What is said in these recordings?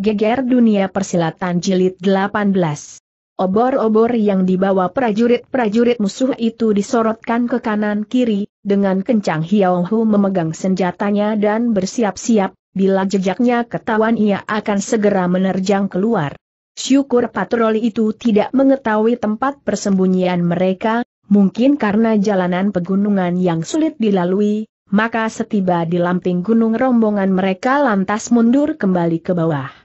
Geger Dunia Persilatan Jilid 18. Obor-obor yang dibawa prajurit-prajurit musuh itu disorotkan ke kanan-kiri, dengan kencang Hiao Hu memegang senjatanya dan bersiap-siap, bila jejaknya ketahuan ia akan segera menerjang keluar. Syukur patroli itu tidak mengetahui tempat persembunyian mereka, mungkin karena jalanan pegunungan yang sulit dilalui, maka setiba di lamping gunung rombongan mereka lantas mundur kembali ke bawah.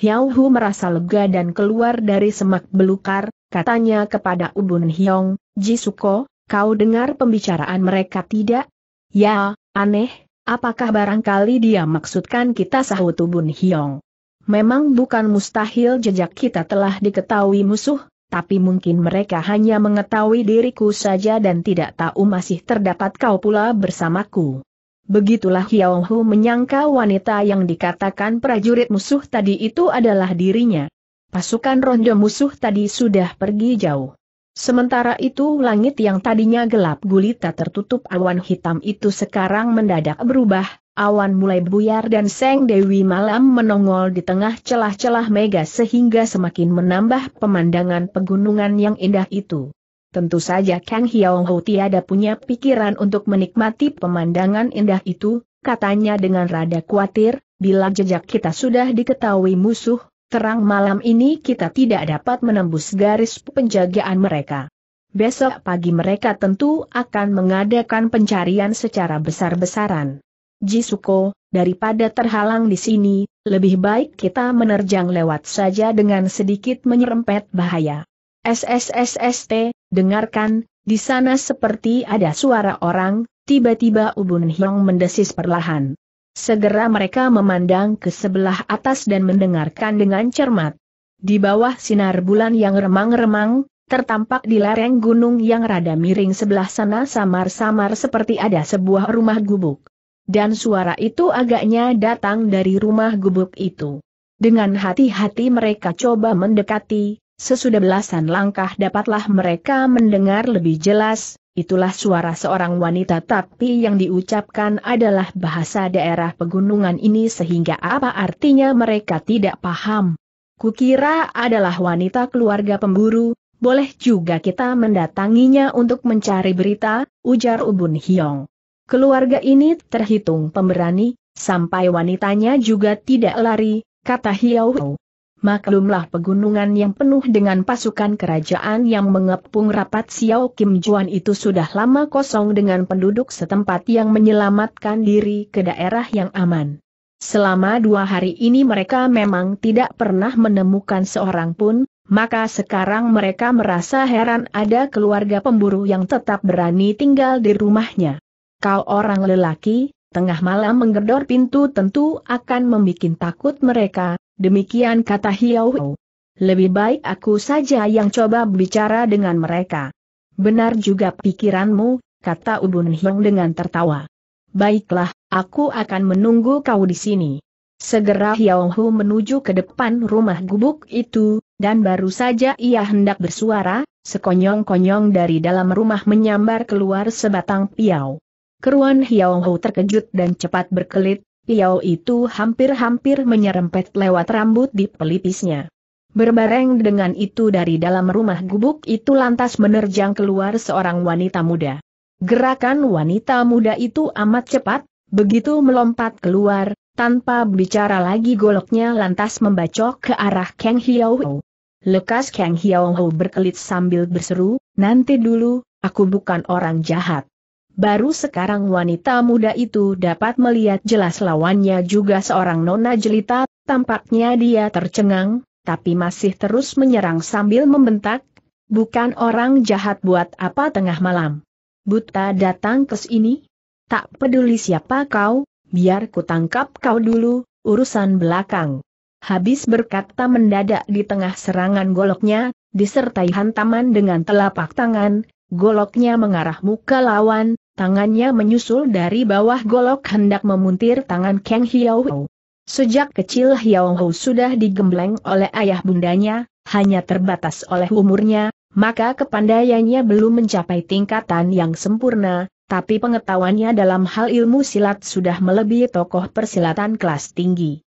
Hiao Hu merasa lega dan keluar dari semak belukar, katanya kepada Ubun Hiong, Jisuko, kau dengar pembicaraan mereka tidak? Ya, aneh, apakah barangkali dia maksudkan kita sahut Ubun Hyong. Memang bukan mustahil jejak kita telah diketahui musuh, tapi mungkin mereka hanya mengetahui diriku saja dan tidak tahu masih terdapat kau pula bersamaku. Begitulah Hiao Hu menyangka wanita yang dikatakan prajurit musuh tadi itu adalah dirinya. Pasukan rondo musuh tadi sudah pergi jauh. Sementara itu langit yang tadinya gelap gulita tertutup awan hitam itu sekarang mendadak berubah, awan mulai buyar dan Seng Dewi malam menongol di tengah celah-celah mega sehingga semakin menambah pemandangan pegunungan yang indah itu. Tentu saja Kang Hiao tiada punya pikiran untuk menikmati pemandangan indah itu, katanya dengan rada khawatir, bila jejak kita sudah diketahui musuh, terang malam ini kita tidak dapat menembus garis penjagaan mereka. Besok pagi mereka tentu akan mengadakan pencarian secara besar-besaran. Jisuko, daripada terhalang di sini, lebih baik kita menerjang lewat saja dengan sedikit menyerempet bahaya. SSSST, Dengarkan, di sana seperti ada suara orang, tiba-tiba Ubun Hiong mendesis perlahan. Segera mereka memandang ke sebelah atas dan mendengarkan dengan cermat. Di bawah sinar bulan yang remang-remang, tertampak di lereng gunung yang rada miring sebelah sana samar-samar seperti ada sebuah rumah gubuk. Dan suara itu agaknya datang dari rumah gubuk itu. Dengan hati-hati mereka coba mendekati, Sesudah belasan langkah dapatlah mereka mendengar lebih jelas, itulah suara seorang wanita tapi yang diucapkan adalah bahasa daerah pegunungan ini sehingga apa artinya mereka tidak paham. Kukira adalah wanita keluarga pemburu, boleh juga kita mendatanginya untuk mencari berita, ujar Ubun Hiong. Keluarga ini terhitung pemberani, sampai wanitanya juga tidak lari, kata Hiau. Maklumlah pegunungan yang penuh dengan pasukan kerajaan yang mengepung rapat Xiao Kim Juan itu sudah lama kosong dengan penduduk setempat yang menyelamatkan diri ke daerah yang aman. Selama dua hari ini mereka memang tidak pernah menemukan seorang pun, maka sekarang mereka merasa heran ada keluarga pemburu yang tetap berani tinggal di rumahnya. Kau orang lelaki, tengah malam menggedor pintu tentu akan membuat takut mereka, Demikian kata Hiau. Lebih baik aku saja yang coba bicara dengan mereka. Benar juga pikiranmu, kata Ubun Hiong dengan tertawa. Baiklah, aku akan menunggu kau di sini. Segera Hiao Hu menuju ke depan rumah gubuk itu, dan baru saja ia hendak bersuara, sekonyong-konyong dari dalam rumah menyambar keluar sebatang piau. Keruan Hiao terkejut dan cepat berkelit, Piao itu hampir-hampir menyerempet lewat rambut di pelipisnya. Berbareng dengan itu dari dalam rumah gubuk itu lantas menerjang keluar seorang wanita muda. Gerakan wanita muda itu amat cepat, begitu melompat keluar, tanpa bicara lagi goloknya lantas membacok ke arah Kang Hiao. Lekas Kang Hiao berkelit sambil berseru, nanti dulu, aku bukan orang jahat baru sekarang wanita muda itu dapat melihat jelas lawannya juga seorang nona jelita, tampaknya dia tercengang, tapi masih terus menyerang sambil membentak, bukan orang jahat buat apa tengah malam. Buta datang ke sini? Tak peduli siapa kau, biar ku tangkap kau dulu, urusan belakang. Habis berkata mendadak di tengah serangan goloknya, disertai hantaman dengan telapak tangan, goloknya mengarah muka lawan, tangannya menyusul dari bawah golok hendak memuntir tangan Kang Hiao. Sejak kecil Hiao sudah digembleng oleh ayah bundanya, hanya terbatas oleh umurnya, maka kepandaiannya belum mencapai tingkatan yang sempurna, tapi pengetahuannya dalam hal ilmu silat sudah melebihi tokoh persilatan kelas tinggi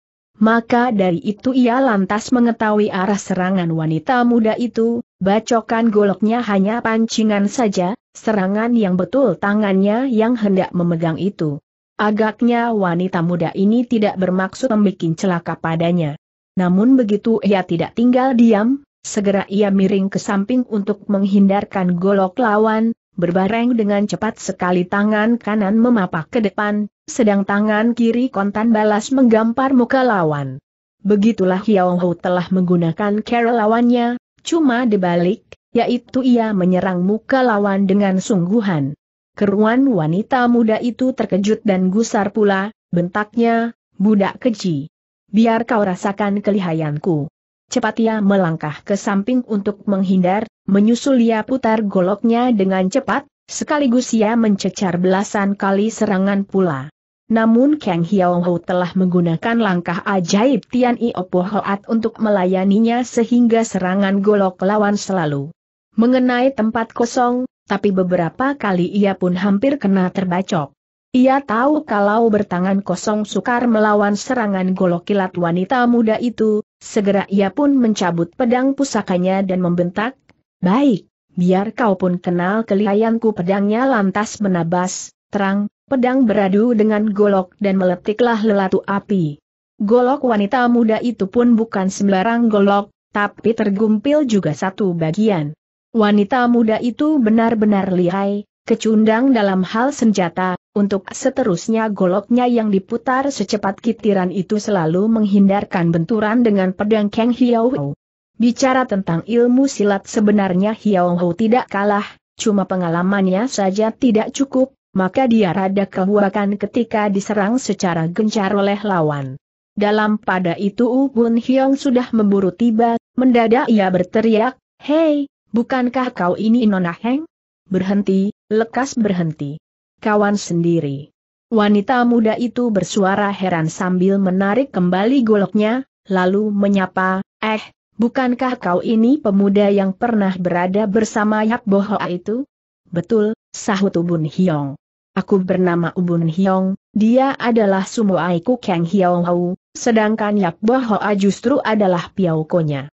maka dari itu ia lantas mengetahui arah serangan wanita muda itu, bacokan goloknya hanya pancingan saja, serangan yang betul tangannya yang hendak memegang itu. Agaknya wanita muda ini tidak bermaksud membuat celaka padanya. Namun begitu ia tidak tinggal diam, segera ia miring ke samping untuk menghindarkan golok lawan, berbareng dengan cepat sekali tangan kanan memapak ke depan, sedang tangan kiri kontan balas menggampar muka lawan. Begitulah Hiao Hou telah menggunakan cara lawannya, cuma dibalik, yaitu ia menyerang muka lawan dengan sungguhan. Keruan wanita muda itu terkejut dan gusar pula, bentaknya, budak keji. Biar kau rasakan kelihayanku. Cepat ia melangkah ke samping untuk menghindar, menyusul ia putar goloknya dengan cepat, Sekaligus ia mencecar belasan kali serangan pula. Namun Kang Hiao Ho telah menggunakan langkah ajaib Tian I Hoat untuk melayaninya sehingga serangan golok lawan selalu mengenai tempat kosong, tapi beberapa kali ia pun hampir kena terbacok. Ia tahu kalau bertangan kosong sukar melawan serangan golok kilat wanita muda itu, segera ia pun mencabut pedang pusakanya dan membentak, Baik, Biar kau pun kenal kelihayanku pedangnya lantas menabas, terang, pedang beradu dengan golok dan meletiklah lelatu api. Golok wanita muda itu pun bukan sembarang golok, tapi tergumpil juga satu bagian. Wanita muda itu benar-benar lihai, kecundang dalam hal senjata, untuk seterusnya goloknya yang diputar secepat kitiran itu selalu menghindarkan benturan dengan pedang Kang Hiao. Bicara tentang ilmu silat sebenarnya Hiao Hou tidak kalah, cuma pengalamannya saja tidak cukup, maka dia rada kebuakan ketika diserang secara gencar oleh lawan. Dalam pada itu Ubun Hiong sudah memburu tiba, mendadak ia berteriak, Hei, bukankah kau ini Nona Heng? Berhenti, lekas berhenti. Kawan sendiri. Wanita muda itu bersuara heran sambil menarik kembali goloknya, lalu menyapa, Eh, Bukankah kau ini pemuda yang pernah berada bersama Yap Bohoa itu? Betul, sahut Ubun Hiong. Aku bernama Ubun Hiong, dia adalah Sumo Aiku Kang Hiong Hau, sedangkan Yap Bohoa justru adalah Piaukonya.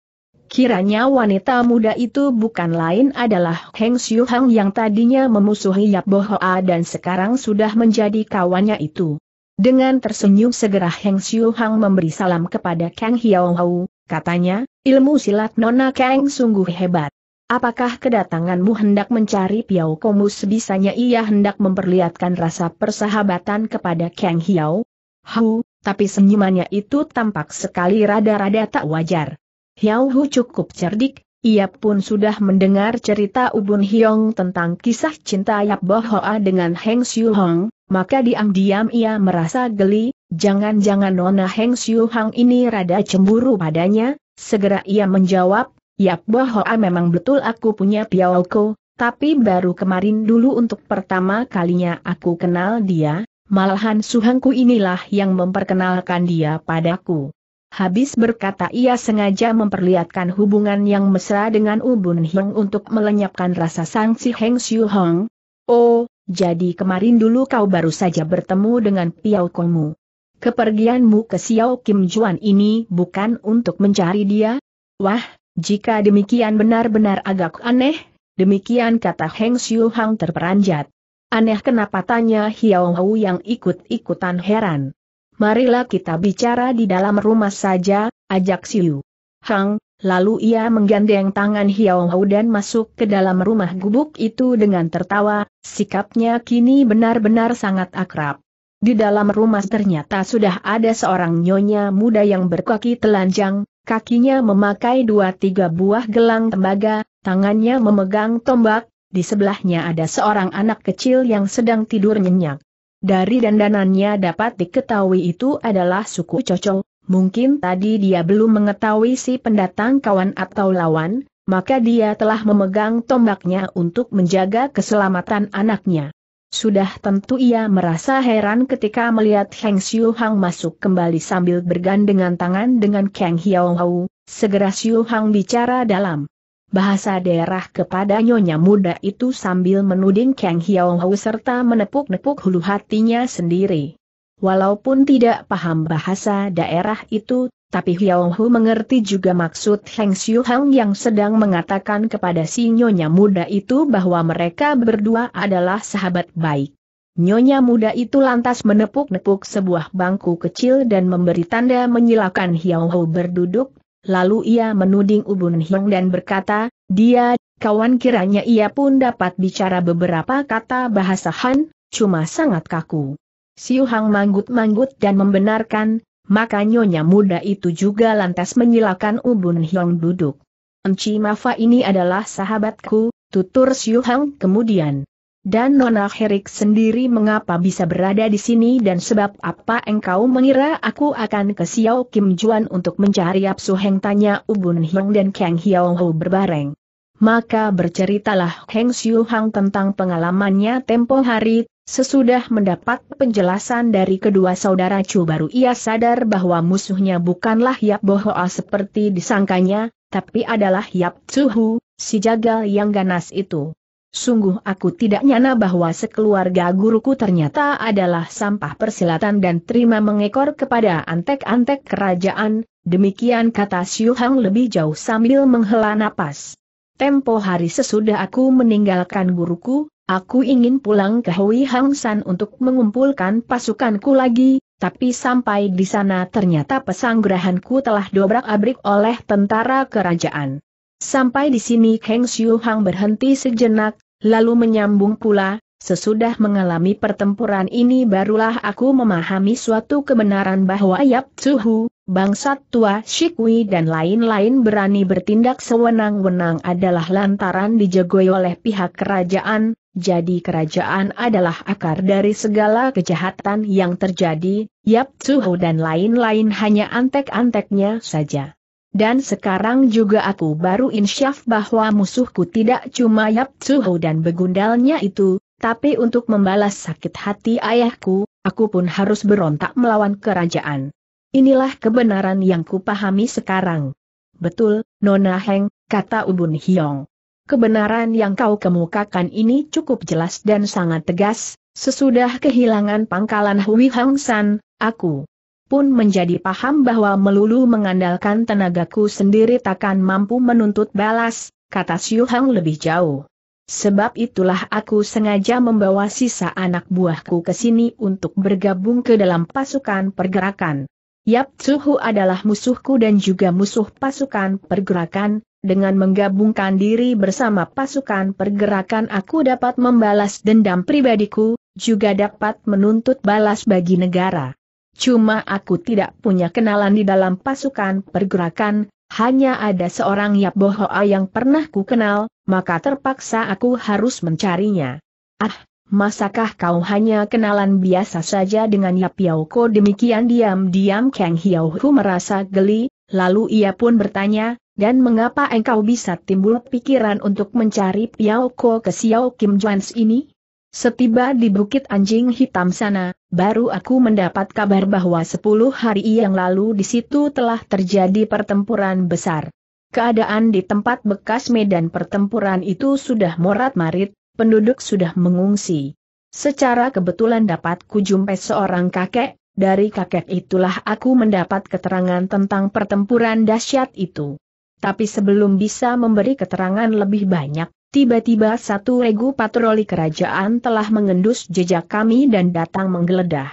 Kiranya wanita muda itu bukan lain adalah Heng Xiu Hang yang tadinya memusuhi Yap Bohoa dan sekarang sudah menjadi kawannya itu. Dengan tersenyum segera Heng Xiu Hang memberi salam kepada Kang Hiong Hau, katanya, Ilmu silat Nona Kang sungguh hebat. Apakah kedatanganmu hendak mencari Piao Komus? Bisanya ia hendak memperlihatkan rasa persahabatan kepada Kang Hiao? Hu, tapi senyumannya itu tampak sekali rada-rada tak wajar. Hiao Hu cukup cerdik, ia pun sudah mendengar cerita Ubun Hiong tentang kisah cinta Yap Bo Hoa dengan Heng Xiu Hong, maka diam-diam ia merasa geli, jangan-jangan Nona Heng Xiu Hong ini rada cemburu padanya, Segera ia menjawab, Yap Bohoa memang betul aku punya Piaoko, tapi baru kemarin dulu untuk pertama kalinya aku kenal dia, malahan suhangku inilah yang memperkenalkan dia padaku. Habis berkata ia sengaja memperlihatkan hubungan yang mesra dengan Ubun Hyung untuk melenyapkan rasa sangsi Heng Siu Hong. Oh, jadi kemarin dulu kau baru saja bertemu dengan Piau mu. Kepergianmu ke Xiao Kim Juan ini bukan untuk mencari dia? Wah, jika demikian benar-benar agak aneh, demikian kata Heng Xiu Hang terperanjat. Aneh kenapa tanya Hiao Hou yang ikut-ikutan heran. Marilah kita bicara di dalam rumah saja, ajak Xiu. Hang, lalu ia menggandeng tangan Hiao Hou dan masuk ke dalam rumah gubuk itu dengan tertawa, sikapnya kini benar-benar sangat akrab. Di dalam rumah ternyata sudah ada seorang nyonya muda yang berkaki telanjang, kakinya memakai dua tiga buah gelang tembaga, tangannya memegang tombak, di sebelahnya ada seorang anak kecil yang sedang tidur nyenyak. Dari dandanannya dapat diketahui itu adalah suku Coco, mungkin tadi dia belum mengetahui si pendatang kawan atau lawan, maka dia telah memegang tombaknya untuk menjaga keselamatan anaknya. Sudah tentu ia merasa heran ketika melihat Heng Xiu Hang masuk kembali sambil bergandengan tangan dengan Kang Hiao Hau, segera Xiu Hang bicara dalam bahasa daerah kepada nyonya muda itu sambil menuding Kang Hiao Hau serta menepuk-nepuk hulu hatinya sendiri. Walaupun tidak paham bahasa daerah itu, tapi Hiao Hu mengerti juga maksud Heng Xiu Heng yang sedang mengatakan kepada si nyonya muda itu bahwa mereka berdua adalah sahabat baik. Nyonya muda itu lantas menepuk-nepuk sebuah bangku kecil dan memberi tanda menyilakan Hiao Hu berduduk, lalu ia menuding Ubun Hiong dan berkata, dia, kawan kiranya ia pun dapat bicara beberapa kata bahasa Han, cuma sangat kaku. Siu Hang manggut-manggut dan membenarkan, maka nyonya muda itu juga lantas menyilakan Ubun Hyong duduk. Enci Mafa ini adalah sahabatku, tutur Siu Hang kemudian. Dan Nona Herik sendiri mengapa bisa berada di sini dan sebab apa engkau mengira aku akan ke Xiao Kim Juan untuk mencari Apsu Heng tanya Ubun Hyong dan Kang Hyo Ho berbareng. Maka berceritalah Heng Siu Hang tentang pengalamannya tempo hari Sesudah mendapat penjelasan dari kedua saudara Chu baru ia sadar bahwa musuhnya bukanlah Yap Bohoa seperti disangkanya, tapi adalah Yap Tsuhu, si jagal yang ganas itu. Sungguh aku tidak nyana bahwa sekeluarga guruku ternyata adalah sampah persilatan dan terima mengekor kepada antek-antek kerajaan, demikian kata Siu Hang lebih jauh sambil menghela napas. Tempo hari sesudah aku meninggalkan guruku, Aku ingin pulang ke Hui Hang San untuk mengumpulkan pasukanku lagi, tapi sampai di sana ternyata pesanggrahanku telah dobrak-abrik oleh tentara kerajaan. Sampai di sini Kang Xiu Hang berhenti sejenak, lalu menyambung pula, sesudah mengalami pertempuran ini barulah aku memahami suatu kebenaran bahwa Yap Tsuhu, bangsat tua shikui dan lain-lain berani bertindak sewenang-wenang adalah lantaran dijagoi oleh pihak kerajaan, jadi kerajaan adalah akar dari segala kejahatan yang terjadi, Yap Tsuho dan lain-lain hanya antek-anteknya saja. Dan sekarang juga aku baru insyaf bahwa musuhku tidak cuma Yap Tsuho dan begundalnya itu, tapi untuk membalas sakit hati ayahku, aku pun harus berontak melawan kerajaan. Inilah kebenaran yang kupahami sekarang. Betul, Nona Heng, kata Ubun Hiong. Kebenaran yang kau kemukakan ini cukup jelas dan sangat tegas, sesudah kehilangan pangkalan Hui Hang San, aku pun menjadi paham bahwa melulu mengandalkan tenagaku sendiri takkan mampu menuntut balas, kata Xiu Hang lebih jauh. Sebab itulah aku sengaja membawa sisa anak buahku ke sini untuk bergabung ke dalam pasukan pergerakan. Yap Tsuhu adalah musuhku dan juga musuh pasukan pergerakan, dengan menggabungkan diri bersama pasukan pergerakan aku dapat membalas dendam pribadiku, juga dapat menuntut balas bagi negara. Cuma aku tidak punya kenalan di dalam pasukan pergerakan, hanya ada seorang Yap Bohoa yang pernah ku kenal, maka terpaksa aku harus mencarinya. Ah, masakah kau hanya kenalan biasa saja dengan Yap Yauko demikian diam-diam Kang Hiau merasa geli, lalu ia pun bertanya, dan mengapa engkau bisa timbul pikiran untuk mencari Piao Ko ke Xiao Kim Juans ini? Setiba di Bukit Anjing Hitam sana, baru aku mendapat kabar bahwa 10 hari yang lalu di situ telah terjadi pertempuran besar. Keadaan di tempat bekas medan pertempuran itu sudah morat-marit, penduduk sudah mengungsi. Secara kebetulan dapat kujumpai seorang kakek, dari kakek itulah aku mendapat keterangan tentang pertempuran dahsyat itu. Tapi sebelum bisa memberi keterangan lebih banyak, tiba-tiba satu regu patroli kerajaan telah mengendus jejak kami dan datang menggeledah.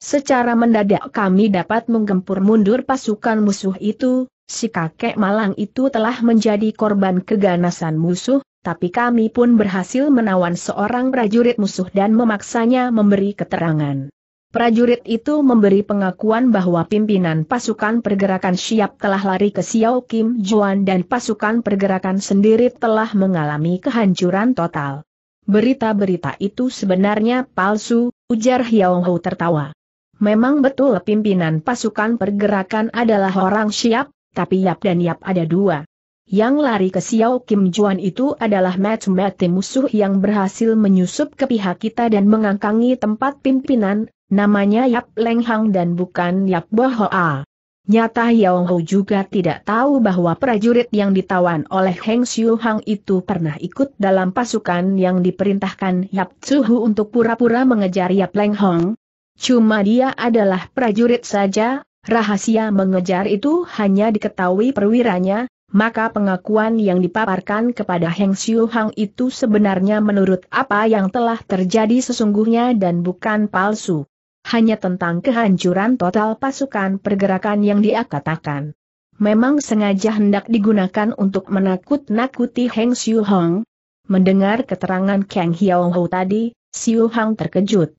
Secara mendadak kami dapat menggempur mundur pasukan musuh itu, si kakek malang itu telah menjadi korban keganasan musuh, tapi kami pun berhasil menawan seorang prajurit musuh dan memaksanya memberi keterangan. Prajurit itu memberi pengakuan bahwa pimpinan pasukan pergerakan siap telah lari ke Xiao Kim Juan dan pasukan pergerakan sendiri telah mengalami kehancuran total. Berita-berita itu sebenarnya palsu, ujar Hiao Hou tertawa. Memang betul pimpinan pasukan pergerakan adalah orang siap, tapi Yap dan Yap ada dua. Yang lari ke Xiao Kim Juan itu adalah match mati musuh yang berhasil menyusup ke pihak kita dan mengangkangi tempat pimpinan, namanya Yap Leng Hang dan bukan Yap Bo Hoa. Nyata Yao Ho juga tidak tahu bahwa prajurit yang ditawan oleh Heng Xiu Hang itu pernah ikut dalam pasukan yang diperintahkan Yap Tzu Hu untuk pura-pura mengejar Yap Leng Hong. Cuma dia adalah prajurit saja, rahasia mengejar itu hanya diketahui perwiranya, maka pengakuan yang dipaparkan kepada Heng Xiu Hang itu sebenarnya menurut apa yang telah terjadi sesungguhnya dan bukan palsu. Hanya tentang kehancuran total pasukan pergerakan yang dia katakan. Memang sengaja hendak digunakan untuk menakut-nakuti Heng Xiu Hang. Mendengar keterangan Kang Hiao Hou tadi, Xiu Hang terkejut.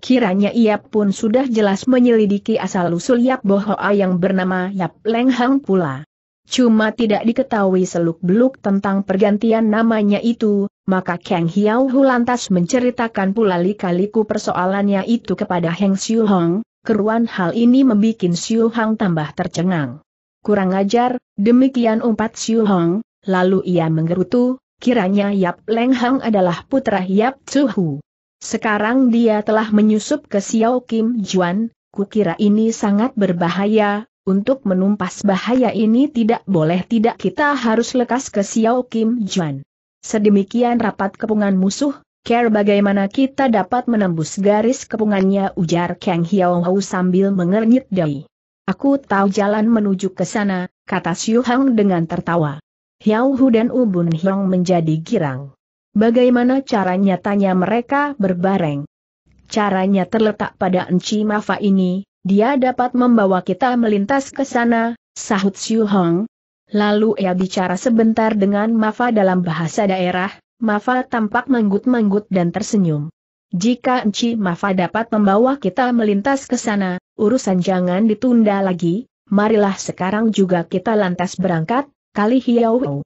Kiranya ia pun sudah jelas menyelidiki asal-usul Yap Bohoa yang bernama Yap Leng Hang pula cuma tidak diketahui seluk-beluk tentang pergantian namanya itu, maka Kang Hiao Hu lantas menceritakan pula likaliku persoalannya itu kepada Heng Xiu Hong, keruan hal ini membuat Xiu Hong tambah tercengang. Kurang ajar, demikian umpat Xiu Hong, lalu ia menggerutu, kiranya Yap Leng Hang adalah putra Yap Tzu Hu. Sekarang dia telah menyusup ke Xiao Kim Juan, kukira ini sangat berbahaya, untuk menumpas bahaya ini tidak boleh tidak kita harus lekas ke Xiao Kim Juan. Sedemikian rapat kepungan musuh, care bagaimana kita dapat menembus garis kepungannya ujar Kang Hiao Hau sambil mengernyit dahi. Aku tahu jalan menuju ke sana, kata Xiu Hang dengan tertawa. Hiao Hu dan Ubun Hiong menjadi girang. Bagaimana caranya tanya mereka berbareng? Caranya terletak pada enci mafa ini, dia dapat membawa kita melintas ke sana, sahut Xiu Hong. Lalu ia bicara sebentar dengan Mafa dalam bahasa daerah, Mafa tampak manggut-manggut dan tersenyum. Jika Enci Mafa dapat membawa kita melintas ke sana, urusan jangan ditunda lagi, marilah sekarang juga kita lantas berangkat, kali hiau.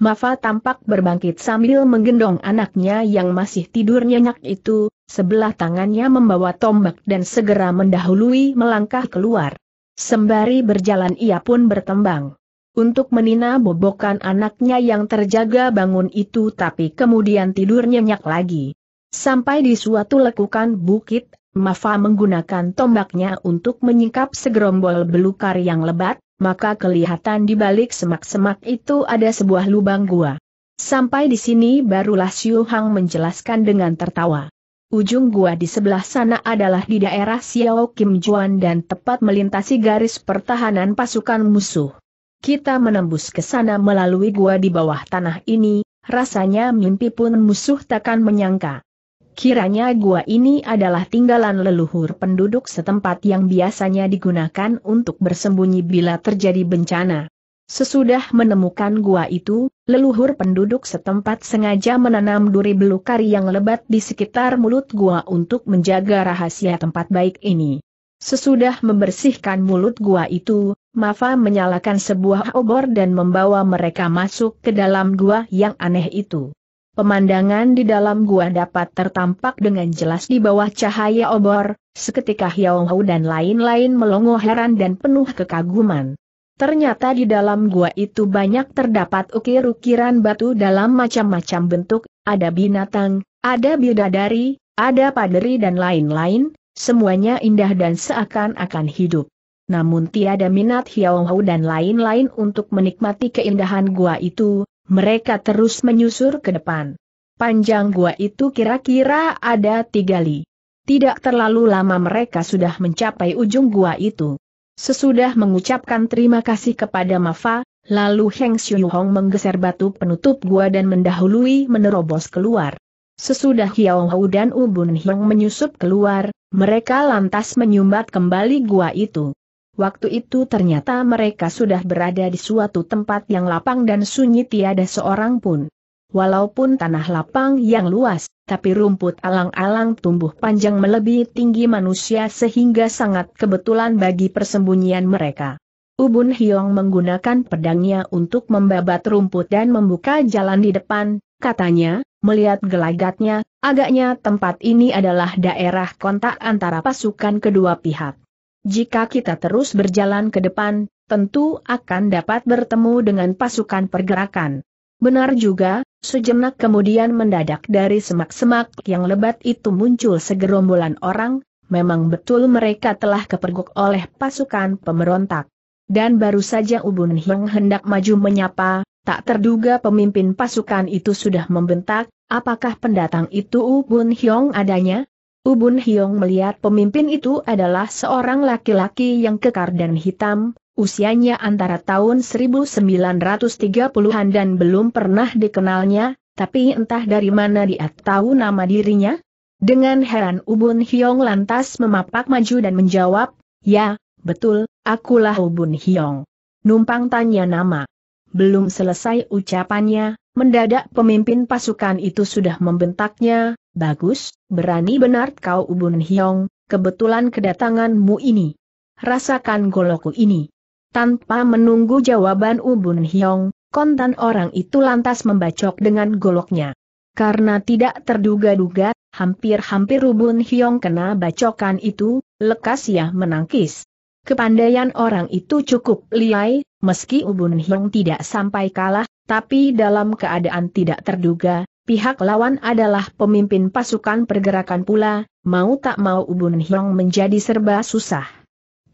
Mafa tampak berbangkit sambil menggendong anaknya yang masih tidur nyenyak itu, sebelah tangannya membawa tombak dan segera mendahului melangkah keluar. Sembari berjalan ia pun bertembang. Untuk menina bobokan anaknya yang terjaga bangun itu tapi kemudian tidur nyenyak lagi. Sampai di suatu lekukan bukit, Mafa menggunakan tombaknya untuk menyingkap segerombol belukar yang lebat, maka kelihatan di balik semak-semak itu ada sebuah lubang gua. Sampai di sini barulah Siu Hang menjelaskan dengan tertawa. Ujung gua di sebelah sana adalah di daerah Xiao Kim Juan dan tepat melintasi garis pertahanan pasukan musuh. Kita menembus ke sana melalui gua di bawah tanah ini, rasanya mimpi pun musuh takkan menyangka. Kiranya gua ini adalah tinggalan leluhur penduduk setempat yang biasanya digunakan untuk bersembunyi bila terjadi bencana. Sesudah menemukan gua itu, leluhur penduduk setempat sengaja menanam duri belukar yang lebat di sekitar mulut gua untuk menjaga rahasia tempat baik ini. Sesudah membersihkan mulut gua itu, Mafa menyalakan sebuah obor dan membawa mereka masuk ke dalam gua yang aneh itu. Pemandangan di dalam gua dapat tertampak dengan jelas di bawah cahaya obor, seketika Hiao dan lain-lain melongo heran dan penuh kekaguman. Ternyata di dalam gua itu banyak terdapat ukir-ukiran batu dalam macam-macam bentuk, ada binatang, ada bidadari, ada paderi dan lain-lain, semuanya indah dan seakan-akan hidup. Namun tiada minat Hiao dan lain-lain untuk menikmati keindahan gua itu, mereka terus menyusur ke depan. Panjang gua itu kira-kira ada tiga li. Tidak terlalu lama mereka sudah mencapai ujung gua itu. Sesudah mengucapkan terima kasih kepada Mafa, lalu Heng Xiu Hong menggeser batu penutup gua dan mendahului menerobos keluar. Sesudah Hiao Hou dan Ubun Hiong menyusup keluar, mereka lantas menyumbat kembali gua itu. Waktu itu ternyata mereka sudah berada di suatu tempat yang lapang dan sunyi tiada seorang pun walaupun tanah lapang yang luas, tapi rumput alang-alang tumbuh panjang melebihi tinggi manusia sehingga sangat kebetulan bagi persembunyian mereka. Ubun Hiong menggunakan pedangnya untuk membabat rumput dan membuka jalan di depan, katanya, melihat gelagatnya, agaknya tempat ini adalah daerah kontak antara pasukan kedua pihak. Jika kita terus berjalan ke depan, tentu akan dapat bertemu dengan pasukan pergerakan. Benar juga, Sejenak kemudian mendadak dari semak-semak yang lebat itu muncul segerombolan orang, memang betul mereka telah kepergok oleh pasukan pemberontak. Dan baru saja Ubun Hyong hendak maju menyapa, tak terduga pemimpin pasukan itu sudah membentak, apakah pendatang itu Ubun Hyong adanya? Ubun Hyong melihat pemimpin itu adalah seorang laki-laki yang kekar dan hitam, usianya antara tahun 1930-an dan belum pernah dikenalnya, tapi entah dari mana dia tahu nama dirinya. Dengan heran Ubun Hyong lantas memapak maju dan menjawab, ya, betul, akulah Ubun Hyong. Numpang tanya nama. Belum selesai ucapannya, mendadak pemimpin pasukan itu sudah membentaknya, bagus, berani benar kau Ubun Hyong, kebetulan kedatanganmu ini. Rasakan goloku ini. Tanpa menunggu jawaban Ubun Hyong, kontan orang itu lantas membacok dengan goloknya. Karena tidak terduga-duga, hampir-hampir Ubun Hyong kena bacokan itu, lekas ia menangkis. Kepandaian orang itu cukup liai, meski Ubun Hyong tidak sampai kalah, tapi dalam keadaan tidak terduga, pihak lawan adalah pemimpin pasukan pergerakan pula, mau tak mau Ubun Hyong menjadi serba susah.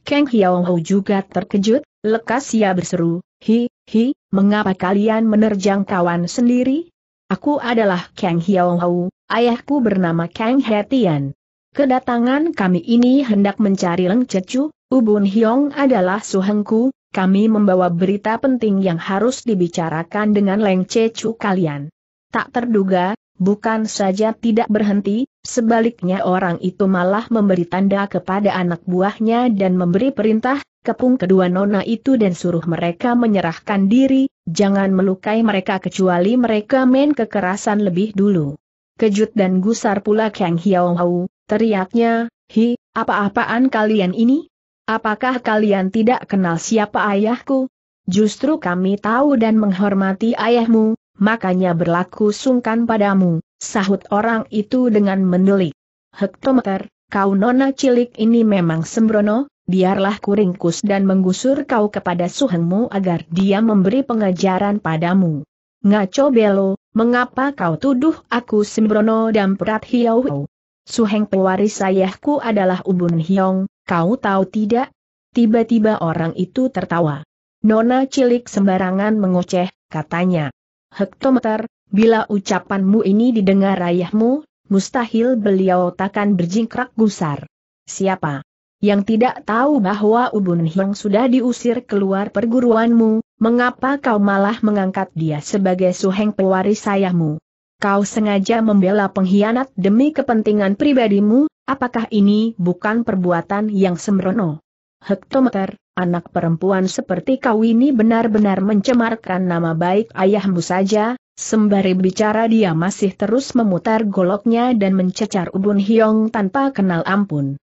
Kang Hiao juga terkejut, lekas ia ya berseru, Hi, hi, mengapa kalian menerjang kawan sendiri? Aku adalah Kang Hiao ayahku bernama Kang Hetian. Kedatangan kami ini hendak mencari Leng Cecu, Ubun Hiong adalah suhengku, kami membawa berita penting yang harus dibicarakan dengan Leng Cecu kalian. Tak terduga, Bukan saja tidak berhenti, sebaliknya orang itu malah memberi tanda kepada anak buahnya dan memberi perintah, kepung kedua nona itu dan suruh mereka menyerahkan diri, jangan melukai mereka kecuali mereka main kekerasan lebih dulu. Kejut dan gusar pula Kang Hiao Hau, teriaknya, Hi, apa-apaan kalian ini? Apakah kalian tidak kenal siapa ayahku? Justru kami tahu dan menghormati ayahmu, makanya berlaku sungkan padamu, sahut orang itu dengan mendelik. Hektometer, kau nona cilik ini memang sembrono, biarlah kuringkus dan menggusur kau kepada suhengmu agar dia memberi pengajaran padamu. Ngaco belo, mengapa kau tuduh aku sembrono dan perat hiau? Suheng pewaris ayahku adalah Ubun Hiong, kau tahu tidak? Tiba-tiba orang itu tertawa. Nona cilik sembarangan mengoceh, katanya hektometer, bila ucapanmu ini didengar ayahmu, mustahil beliau takkan berjingkrak gusar. Siapa yang tidak tahu bahwa Ubun Hyang sudah diusir keluar perguruanmu, mengapa kau malah mengangkat dia sebagai suheng pewaris ayahmu? Kau sengaja membela pengkhianat demi kepentingan pribadimu, apakah ini bukan perbuatan yang sembrono? Hektometer, anak perempuan seperti kau ini benar-benar mencemarkan nama baik ayahmu saja, sembari bicara dia masih terus memutar goloknya dan mencecar Ubun Hiong tanpa kenal ampun.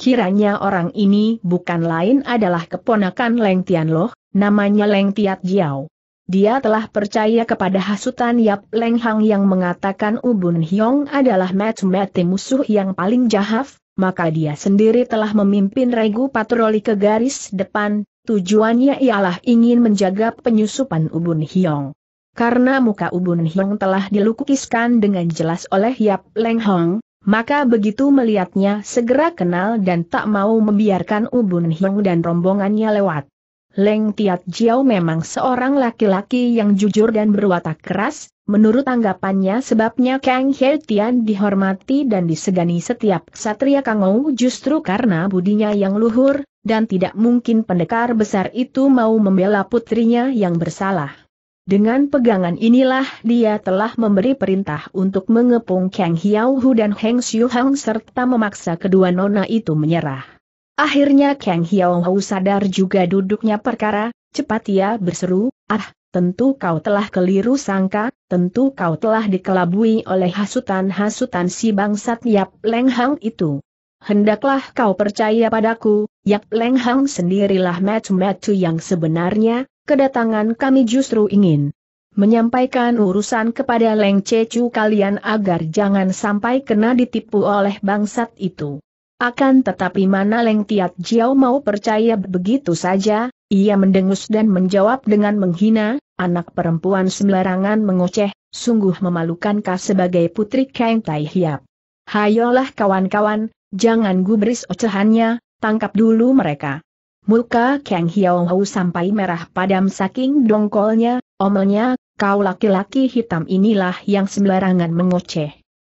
Kiranya orang ini bukan lain adalah keponakan Leng Tian Loh, namanya Leng Tiat Jiao. Dia telah percaya kepada hasutan Yap Leng Hang yang mengatakan Ubun Hiong adalah mati-mati musuh yang paling jahat, maka dia sendiri telah memimpin regu patroli ke garis depan, tujuannya ialah ingin menjaga penyusupan Ubun Hiong. Karena muka Ubun Hiong telah dilukiskan dengan jelas oleh Yap Leng Hong, maka begitu melihatnya segera kenal dan tak mau membiarkan Ubun Hiong dan rombongannya lewat. Leng Tiat Jiao memang seorang laki-laki yang jujur dan berwatak keras, Menurut anggapannya sebabnya Kang He dihormati dan disegani setiap satria Kangou justru karena budinya yang luhur, dan tidak mungkin pendekar besar itu mau membela putrinya yang bersalah. Dengan pegangan inilah dia telah memberi perintah untuk mengepung Kang Hiao Hu dan Heng Xiu Hang serta memaksa kedua nona itu menyerah. Akhirnya Kang Hiao Hu sadar juga duduknya perkara, cepat ia berseru, ah, tentu kau telah keliru sangka, tentu kau telah dikelabui oleh hasutan-hasutan si bangsat Yap Leng Hang itu. Hendaklah kau percaya padaku, Yap Leng Hang sendirilah metu-metu yang sebenarnya, kedatangan kami justru ingin menyampaikan urusan kepada Leng Cecu kalian agar jangan sampai kena ditipu oleh bangsat itu. Akan tetapi mana Leng Tiat Jiao mau percaya begitu saja, ia mendengus dan menjawab dengan menghina, anak perempuan sembarangan mengoceh, sungguh memalukankah sebagai putri Kang Tai Hiap. Hayolah kawan-kawan, jangan gubris ocehannya, tangkap dulu mereka. Muka Kang Hiao Hau sampai merah padam saking dongkolnya, omelnya, kau laki-laki hitam inilah yang sembarangan mengoceh.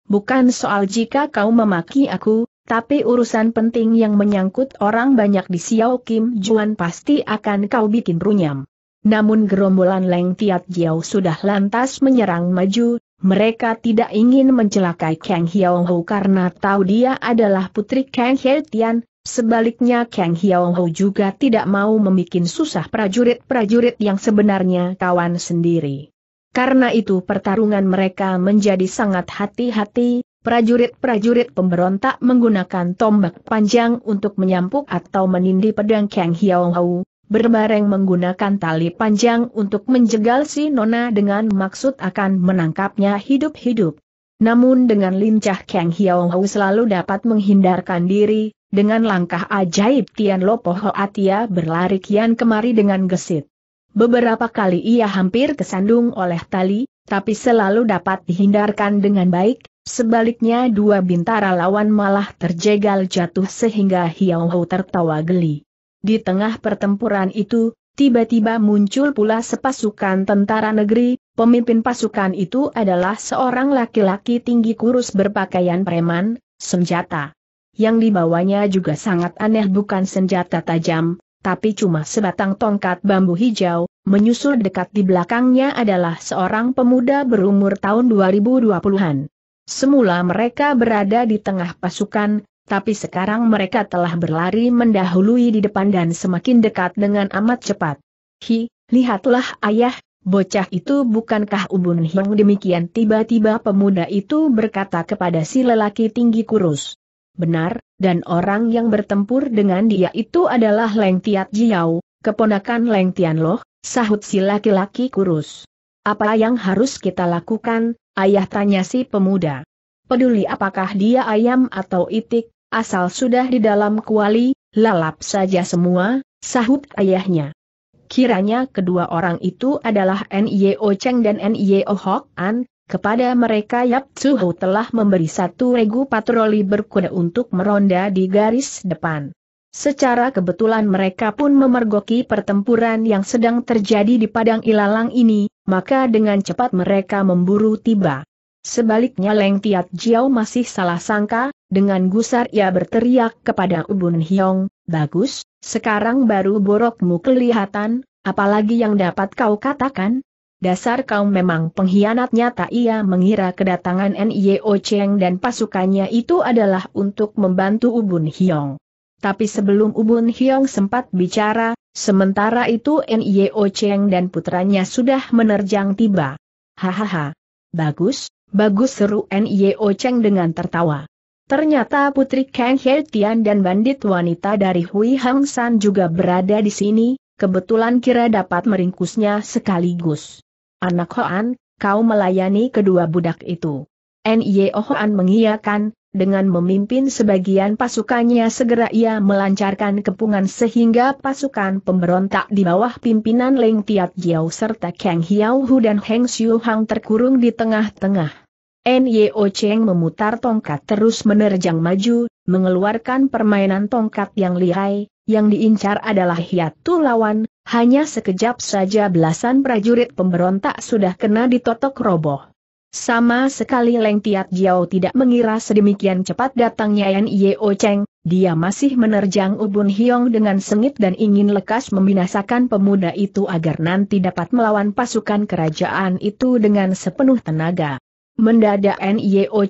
Bukan soal jika kau memaki aku, tapi urusan penting yang menyangkut orang banyak di Xiao Kim Juan pasti akan kau bikin runyam. Namun gerombolan Leng Tiat Jiao sudah lantas menyerang maju, mereka tidak ingin mencelakai Kang Hiao Hou karena tahu dia adalah putri Kang He Tian, sebaliknya Kang Hiao Hou juga tidak mau membuat susah prajurit-prajurit yang sebenarnya kawan sendiri. Karena itu pertarungan mereka menjadi sangat hati-hati, Prajurit-prajurit pemberontak menggunakan tombak panjang untuk menyampuk atau menindi pedang Kang Hiao Hau, berbareng menggunakan tali panjang untuk menjegal si Nona dengan maksud akan menangkapnya hidup-hidup. Namun dengan lincah Kang Hiao Hau selalu dapat menghindarkan diri, dengan langkah ajaib Tian Lopo Hoatia berlari kian kemari dengan gesit. Beberapa kali ia hampir kesandung oleh tali, tapi selalu dapat dihindarkan dengan baik, Sebaliknya dua bintara lawan malah terjegal jatuh sehingga Hiao Hou tertawa geli. Di tengah pertempuran itu, tiba-tiba muncul pula sepasukan tentara negeri, pemimpin pasukan itu adalah seorang laki-laki tinggi kurus berpakaian preman, senjata. Yang dibawanya juga sangat aneh bukan senjata tajam, tapi cuma sebatang tongkat bambu hijau, menyusul dekat di belakangnya adalah seorang pemuda berumur tahun 2020-an. Semula mereka berada di tengah pasukan, tapi sekarang mereka telah berlari mendahului di depan dan semakin dekat dengan amat cepat. Hi, lihatlah ayah, bocah itu bukankah Ubun Hiong demikian tiba-tiba pemuda itu berkata kepada si lelaki tinggi kurus. Benar, dan orang yang bertempur dengan dia itu adalah Leng Tiat Jiao, keponakan Leng Tian Loh, sahut si laki-laki kurus. Apa yang harus kita lakukan, ayah tanya si pemuda. Peduli apakah dia ayam atau itik, asal sudah di dalam kuali, lalap saja semua, sahut ayahnya. Kiranya kedua orang itu adalah N.I.O. Cheng dan N.I.O. Hok An, kepada mereka Yap Tsuhu telah memberi satu regu patroli berkuda untuk meronda di garis depan. Secara kebetulan mereka pun memergoki pertempuran yang sedang terjadi di Padang Ilalang ini, maka dengan cepat mereka memburu tiba. Sebaliknya Leng Tiat Jiao masih salah sangka, dengan gusar ia berteriak kepada Ubun Hiong, Bagus, sekarang baru borokmu kelihatan, apalagi yang dapat kau katakan? Dasar kau memang pengkhianat nyata ia mengira kedatangan N.I.O. Cheng dan pasukannya itu adalah untuk membantu Ubun Hiong. Tapi sebelum Ubun Hyong sempat bicara, sementara itu N.I.O. Cheng dan putranya sudah menerjang tiba. Hahaha. Bagus, bagus seru N.I.O. Cheng dengan tertawa. Ternyata Putri Kang He Tian dan bandit wanita dari Hui Hang San juga berada di sini, kebetulan kira dapat meringkusnya sekaligus. Anak Hoan, kau melayani kedua budak itu. Nio Hoan mengiyakan, dengan memimpin sebagian pasukannya segera ia melancarkan kepungan sehingga pasukan pemberontak di bawah pimpinan Leng Tiat Jiao serta Kang Hiao Hu dan Heng Xiu Hang terkurung di tengah-tengah. Nyo Cheng memutar tongkat terus menerjang maju, mengeluarkan permainan tongkat yang lihai, yang diincar adalah hiatu lawan, hanya sekejap saja belasan prajurit pemberontak sudah kena ditotok roboh. Sama sekali Leng Tiat Jiao tidak mengira sedemikian cepat datangnya Yan Yeo Cheng, dia masih menerjang Ubun Hiong dengan sengit dan ingin lekas membinasakan pemuda itu agar nanti dapat melawan pasukan kerajaan itu dengan sepenuh tenaga. Mendadak Yan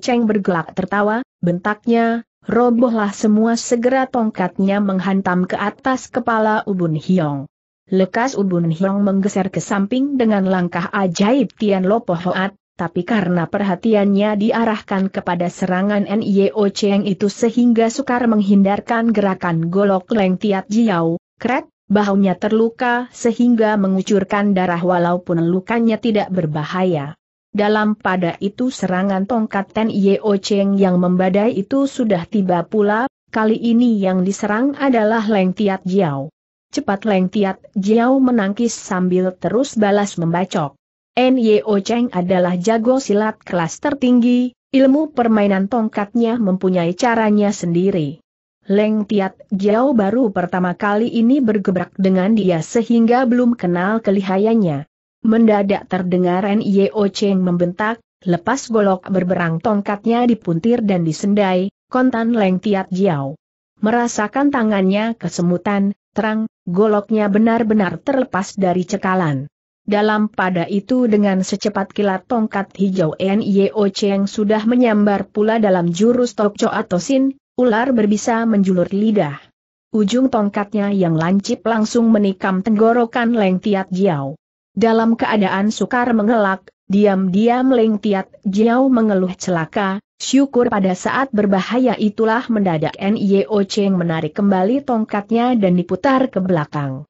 Cheng bergelak tertawa, bentaknya, robohlah semua segera tongkatnya menghantam ke atas kepala Ubun Hiong. Lekas Ubun Hiong menggeser ke samping dengan langkah ajaib Tian Lopo Hoat tapi karena perhatiannya diarahkan kepada serangan NIO Cheng itu sehingga sukar menghindarkan gerakan golok Leng Tiat Jiao, kret, bahunya terluka sehingga mengucurkan darah walaupun lukanya tidak berbahaya. Dalam pada itu serangan tongkat Ten Cheng yang membadai itu sudah tiba pula, kali ini yang diserang adalah Leng Tiat Jiao. Cepat Leng Tiat Jiao menangkis sambil terus balas membacok. Nyo Cheng adalah jago silat kelas tertinggi, ilmu permainan tongkatnya mempunyai caranya sendiri. Leng Tiat Jiao baru pertama kali ini bergebrak dengan dia sehingga belum kenal kelihayanya. Mendadak terdengar Nyo Cheng membentak, lepas golok berberang tongkatnya dipuntir dan disendai, kontan Leng Tiat Jiao. Merasakan tangannya kesemutan, terang, goloknya benar-benar terlepas dari cekalan. Dalam pada itu dengan secepat kilat tongkat hijau Nio Cheng sudah menyambar pula dalam jurus Tokco atau Sin, ular berbisa menjulur lidah. Ujung tongkatnya yang lancip langsung menikam tenggorokan Leng Tiat Jiao. Dalam keadaan sukar mengelak, diam-diam Leng Tiat Jiao mengeluh celaka, syukur pada saat berbahaya itulah mendadak Nio Cheng menarik kembali tongkatnya dan diputar ke belakang.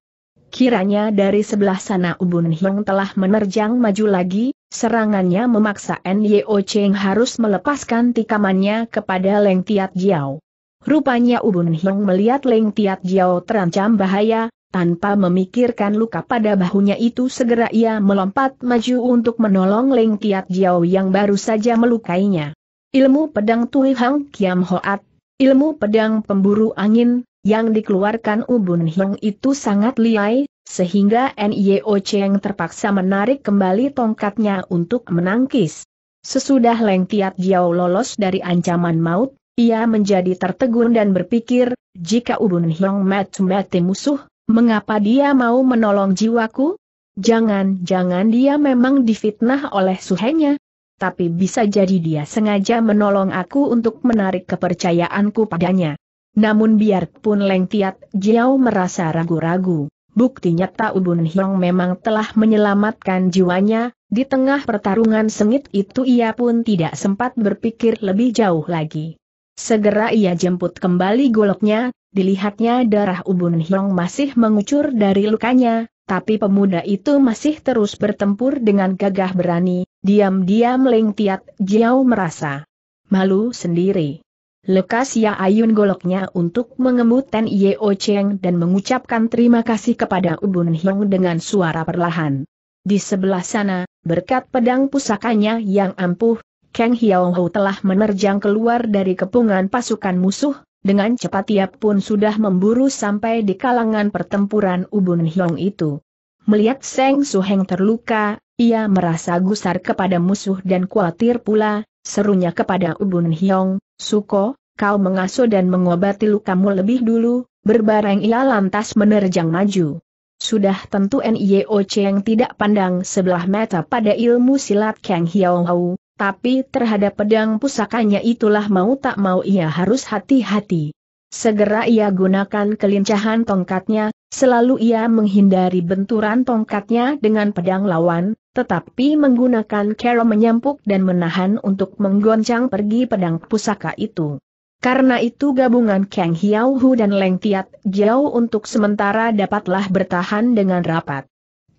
Kiranya dari sebelah sana Ubun Hong telah menerjang maju lagi, serangannya memaksa Nyo Cheng harus melepaskan tikamannya kepada Leng Tiat Jiao. Rupanya Ubun Hong melihat Leng Tiat Jiao terancam bahaya, tanpa memikirkan luka pada bahunya itu segera ia melompat maju untuk menolong Leng Tiat Jiao yang baru saja melukainya. Ilmu pedang Tui Hang Kiam Hoat, ilmu pedang pemburu angin, yang dikeluarkan Ubun Hong itu sangat liai, sehingga Nio Cheng terpaksa menarik kembali tongkatnya untuk menangkis. Sesudah Leng Tiat Jiao lolos dari ancaman maut, ia menjadi tertegun dan berpikir, jika Ubun Hiong mati-mati musuh, mengapa dia mau menolong jiwaku? Jangan-jangan dia memang difitnah oleh suhenya. Tapi bisa jadi dia sengaja menolong aku untuk menarik kepercayaanku padanya. Namun biarpun Leng Tiat Jiao merasa ragu-ragu, buktinya nyata Ubun Hiong memang telah menyelamatkan jiwanya, di tengah pertarungan sengit itu ia pun tidak sempat berpikir lebih jauh lagi. Segera ia jemput kembali goloknya, dilihatnya darah Ubun Hiong masih mengucur dari lukanya, tapi pemuda itu masih terus bertempur dengan gagah berani, diam-diam Leng Tiat Jiao merasa malu sendiri. Lekas ya ayun goloknya untuk mengembut Ten Yeo Cheng dan mengucapkan terima kasih kepada Ubun Hiong dengan suara perlahan. Di sebelah sana, berkat pedang pusakanya yang ampuh, Kang Hiao Ho telah menerjang keluar dari kepungan pasukan musuh, dengan cepat ia pun sudah memburu sampai di kalangan pertempuran Ubun Hiong itu. Melihat Seng Suheng terluka, ia merasa gusar kepada musuh dan khawatir pula, serunya kepada Ubun Hiong, Suko, kau mengasuh dan mengobati lukamu lebih dulu, berbareng ia lantas menerjang maju. Sudah tentu NIO Cheng tidak pandang sebelah mata pada ilmu silat Kang Hiao Hau, tapi terhadap pedang pusakanya itulah mau tak mau ia harus hati-hati. Segera ia gunakan kelincahan tongkatnya, selalu ia menghindari benturan tongkatnya dengan pedang lawan, tetapi menggunakan cara menyampuk dan menahan untuk menggoncang pergi pedang pusaka itu. Karena itu gabungan Kang Hiao Hu dan Leng Tiat Jiao untuk sementara dapatlah bertahan dengan rapat.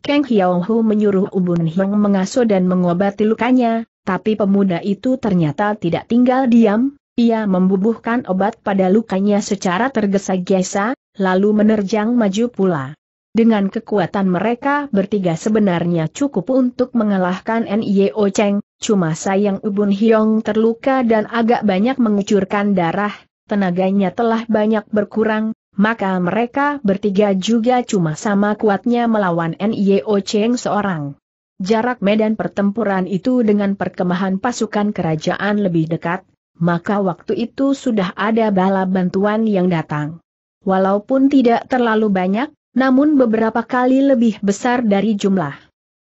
Kang Hiao Hu menyuruh Ubun Hiong mengasuh dan mengobati lukanya, tapi pemuda itu ternyata tidak tinggal diam, ia membubuhkan obat pada lukanya secara tergesa-gesa, lalu menerjang maju pula. Dengan kekuatan mereka bertiga sebenarnya cukup untuk mengalahkan N.I.O. Cheng, cuma sayang Ubun Hyong terluka dan agak banyak mengucurkan darah, tenaganya telah banyak berkurang, maka mereka bertiga juga cuma sama kuatnya melawan N.I.O. Cheng seorang. Jarak medan pertempuran itu dengan perkemahan pasukan kerajaan lebih dekat, maka waktu itu sudah ada bala bantuan yang datang. Walaupun tidak terlalu banyak, namun beberapa kali lebih besar dari jumlah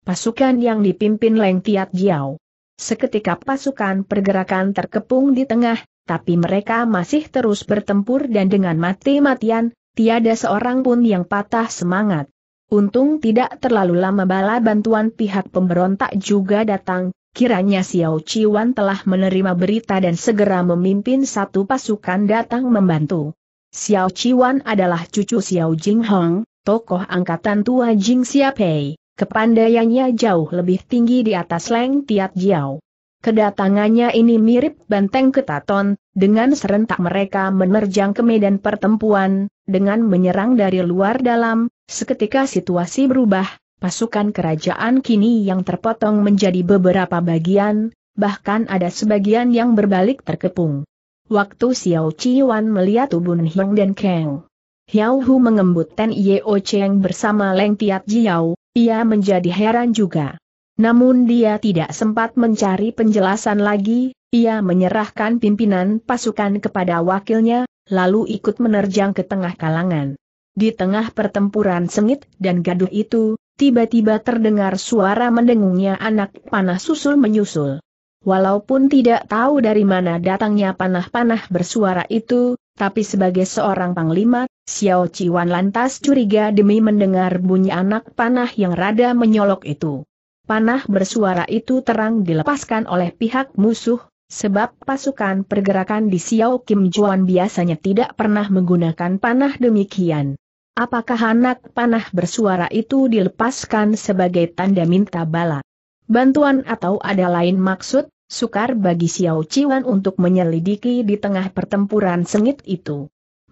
pasukan yang dipimpin Leng Tiat Jiao. Seketika pasukan pergerakan terkepung di tengah, tapi mereka masih terus bertempur dan dengan mati-matian, tiada seorang pun yang patah semangat. Untung tidak terlalu lama bala bantuan pihak pemberontak juga datang, kiranya Xiao Chiwan telah menerima berita dan segera memimpin satu pasukan datang membantu. Xiao Chiwan adalah cucu Xiao Jinghong, tokoh angkatan tua Jing Siapei, kepandaiannya jauh lebih tinggi di atas Leng Tiat Jiao. Kedatangannya ini mirip benteng ketaton, dengan serentak mereka menerjang ke medan pertempuan, dengan menyerang dari luar dalam, seketika situasi berubah, pasukan kerajaan kini yang terpotong menjadi beberapa bagian, bahkan ada sebagian yang berbalik terkepung. Waktu Xiao Chiwan melihat tubuh Hyung dan Kang Hiao Hu mengembut Ten Yeo Cheng bersama Leng Tiat Jiao, ia menjadi heran juga. Namun dia tidak sempat mencari penjelasan lagi, ia menyerahkan pimpinan pasukan kepada wakilnya, lalu ikut menerjang ke tengah kalangan. Di tengah pertempuran sengit dan gaduh itu, tiba-tiba terdengar suara mendengungnya anak panah susul menyusul. Walaupun tidak tahu dari mana datangnya panah-panah bersuara itu, tapi sebagai seorang panglima Xiao Ciwan lantas curiga demi mendengar bunyi anak panah yang rada menyolok itu. Panah bersuara itu terang dilepaskan oleh pihak musuh, sebab pasukan pergerakan di Xiao Kim Juan biasanya tidak pernah menggunakan panah demikian. Apakah anak panah bersuara itu dilepaskan sebagai tanda minta bala? Bantuan atau ada lain maksud? Sukar bagi Xiao Ciwan untuk menyelidiki di tengah pertempuran sengit itu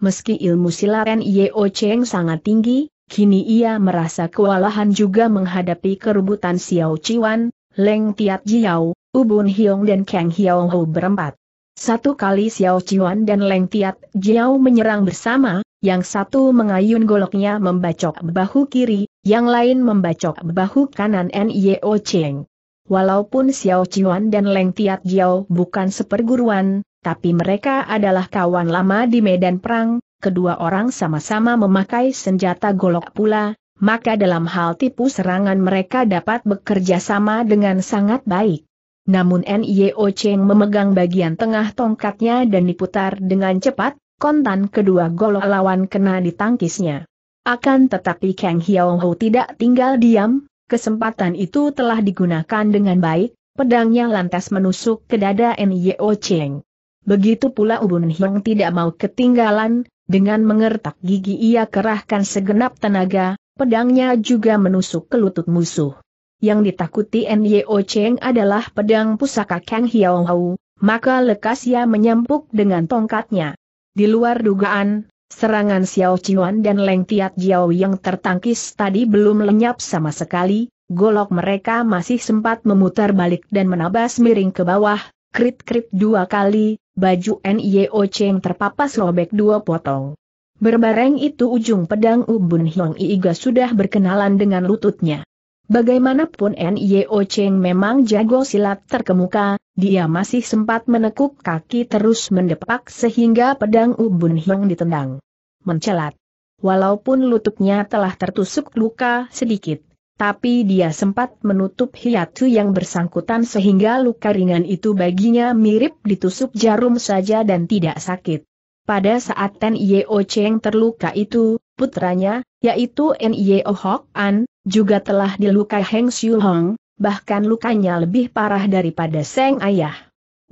meski ilmu silaren Yeo Cheng sangat tinggi, kini ia merasa kewalahan juga menghadapi kerubutan Xiao Chiwan, Leng Tiat Jiao, Ubun Hiong dan Kang Hiao Hu berempat. Satu kali Xiao Chiwan dan Leng Tiat Jiao menyerang bersama, yang satu mengayun goloknya membacok bahu kiri, yang lain membacok bahu kanan Nio Cheng. Walaupun Xiao Chiwan dan Leng Tiat Jiao bukan seperguruan, tapi mereka adalah kawan lama di medan perang, kedua orang sama-sama memakai senjata golok pula, maka dalam hal tipu serangan mereka dapat bekerja sama dengan sangat baik. Namun N.I.O. Cheng memegang bagian tengah tongkatnya dan diputar dengan cepat, kontan kedua golok lawan kena ditangkisnya. Akan tetapi Kang Hiao Ho tidak tinggal diam, kesempatan itu telah digunakan dengan baik, pedangnya lantas menusuk ke dada N.I.O. Cheng. Begitu pula Ubun Hiong tidak mau ketinggalan, dengan mengertak gigi ia kerahkan segenap tenaga, pedangnya juga menusuk ke lutut musuh. Yang ditakuti Nyo Cheng adalah pedang pusaka Kang Hiao Hau, maka lekas ia menyempuk dengan tongkatnya. Di luar dugaan, serangan Xiao Chuan dan Leng Tiat Jiao yang tertangkis tadi belum lenyap sama sekali, golok mereka masih sempat memutar balik dan menabas miring ke bawah, krit-krit dua kali, baju N.I.O. Cheng terpapas robek dua potong. Berbareng itu ujung pedang Ubun Hiong Iiga sudah berkenalan dengan lututnya. Bagaimanapun N.I.O. Cheng memang jago silat terkemuka, dia masih sempat menekuk kaki terus mendepak sehingga pedang Ubun Hiong ditendang. Mencelat. Walaupun lututnya telah tertusuk luka sedikit, tapi dia sempat menutup hiatu yang bersangkutan sehingga luka ringan itu baginya mirip ditusuk jarum saja dan tidak sakit. Pada saat Ten Yeo Cheng terluka itu, putranya, yaitu N Yeo Hok An, juga telah dilukai Heng Siu Hong, bahkan lukanya lebih parah daripada Seng Ayah.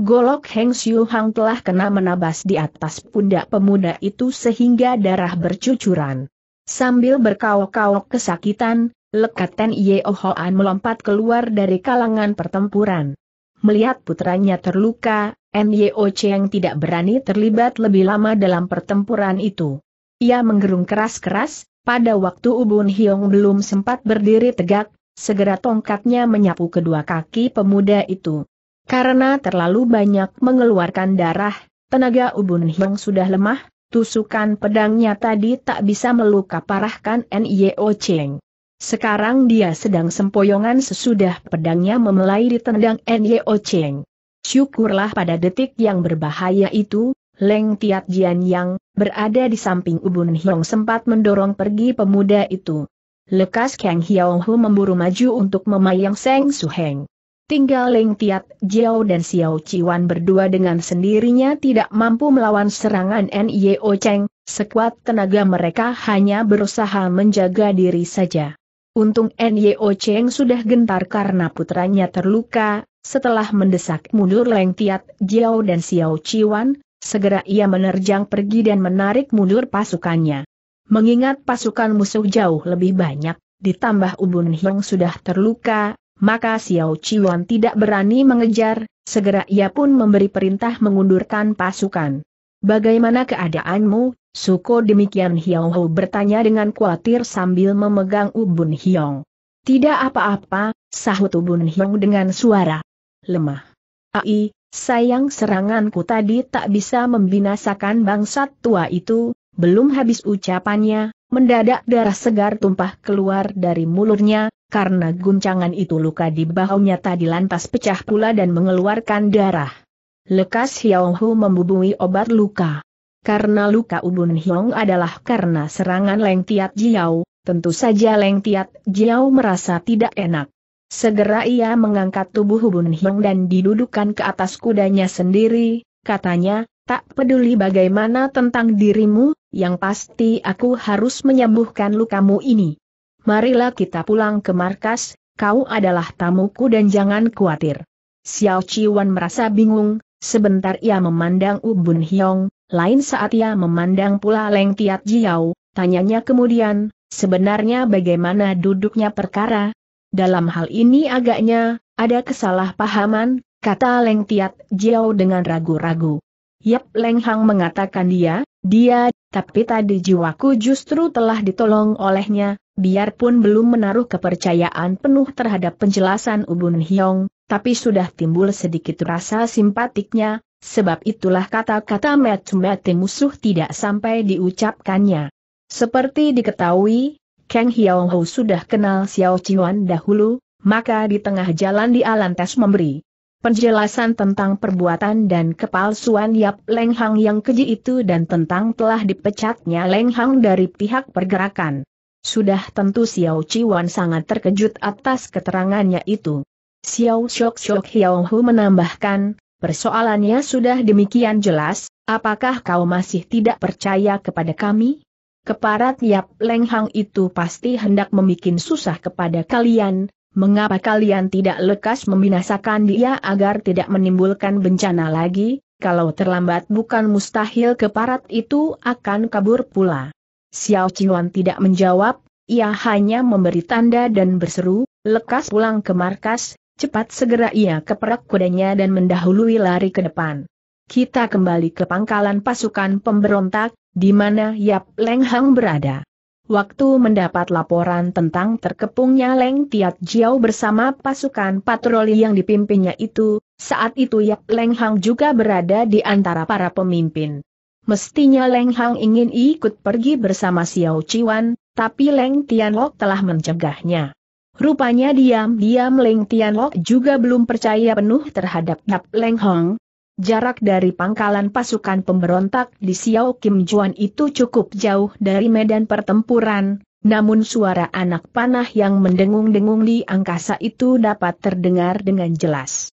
Golok Heng Siu Hong telah kena menabas di atas pundak pemuda itu sehingga darah bercucuran. Sambil berkau-kau kesakitan, Lekatan Yeo Hoan melompat keluar dari kalangan pertempuran. Melihat putranya terluka, Nyeo Cheng tidak berani terlibat lebih lama dalam pertempuran itu. Ia menggerung keras-keras, pada waktu Ubun Hiong belum sempat berdiri tegak, segera tongkatnya menyapu kedua kaki pemuda itu. Karena terlalu banyak mengeluarkan darah, tenaga Ubun Hiong sudah lemah, tusukan pedangnya tadi tak bisa meluka parahkan Nyeo Cheng. Sekarang dia sedang sempoyongan sesudah pedangnya memelai ditendang Nyo Cheng. Syukurlah pada detik yang berbahaya itu, Leng Tiat Jian Yang, berada di samping Ubun Hiong sempat mendorong pergi pemuda itu. Lekas Kang Hiao Hu memburu maju untuk memayang Seng Su Heng. Tinggal Leng Tiat Jiao dan Xiao Chiwan berdua dengan sendirinya tidak mampu melawan serangan Nyo Cheng, sekuat tenaga mereka hanya berusaha menjaga diri saja. Untung Nyo Cheng sudah gentar karena putranya terluka, setelah mendesak mundur Leng Tiat, Jiao dan Xiao Chiwan, segera ia menerjang pergi dan menarik mundur pasukannya. Mengingat pasukan musuh jauh lebih banyak, ditambah Ubun Hiong sudah terluka, maka Xiao Chiwan tidak berani mengejar, segera ia pun memberi perintah mengundurkan pasukan. Bagaimana keadaanmu, Suko demikian Hiao Ho bertanya dengan khawatir sambil memegang Ubun Hiong. Tidak apa-apa, sahut Ubun Hiong dengan suara lemah. Ai, sayang seranganku tadi tak bisa membinasakan bangsat tua itu, belum habis ucapannya, mendadak darah segar tumpah keluar dari mulutnya, karena guncangan itu luka di bahunya tadi lantas pecah pula dan mengeluarkan darah. Lekas Hiong Hu membubui obat luka. Karena luka Ubun Hiong adalah karena serangan Leng Tiat Jiao, tentu saja Leng Tiat Jiao merasa tidak enak. Segera ia mengangkat tubuh Ubun Hiong dan didudukan ke atas kudanya sendiri, katanya, tak peduli bagaimana tentang dirimu, yang pasti aku harus menyembuhkan lukamu ini. Marilah kita pulang ke markas, kau adalah tamuku dan jangan khawatir. Xiao Wan merasa bingung, Sebentar ia memandang Ubun Hyong, lain saat ia memandang pula Leng Tiat Jiao, tanyanya kemudian, sebenarnya bagaimana duduknya perkara? Dalam hal ini agaknya, ada kesalahpahaman, kata Leng Tiat Jiao dengan ragu-ragu. Yap Leng Hang mengatakan dia, dia, tapi tadi jiwaku justru telah ditolong olehnya, biarpun belum menaruh kepercayaan penuh terhadap penjelasan Ubun Hyong, tapi sudah timbul sedikit rasa simpatiknya, sebab itulah kata-kata mete-mete musuh tidak sampai diucapkannya. Seperti diketahui, Kang Hiao Hou sudah kenal Xiao Chiwan dahulu, maka di tengah jalan di Alantes memberi penjelasan tentang perbuatan dan kepalsuan Yap Leng Hang yang keji itu dan tentang telah dipecatnya Leng Hang dari pihak pergerakan. Sudah tentu Xiao Chiwan sangat terkejut atas keterangannya itu. Xiao Shok Shok Hiao Hu menambahkan, persoalannya sudah demikian jelas, apakah kau masih tidak percaya kepada kami? Keparat Yap Leng Hang itu pasti hendak membuat susah kepada kalian, mengapa kalian tidak lekas membinasakan dia agar tidak menimbulkan bencana lagi, kalau terlambat bukan mustahil keparat itu akan kabur pula. Xiao Qingwan tidak menjawab, ia hanya memberi tanda dan berseru, lekas pulang ke markas, Cepat segera ia keperak kudanya dan mendahului lari ke depan. Kita kembali ke pangkalan pasukan pemberontak, di mana Yap Leng Hang berada. Waktu mendapat laporan tentang terkepungnya Leng Tiat Jiao bersama pasukan patroli yang dipimpinnya itu, saat itu Yap Leng Hang juga berada di antara para pemimpin. Mestinya Leng Hang ingin ikut pergi bersama Xiao Chiwan, tapi Leng Tianlok telah mencegahnya. Rupanya diam-diam Leng Tianlok juga belum percaya penuh terhadap Yap Leng Hong. Jarak dari pangkalan pasukan pemberontak di Xiao Kim Juan itu cukup jauh dari medan pertempuran, namun suara anak panah yang mendengung-dengung di angkasa itu dapat terdengar dengan jelas.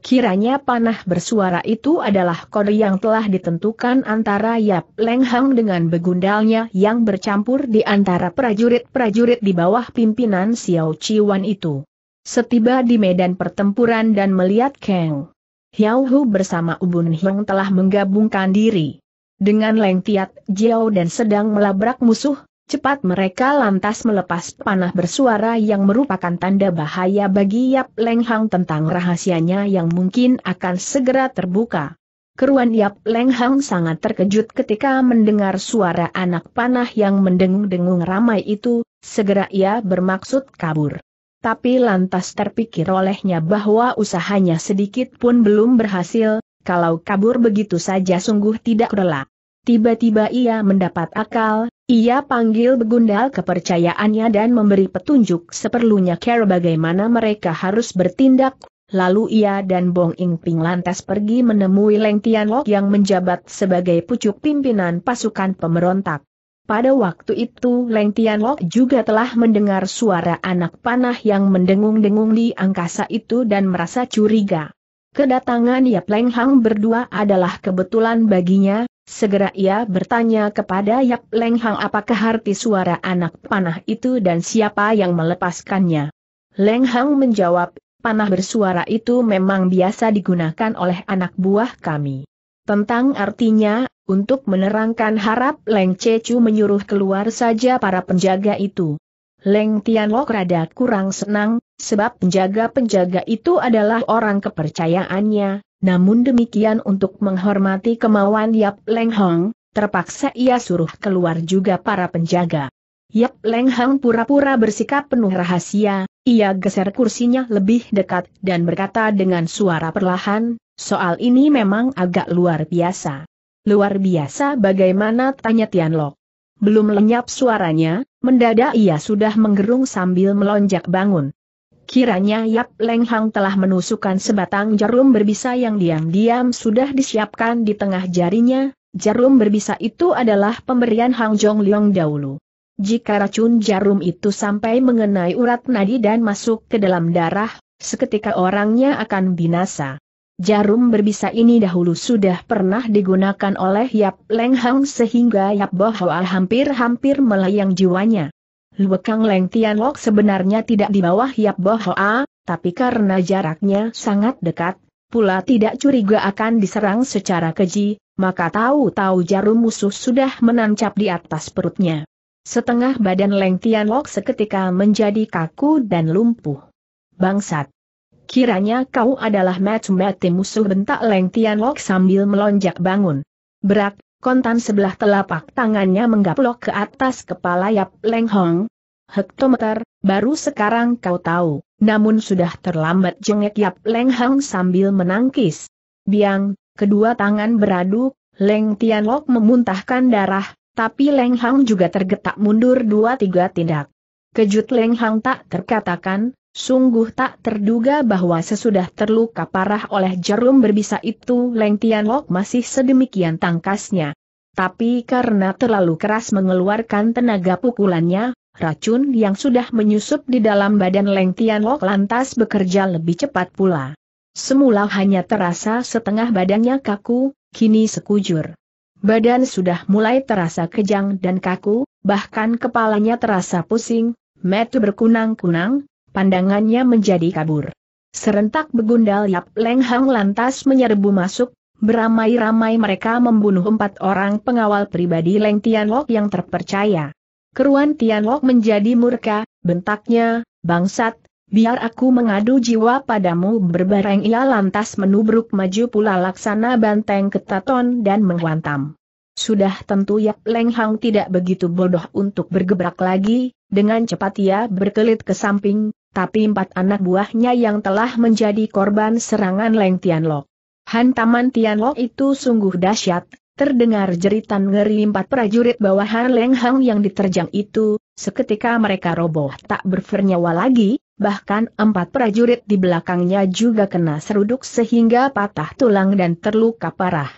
Kiranya panah bersuara itu adalah kode yang telah ditentukan antara Yap Leng Hang dengan begundalnya yang bercampur di antara prajurit-prajurit di bawah pimpinan Xiao Chiwan itu. Setiba di medan pertempuran dan melihat Kang Xiao Hu bersama Ubun Hiong telah menggabungkan diri. Dengan Leng Tiat Jiao dan sedang melabrak musuh, Cepat mereka lantas melepas panah bersuara yang merupakan tanda bahaya bagi Yap Leng Hang tentang rahasianya yang mungkin akan segera terbuka. Keruan Yap Leng Hang sangat terkejut ketika mendengar suara anak panah yang mendengung-dengung ramai itu, segera ia bermaksud kabur. Tapi lantas terpikir olehnya bahwa usahanya sedikit pun belum berhasil, kalau kabur begitu saja sungguh tidak rela. Tiba-tiba ia mendapat akal, ia panggil begundal kepercayaannya dan memberi petunjuk seperlunya care bagaimana mereka harus bertindak. Lalu ia dan Bong Ing Ping lantas pergi menemui Leng Tian Tianlok yang menjabat sebagai pucuk pimpinan pasukan pemberontak. Pada waktu itu Leng Tian Tianlok juga telah mendengar suara anak panah yang mendengung-dengung di angkasa itu dan merasa curiga. Kedatangan Yap Leng Hang berdua adalah kebetulan baginya, Segera ia bertanya kepada Yap Leng Hang apakah arti suara anak panah itu dan siapa yang melepaskannya. Leng Hang menjawab, panah bersuara itu memang biasa digunakan oleh anak buah kami. Tentang artinya, untuk menerangkan harap Leng Cecu menyuruh keluar saja para penjaga itu. Leng Tianlok rada kurang senang, sebab penjaga-penjaga itu adalah orang kepercayaannya, namun demikian untuk menghormati kemauan Yap Leng Hong, terpaksa ia suruh keluar juga para penjaga. Yap Leng Hong pura-pura bersikap penuh rahasia, ia geser kursinya lebih dekat dan berkata dengan suara perlahan, soal ini memang agak luar biasa. Luar biasa bagaimana tanya Tian Lok. Belum lenyap suaranya, mendadak ia sudah menggerung sambil melonjak bangun. Kiranya Yap Leng Hang telah menusukkan sebatang jarum berbisa yang diam-diam sudah disiapkan di tengah jarinya, jarum berbisa itu adalah pemberian Hang Jong Leong dahulu. Jika racun jarum itu sampai mengenai urat nadi dan masuk ke dalam darah, seketika orangnya akan binasa. Jarum berbisa ini dahulu sudah pernah digunakan oleh Yap Leng Hang sehingga Yap Hoa hampir-hampir melayang jiwanya. Luekang Leng Tianlok sebenarnya tidak di bawah Yap Bo tapi karena jaraknya sangat dekat, pula tidak curiga akan diserang secara keji, maka tahu-tahu jarum musuh sudah menancap di atas perutnya. Setengah badan Leng Tianlok seketika menjadi kaku dan lumpuh. Bangsat! Kiranya kau adalah match-match musuh bentak Leng Tianlok sambil melonjak bangun. Berak, kontan sebelah telapak tangannya menggaplok ke atas kepala Yap Leng Hong. Hektometer, baru sekarang kau tahu, namun sudah terlambat jengek Yap Leng Hong sambil menangkis. Biang, kedua tangan beradu, Leng Tian Lok memuntahkan darah, tapi Leng Hong juga tergetak mundur dua tiga tindak. Kejut Leng Hong tak terkatakan, Sungguh tak terduga bahwa sesudah terluka parah oleh jarum berbisa itu Leng Tianlok masih sedemikian tangkasnya. Tapi karena terlalu keras mengeluarkan tenaga pukulannya, racun yang sudah menyusup di dalam badan Leng Tianlok lantas bekerja lebih cepat pula. Semula hanya terasa setengah badannya kaku, kini sekujur. Badan sudah mulai terasa kejang dan kaku, bahkan kepalanya terasa pusing, metu berkunang-kunang, pandangannya menjadi kabur. Serentak begundal Yap Leng Hang lantas menyerbu masuk, beramai-ramai mereka membunuh empat orang pengawal pribadi Leng Tianlok yang terpercaya. Keruan Tianlok menjadi murka, bentaknya, bangsat, biar aku mengadu jiwa padamu berbareng ia lantas menubruk maju pula laksana banteng ketaton dan menghantam. Sudah tentu Yap Leng Hang tidak begitu bodoh untuk bergebrak lagi, dengan cepat ia berkelit ke samping, tapi empat anak buahnya yang telah menjadi korban serangan Leng Tianlok. Hantaman Tianlok itu sungguh dahsyat, terdengar jeritan ngeri empat prajurit bawahan Leng Hang yang diterjang itu, seketika mereka roboh tak bernyawa lagi, bahkan empat prajurit di belakangnya juga kena seruduk sehingga patah tulang dan terluka parah.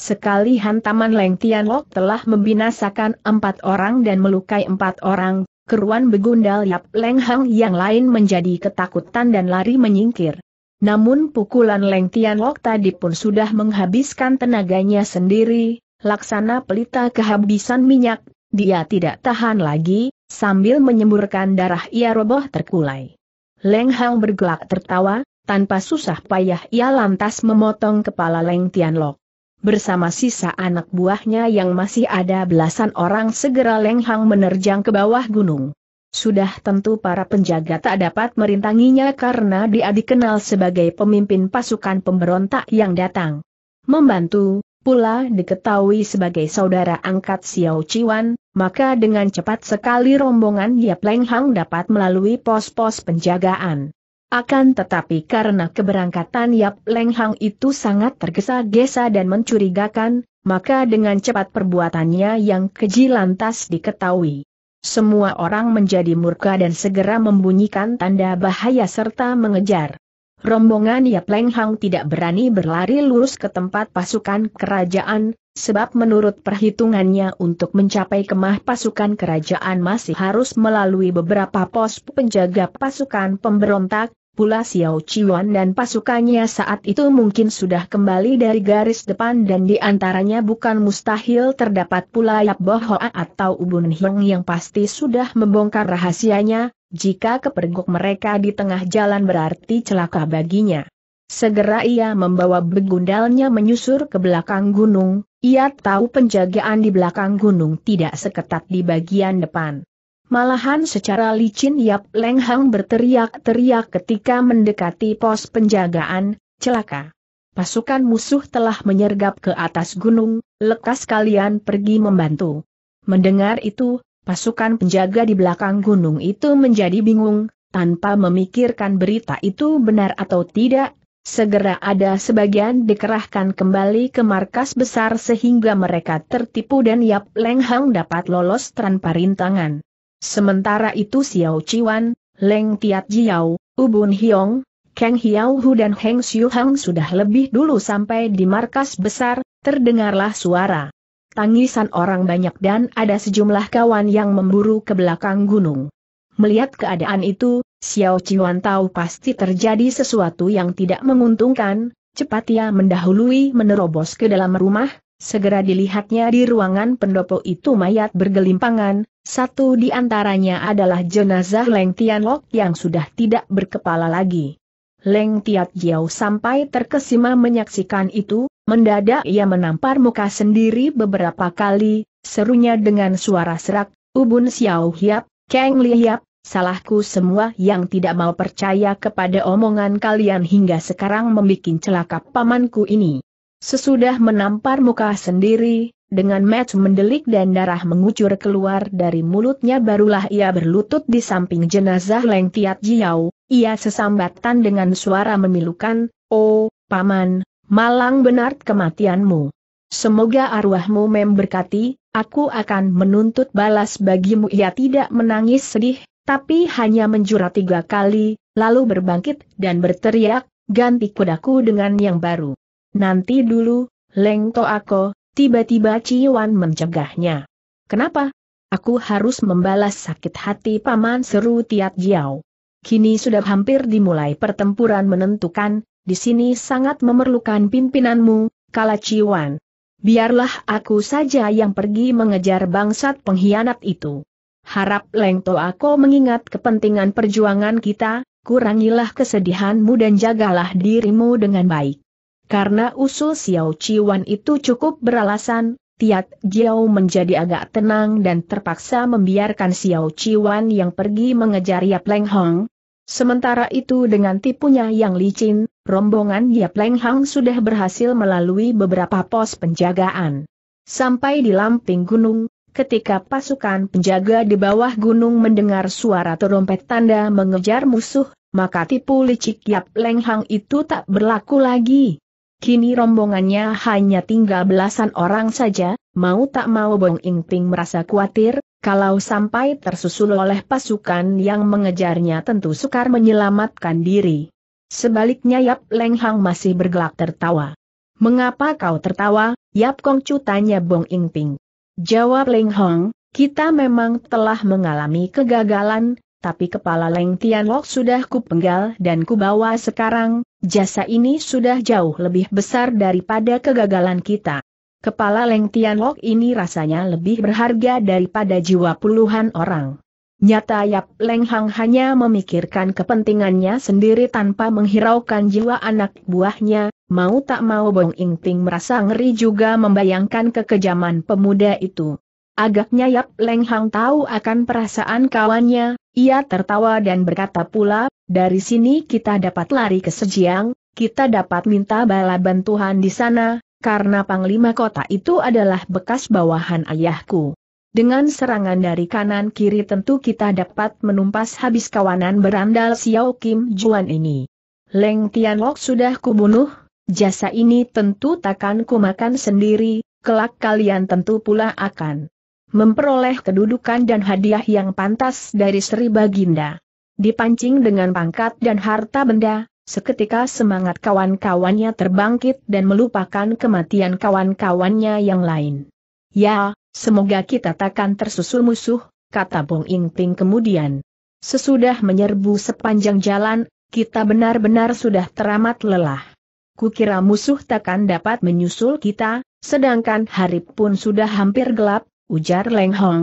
Sekali hantaman Leng Tianlok telah membinasakan empat orang dan melukai empat orang, keruan begundal Yap Leng Hang yang lain menjadi ketakutan dan lari menyingkir. Namun pukulan Leng Tian Lok tadi pun sudah menghabiskan tenaganya sendiri, laksana pelita kehabisan minyak, dia tidak tahan lagi, sambil menyemburkan darah ia roboh terkulai. Leng Hang bergelak tertawa, tanpa susah payah ia lantas memotong kepala Leng Tian Lok bersama sisa anak buahnya yang masih ada belasan orang segera lenghang menerjang ke bawah gunung. Sudah tentu para penjaga tak dapat merintanginya karena dia dikenal sebagai pemimpin pasukan pemberontak yang datang. Membantu, pula diketahui sebagai saudara angkat Xiao Chiwan, maka dengan cepat sekali rombongan Yap Lenghang dapat melalui pos-pos penjagaan. Akan tetapi karena keberangkatan Yap Leng Hang itu sangat tergesa-gesa dan mencurigakan, maka dengan cepat perbuatannya yang keji lantas diketahui. Semua orang menjadi murka dan segera membunyikan tanda bahaya serta mengejar. Rombongan Yap Leng Hang tidak berani berlari lurus ke tempat pasukan kerajaan, sebab menurut perhitungannya untuk mencapai kemah pasukan kerajaan masih harus melalui beberapa pos penjaga pasukan pemberontak, pula Xiao Chiwan dan pasukannya saat itu mungkin sudah kembali dari garis depan dan di antaranya bukan mustahil terdapat pula Yap Bohoa atau Ubun Hyung yang pasti sudah membongkar rahasianya, jika kepergok mereka di tengah jalan berarti celaka baginya. Segera ia membawa begundalnya menyusur ke belakang gunung, ia tahu penjagaan di belakang gunung tidak seketat di bagian depan. Malahan secara licin Yap Leng Hang berteriak-teriak ketika mendekati pos penjagaan, celaka. Pasukan musuh telah menyergap ke atas gunung, lekas kalian pergi membantu. Mendengar itu, pasukan penjaga di belakang gunung itu menjadi bingung, tanpa memikirkan berita itu benar atau tidak, segera ada sebagian dikerahkan kembali ke markas besar sehingga mereka tertipu dan Yap Leng Hang dapat lolos tanpa rintangan. Sementara itu Xiao Chiwan, Leng Tiat Jiao, Ubun Hiong, Kang Hiao Hu dan Heng Xiu Hang sudah lebih dulu sampai di markas besar, terdengarlah suara. Tangisan orang banyak dan ada sejumlah kawan yang memburu ke belakang gunung. Melihat keadaan itu, Xiao Chiwan tahu pasti terjadi sesuatu yang tidak menguntungkan, cepat ia mendahului menerobos ke dalam rumah, segera dilihatnya di ruangan pendopo itu mayat bergelimpangan, satu di antaranya adalah jenazah Leng Tianlok yang sudah tidak berkepala lagi. Leng Tiat Jiao sampai terkesima menyaksikan itu, mendadak ia menampar muka sendiri beberapa kali, serunya dengan suara serak, Ubun Xiao Hiap, Kang Li Hiap, salahku semua yang tidak mau percaya kepada omongan kalian hingga sekarang membuat celaka pamanku ini. Sesudah menampar muka sendiri, dengan match mendelik dan darah mengucur keluar dari mulutnya barulah ia berlutut di samping jenazah Leng Tiat Jiao, ia sesambatan dengan suara memilukan, Oh, Paman, malang benar kematianmu. Semoga arwahmu memberkati, aku akan menuntut balas bagimu ia tidak menangis sedih, tapi hanya menjura tiga kali, lalu berbangkit dan berteriak, ganti kudaku dengan yang baru. Nanti dulu, Leng Toako, Tiba-tiba Ciwan mencegahnya. Kenapa? Aku harus membalas sakit hati paman seru Tiat Jiao. Kini sudah hampir dimulai pertempuran menentukan, di sini sangat memerlukan pimpinanmu, kala Ciwan. Biarlah aku saja yang pergi mengejar bangsat pengkhianat itu. Harap Leng Toako mengingat kepentingan perjuangan kita, kurangilah kesedihanmu dan jagalah dirimu dengan baik. Karena usul Xiao Chiwan itu cukup beralasan, Tiat Jiao menjadi agak tenang dan terpaksa membiarkan Xiao Chiwan yang pergi mengejar Yap Leng Hong. Sementara itu dengan tipunya yang licin, rombongan Yap Leng Hong sudah berhasil melalui beberapa pos penjagaan. Sampai di Lamping Gunung, ketika pasukan penjaga di bawah gunung mendengar suara terompet tanda mengejar musuh, maka tipu licik Yap Leng Hong itu tak berlaku lagi. Kini rombongannya hanya tinggal belasan orang saja, mau tak mau Bong Ing Ping merasa khawatir, kalau sampai tersusul oleh pasukan yang mengejarnya tentu sukar menyelamatkan diri. Sebaliknya Yap Leng Hang masih bergelak tertawa. Mengapa kau tertawa, Yap Kong Chu tanya Bong Ing Ping. Jawab Leng Hang, kita memang telah mengalami kegagalan, tapi kepala Leng Tian Lok sudah kupenggal dan kubawa sekarang, Jasa ini sudah jauh lebih besar daripada kegagalan kita. Kepala Leng Tianlok ini rasanya lebih berharga daripada jiwa puluhan orang. Nyata Yap Leng Hang hanya memikirkan kepentingannya sendiri tanpa menghiraukan jiwa anak buahnya, mau tak mau Bong Ing Ting merasa ngeri juga membayangkan kekejaman pemuda itu. Agaknya Yap Leng Hang tahu akan perasaan kawannya, ia tertawa dan berkata pula, dari sini kita dapat lari ke Sejiang, kita dapat minta bala bantuan di sana, karena Panglima Kota itu adalah bekas bawahan ayahku. Dengan serangan dari kanan kiri tentu kita dapat menumpas habis kawanan berandal Xiao Kim Juan ini. Leng Tianlok sudah kubunuh, jasa ini tentu takkan kumakan sendiri, kelak kalian tentu pula akan memperoleh kedudukan dan hadiah yang pantas dari Sri Baginda. Dipancing dengan pangkat dan harta benda, seketika semangat kawan-kawannya terbangkit dan melupakan kematian kawan-kawannya yang lain. Ya, semoga kita takkan tersusul musuh, kata Bong Ing kemudian. Sesudah menyerbu sepanjang jalan, kita benar-benar sudah teramat lelah. Kukira musuh takkan dapat menyusul kita, sedangkan hari pun sudah hampir gelap, ujar Leng Hong.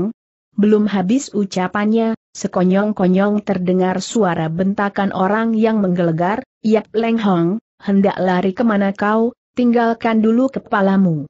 Belum habis ucapannya, sekonyong-konyong terdengar suara bentakan orang yang menggelegar, Yap Leng Hong, hendak lari kemana kau, tinggalkan dulu kepalamu.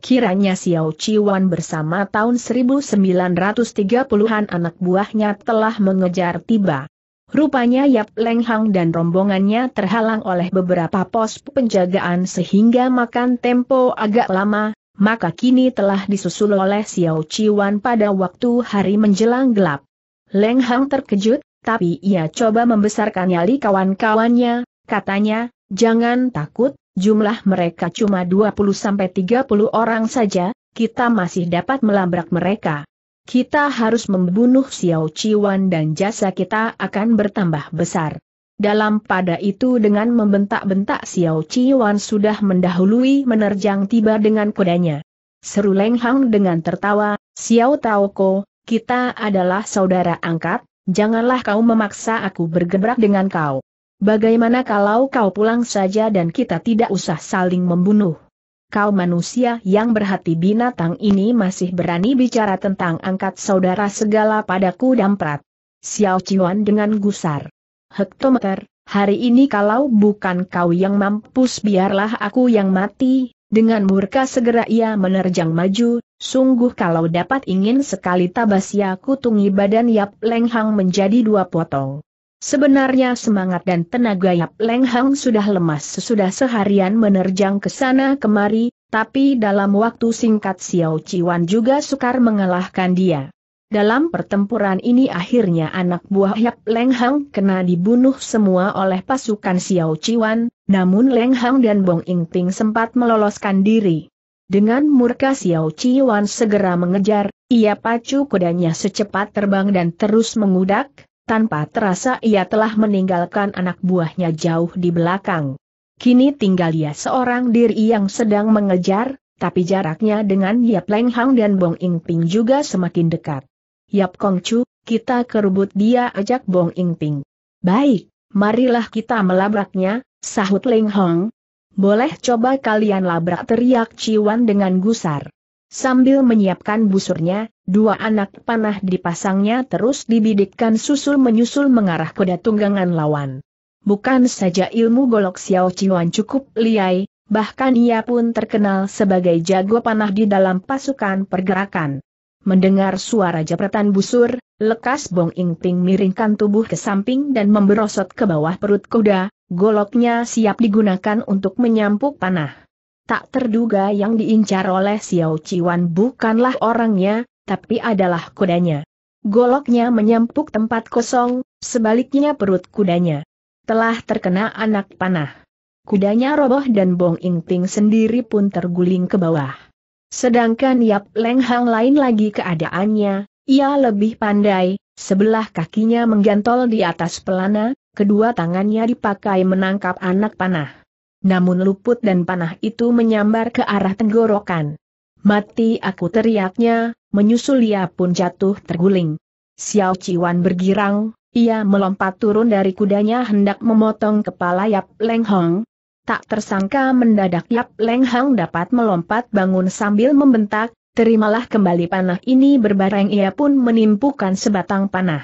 Kiranya Xiao Chiwan bersama tahun 1930-an anak buahnya telah mengejar tiba. Rupanya Yap Leng Hang dan rombongannya terhalang oleh beberapa pos penjagaan sehingga makan tempo agak lama, maka kini telah disusul oleh Xiao Chiwan pada waktu hari menjelang gelap. Leng Hang terkejut, tapi ia coba membesarkan nyali kawan-kawannya, katanya, jangan takut, jumlah mereka cuma 20-30 orang saja, kita masih dapat melabrak mereka. Kita harus membunuh Xiao Chiwan dan jasa kita akan bertambah besar. Dalam pada itu dengan membentak-bentak Xiao Chiwan sudah mendahului menerjang tiba dengan kudanya. Seru Leng Hang dengan tertawa, Xiao Tao Ko, kita adalah saudara angkat, janganlah kau memaksa aku bergebrak dengan kau. Bagaimana kalau kau pulang saja dan kita tidak usah saling membunuh? Kau manusia yang berhati binatang ini masih berani bicara tentang angkat saudara segala padaku damprat. Xiao Chiwan dengan gusar hektometer, hari ini kalau bukan kau yang mampus biarlah aku yang mati, dengan murka segera ia menerjang maju, sungguh kalau dapat ingin sekali tabas tabasya kutungi badan Yap Lenghang menjadi dua potong. Sebenarnya semangat dan tenaga Yap Lenghang sudah lemas sesudah seharian menerjang ke sana kemari, tapi dalam waktu singkat Xiao Ciwan juga sukar mengalahkan dia. Dalam pertempuran ini akhirnya anak buah Yap Leng Hang kena dibunuh semua oleh pasukan Xiao Chiwan, namun Leng Hang dan Bong Ing Ting sempat meloloskan diri. Dengan murka Xiao Chiwan segera mengejar, ia pacu kudanya secepat terbang dan terus mengudak, tanpa terasa ia telah meninggalkan anak buahnya jauh di belakang. Kini tinggal ia seorang diri yang sedang mengejar, tapi jaraknya dengan Yap Leng Hang dan Bong Ing Ping juga semakin dekat. Yap Kong Chu, kita kerubut dia ajak Bong Ing Ping. Baik, marilah kita melabraknya, sahut Leng Hong. Boleh coba kalian labrak teriak Ciwan dengan gusar. Sambil menyiapkan busurnya, dua anak panah dipasangnya terus dibidikkan susul-menyusul mengarah kuda tunggangan lawan. Bukan saja ilmu golok Xiao Ciwan cukup liai, bahkan ia pun terkenal sebagai jago panah di dalam pasukan pergerakan. Mendengar suara jepretan busur, lekas Bong Ing Ting miringkan tubuh ke samping dan memberosot ke bawah perut kuda, goloknya siap digunakan untuk menyampuk panah. Tak terduga yang diincar oleh Xiao Ciwan bukanlah orangnya, tapi adalah kudanya. Goloknya menyampuk tempat kosong, sebaliknya perut kudanya. Telah terkena anak panah. Kudanya roboh dan Bong Ing Ting sendiri pun terguling ke bawah. Sedangkan Yap Leng Hang lain lagi keadaannya, ia lebih pandai, sebelah kakinya menggantol di atas pelana, kedua tangannya dipakai menangkap anak panah. Namun luput dan panah itu menyambar ke arah tenggorokan. Mati aku teriaknya, menyusul ia pun jatuh terguling. Xiao Ciwan bergirang, ia melompat turun dari kudanya hendak memotong kepala Yap Leng Hong, Tak tersangka mendadak Yap Leng Hang dapat melompat bangun sambil membentak, terimalah kembali panah ini berbareng ia pun menimpukan sebatang panah.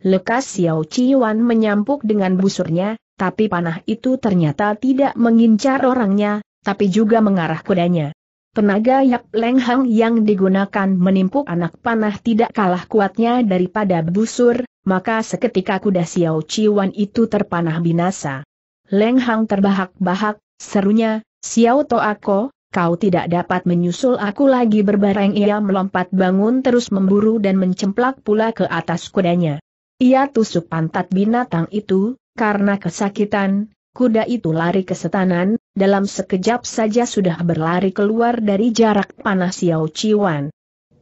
Lekas Xiao Wan menyampuk dengan busurnya, tapi panah itu ternyata tidak mengincar orangnya, tapi juga mengarah kudanya. Tenaga Yap Leng Hang yang digunakan menimpuk anak panah tidak kalah kuatnya daripada busur, maka seketika kuda Xiao Wan itu terpanah binasa. Leng Hang terbahak-bahak, serunya, Xiao To kau tidak dapat menyusul aku lagi berbareng ia melompat bangun terus memburu dan mencemplak pula ke atas kudanya. Ia tusuk pantat binatang itu, karena kesakitan, kuda itu lari ke setanan, dalam sekejap saja sudah berlari keluar dari jarak panas Xiao Chiwan.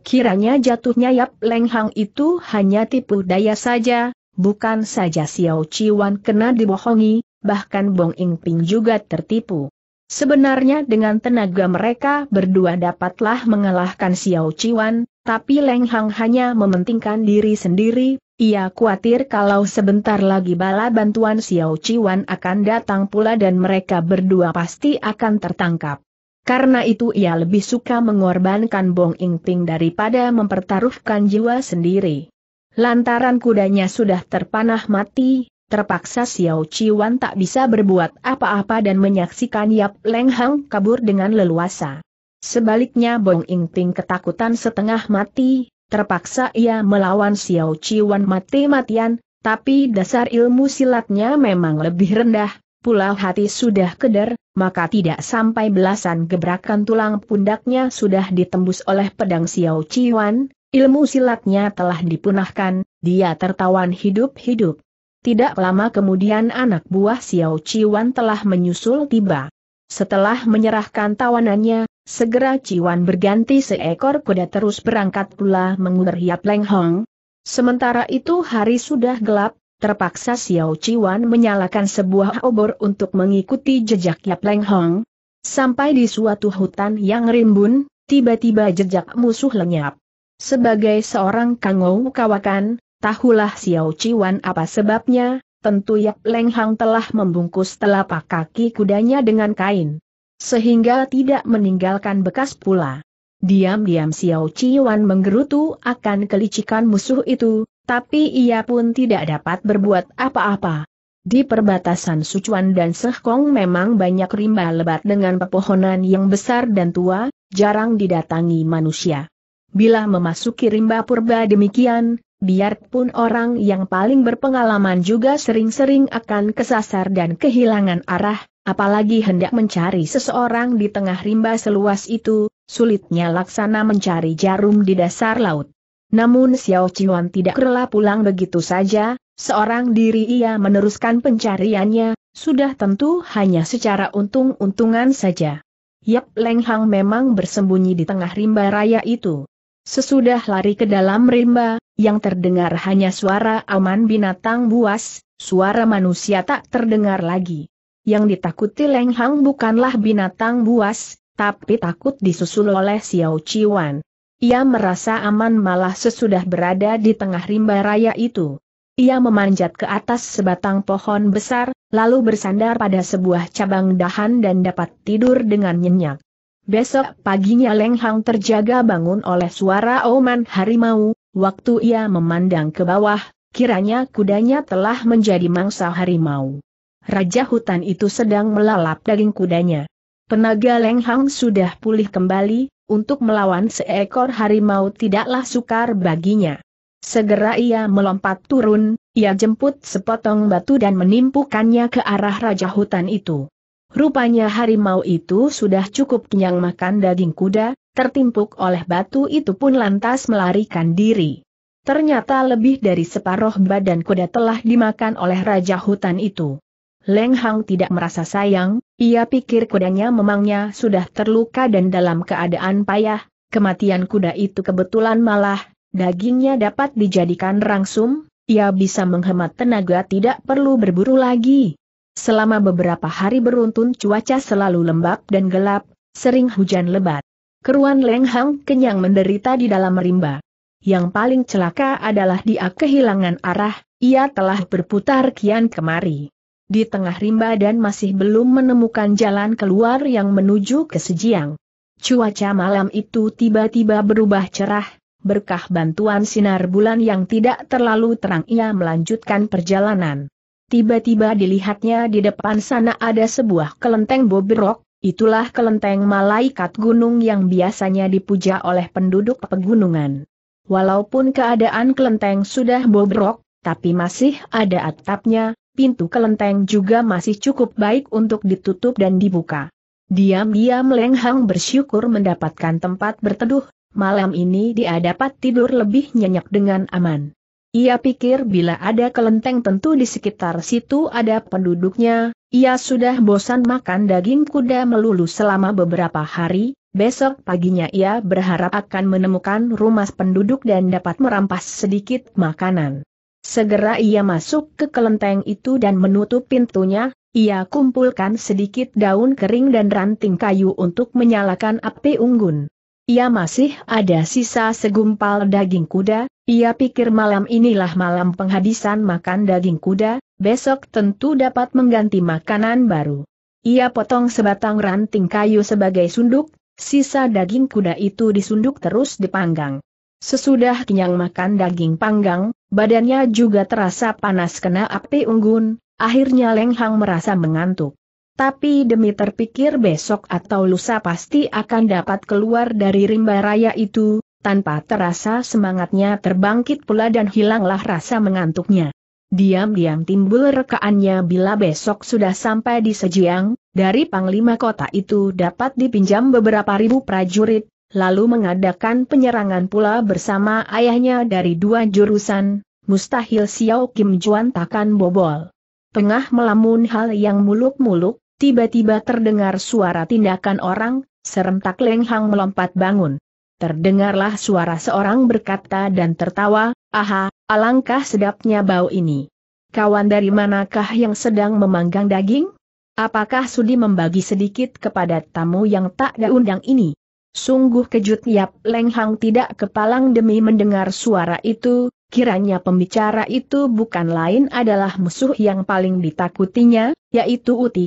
Kiranya jatuhnya Yap Leng Hang itu hanya tipu daya saja, bukan saja Xiao Chiwan kena dibohongi, bahkan Bong Ing Ping juga tertipu. Sebenarnya dengan tenaga mereka berdua dapatlah mengalahkan Xiao Chiwan, tapi Leng Hang hanya mementingkan diri sendiri, ia khawatir kalau sebentar lagi bala bantuan Xiao Chiwan akan datang pula dan mereka berdua pasti akan tertangkap. Karena itu ia lebih suka mengorbankan Bong Ing Ping daripada mempertaruhkan jiwa sendiri. Lantaran kudanya sudah terpanah mati, Terpaksa Xiao Chiwan tak bisa berbuat apa-apa dan menyaksikan Yap Leng Hang kabur dengan leluasa. Sebaliknya Bong Ing Ting ketakutan setengah mati, terpaksa ia melawan Xiao Chiwan mati-matian, tapi dasar ilmu silatnya memang lebih rendah, pula hati sudah keder, maka tidak sampai belasan gebrakan tulang pundaknya sudah ditembus oleh pedang Xiao Chiwan, ilmu silatnya telah dipunahkan, dia tertawan hidup-hidup. Tidak lama kemudian anak buah Xiao Ciwan telah menyusul tiba. Setelah menyerahkan tawanannya, segera Ciwan berganti seekor kuda terus berangkat pula mengulir Leng Hong. Sementara itu hari sudah gelap, terpaksa Xiao Ciwan menyalakan sebuah obor untuk mengikuti jejak Yap Leng Hong. Sampai di suatu hutan yang rimbun, tiba-tiba jejak musuh lenyap. Sebagai seorang kangou kawakan, Tahulah Xiao Ciwan apa sebabnya, tentu Yap Leng Hang telah membungkus telapak kaki kudanya dengan kain. Sehingga tidak meninggalkan bekas pula. Diam-diam Xiao Ciwan menggerutu akan kelicikan musuh itu, tapi ia pun tidak dapat berbuat apa-apa. Di perbatasan Sucuan dan Sehkong memang banyak rimba lebat dengan pepohonan yang besar dan tua, jarang didatangi manusia. Bila memasuki rimba purba demikian, biarpun orang yang paling berpengalaman juga sering-sering akan kesasar dan kehilangan arah, apalagi hendak mencari seseorang di tengah rimba seluas itu, sulitnya laksana mencari jarum di dasar laut. Namun Xiao Chiwan tidak rela pulang begitu saja, seorang diri ia meneruskan pencariannya, sudah tentu hanya secara untung-untungan saja. Yap Leng Hang memang bersembunyi di tengah rimba raya itu. Sesudah lari ke dalam rimba, yang terdengar hanya suara aman binatang buas, suara manusia tak terdengar lagi. Yang ditakuti Leng Hang bukanlah binatang buas, tapi takut disusul oleh Xiao Chiwan. Ia merasa aman malah sesudah berada di tengah rimba raya itu. Ia memanjat ke atas sebatang pohon besar, lalu bersandar pada sebuah cabang dahan dan dapat tidur dengan nyenyak. Besok paginya Leng Hang terjaga bangun oleh suara oman harimau, waktu ia memandang ke bawah, kiranya kudanya telah menjadi mangsa harimau. Raja hutan itu sedang melalap daging kudanya. Penaga Leng Hang sudah pulih kembali, untuk melawan seekor harimau tidaklah sukar baginya. Segera ia melompat turun, ia jemput sepotong batu dan menimpukannya ke arah raja hutan itu. Rupanya harimau itu sudah cukup kenyang makan daging kuda, tertimpuk oleh batu itu pun lantas melarikan diri. Ternyata lebih dari separuh badan kuda telah dimakan oleh raja hutan itu. Leng Hang tidak merasa sayang, ia pikir kudanya memangnya sudah terluka dan dalam keadaan payah, kematian kuda itu kebetulan malah, dagingnya dapat dijadikan rangsum, ia bisa menghemat tenaga tidak perlu berburu lagi. Selama beberapa hari beruntun cuaca selalu lembab dan gelap, sering hujan lebat. Keruan lenghang kenyang menderita di dalam rimba. Yang paling celaka adalah dia kehilangan arah, ia telah berputar kian kemari. Di tengah rimba dan masih belum menemukan jalan keluar yang menuju ke Sejiang. Cuaca malam itu tiba-tiba berubah cerah, berkah bantuan sinar bulan yang tidak terlalu terang ia melanjutkan perjalanan. Tiba-tiba dilihatnya di depan sana ada sebuah kelenteng bobrok. itulah kelenteng malaikat gunung yang biasanya dipuja oleh penduduk pegunungan. Walaupun keadaan kelenteng sudah bobrok, tapi masih ada atapnya, pintu kelenteng juga masih cukup baik untuk ditutup dan dibuka. Diam-diam Lenghang bersyukur mendapatkan tempat berteduh, malam ini dia dapat tidur lebih nyenyak dengan aman. Ia pikir bila ada kelenteng tentu di sekitar situ ada penduduknya, ia sudah bosan makan daging kuda melulu selama beberapa hari, besok paginya ia berharap akan menemukan rumah penduduk dan dapat merampas sedikit makanan. Segera ia masuk ke kelenteng itu dan menutup pintunya, ia kumpulkan sedikit daun kering dan ranting kayu untuk menyalakan api unggun. Ia masih ada sisa segumpal daging kuda, ia pikir malam inilah malam penghabisan makan daging kuda, besok tentu dapat mengganti makanan baru. Ia potong sebatang ranting kayu sebagai sunduk, sisa daging kuda itu disunduk terus dipanggang. Sesudah kenyang makan daging panggang, badannya juga terasa panas kena api unggun, akhirnya Leng Hang merasa mengantuk tapi demi terpikir besok atau lusa pasti akan dapat keluar dari rimba raya itu, tanpa terasa semangatnya terbangkit pula dan hilanglah rasa mengantuknya. Diam-diam timbul rekaannya bila besok sudah sampai di Sejiang, dari Panglima Kota itu dapat dipinjam beberapa ribu prajurit, lalu mengadakan penyerangan pula bersama ayahnya dari dua jurusan, mustahil Xiao Kim Juan takkan bobol. Tengah melamun hal yang muluk-muluk, tiba-tiba terdengar suara tindakan orang, serentak Lenghang melompat bangun. Terdengarlah suara seorang berkata dan tertawa, aha, alangkah sedapnya bau ini. Kawan dari manakah yang sedang memanggang daging? Apakah sudi membagi sedikit kepada tamu yang tak diundang ini? Sungguh kejut Yap Leng tidak kepalang demi mendengar suara itu, kiranya pembicara itu bukan lain adalah musuh yang paling ditakutinya, yaitu Uti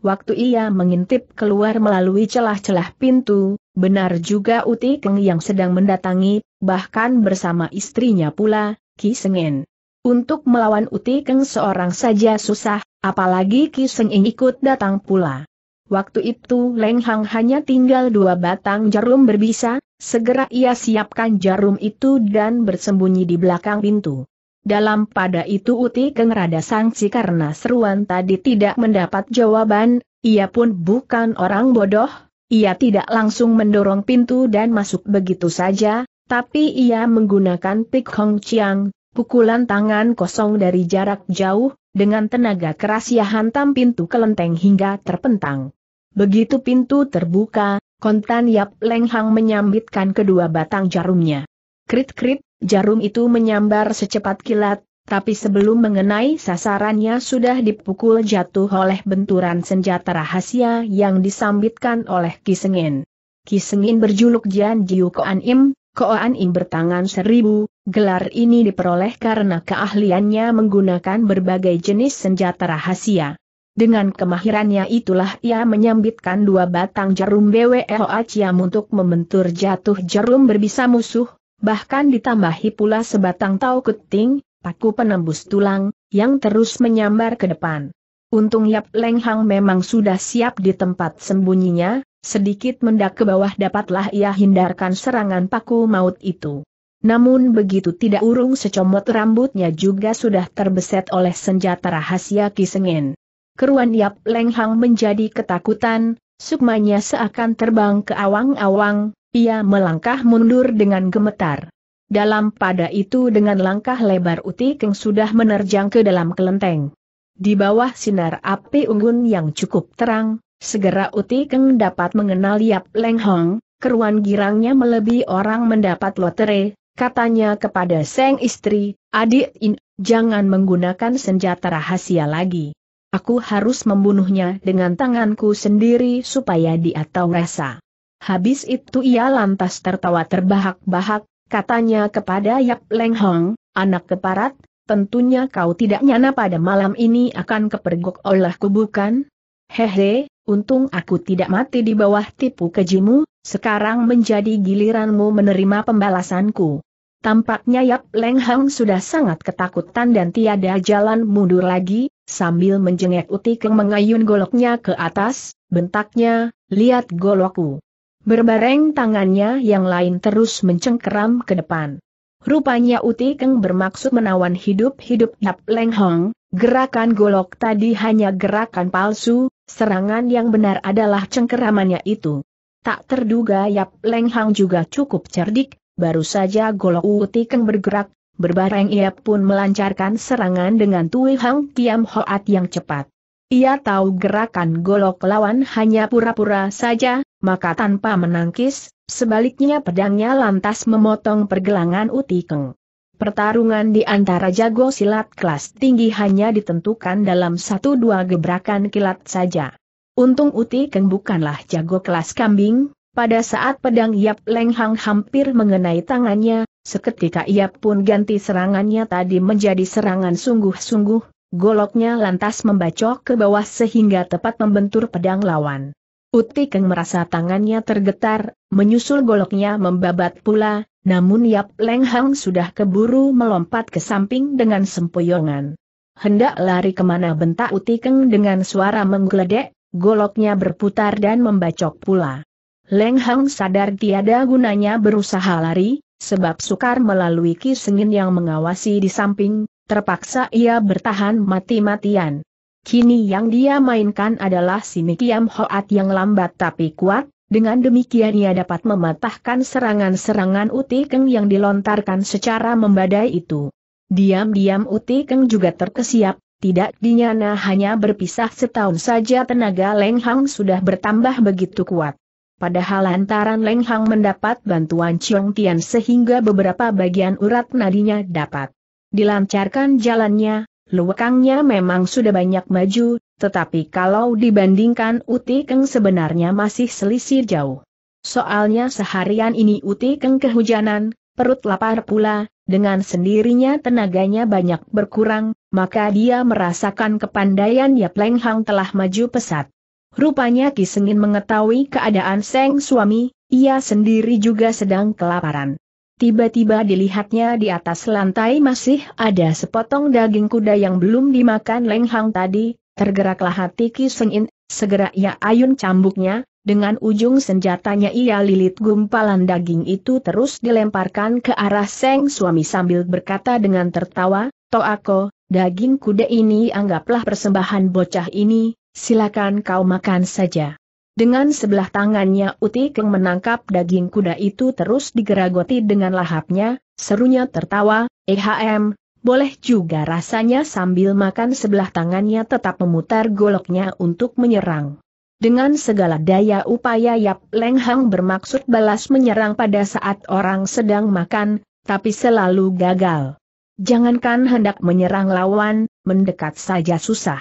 Waktu ia mengintip keluar melalui celah-celah pintu, benar juga Uti yang sedang mendatangi, bahkan bersama istrinya pula, Ki Sengen. Untuk melawan Uti seorang saja susah, apalagi Ki Sengen ikut datang pula. Waktu itu Leng Hang hanya tinggal dua batang jarum berbisa, segera ia siapkan jarum itu dan bersembunyi di belakang pintu. Dalam pada itu Uti Keng rada sangsi karena seruan tadi tidak mendapat jawaban, ia pun bukan orang bodoh, ia tidak langsung mendorong pintu dan masuk begitu saja, tapi ia menggunakan pik hong chiang, pukulan tangan kosong dari jarak jauh, dengan tenaga keras ia hantam pintu kelenteng hingga terpentang. Begitu pintu terbuka, kontan Yap Leng Hang menyambitkan kedua batang jarumnya. Krit-krit, jarum itu menyambar secepat kilat, tapi sebelum mengenai sasarannya sudah dipukul jatuh oleh benturan senjata rahasia yang disambitkan oleh Kisengin. Kisengin berjuluk Jian Jiu Koan Im, Koan Im bertangan seribu, gelar ini diperoleh karena keahliannya menggunakan berbagai jenis senjata rahasia. Dengan kemahirannya itulah ia menyambitkan dua batang jarum BWLA Ciam untuk membentur jatuh jarum berbisa musuh, bahkan ditambahi pula sebatang tau keting, paku penembus tulang, yang terus menyambar ke depan. Untung Yap lenghang memang sudah siap di tempat sembunyinya, sedikit mendak ke bawah dapatlah ia hindarkan serangan paku maut itu. Namun begitu tidak urung secomot rambutnya juga sudah terbeset oleh senjata rahasia Kisengen keruan Yap Leng Hang menjadi ketakutan, sukmanya seakan terbang ke awang-awang, ia melangkah mundur dengan gemetar. Dalam pada itu dengan langkah lebar Uti Keng sudah menerjang ke dalam kelenteng. Di bawah sinar api unggun yang cukup terang, segera Uti Keng dapat mengenal Yap Leng Hong, keruan girangnya melebihi orang mendapat lotere, katanya kepada sang istri, adik In, jangan menggunakan senjata rahasia lagi. Aku harus membunuhnya dengan tanganku sendiri supaya dia tahu rasa. Habis itu ia lantas tertawa terbahak-bahak, katanya kepada Yap Leng Hong, anak keparat, tentunya kau tidak nyana pada malam ini akan kepergok olehku bukan? Hehe, untung aku tidak mati di bawah tipu kejimu, sekarang menjadi giliranmu menerima pembalasanku. Tampaknya Yap Leng Hong sudah sangat ketakutan dan tiada jalan mundur lagi, Sambil menjengek Utikeng mengayun goloknya ke atas, bentaknya, lihat golokku. Berbareng tangannya yang lain terus mencengkeram ke depan. Rupanya Uti Keng bermaksud menawan hidup-hidup Nap Leng Hong, gerakan golok tadi hanya gerakan palsu, serangan yang benar adalah cengkeramannya itu. Tak terduga Yap Leng Hong juga cukup cerdik, baru saja golok Uti Keng bergerak, Berbareng ia pun melancarkan serangan dengan Tui Hang Kiam Hoat yang cepat. Ia tahu gerakan golok lawan hanya pura-pura saja, maka tanpa menangkis, sebaliknya pedangnya lantas memotong pergelangan uti keng. Pertarungan di antara jago silat kelas tinggi hanya ditentukan dalam satu dua gebrakan kilat saja. Untung uti keng bukanlah jago kelas kambing, pada saat pedang Yap Leng Hang hampir mengenai tangannya, Seketika ia pun ganti serangannya tadi menjadi serangan sungguh-sungguh, goloknya lantas membacok ke bawah sehingga tepat membentur pedang lawan. Uti Keng merasa tangannya tergetar, menyusul goloknya membabat pula, namun Yap Leng Hang sudah keburu melompat ke samping dengan sempoyongan. Hendak lari kemana bentak Uti Keng dengan suara menggeledek, goloknya berputar dan membacok pula. Leng Hang sadar tiada gunanya berusaha lari, sebab sukar melalui kisengin yang mengawasi di samping, terpaksa ia bertahan mati-matian. Kini yang dia mainkan adalah si Mikiam Hoat yang lambat tapi kuat, dengan demikian ia dapat mematahkan serangan-serangan Utikeng yang dilontarkan secara membadai itu. Diam-diam Utikeng juga terkesiap, tidak dinyana hanya berpisah setahun saja tenaga Leng Hang sudah bertambah begitu kuat. Padahal lantaran Leng Hang mendapat bantuan Chiong Tian sehingga beberapa bagian urat nadinya dapat dilancarkan jalannya, luwakangnya memang sudah banyak maju, tetapi kalau dibandingkan Uti Keng sebenarnya masih selisih jauh. Soalnya seharian ini Uti Keng kehujanan, perut lapar pula, dengan sendirinya tenaganya banyak berkurang, maka dia merasakan kepandaian Yap Leng Hang telah maju pesat. Rupanya Ki Sengin mengetahui keadaan Seng suami, ia sendiri juga sedang kelaparan. Tiba-tiba dilihatnya di atas lantai masih ada sepotong daging kuda yang belum dimakan Lenghang tadi, tergeraklah hati Ki Sengin, segera ia ayun cambuknya, dengan ujung senjatanya ia lilit gumpalan daging itu terus dilemparkan ke arah Seng suami sambil berkata dengan tertawa, Toako, daging kuda ini anggaplah persembahan bocah ini, Silakan kau makan saja. Dengan sebelah tangannya Uti Keng menangkap daging kuda itu terus digeragoti dengan lahapnya, serunya tertawa, ehm, boleh juga rasanya sambil makan sebelah tangannya tetap memutar goloknya untuk menyerang. Dengan segala daya upaya Yap Leng Hang bermaksud balas menyerang pada saat orang sedang makan, tapi selalu gagal. Jangankan hendak menyerang lawan, mendekat saja susah.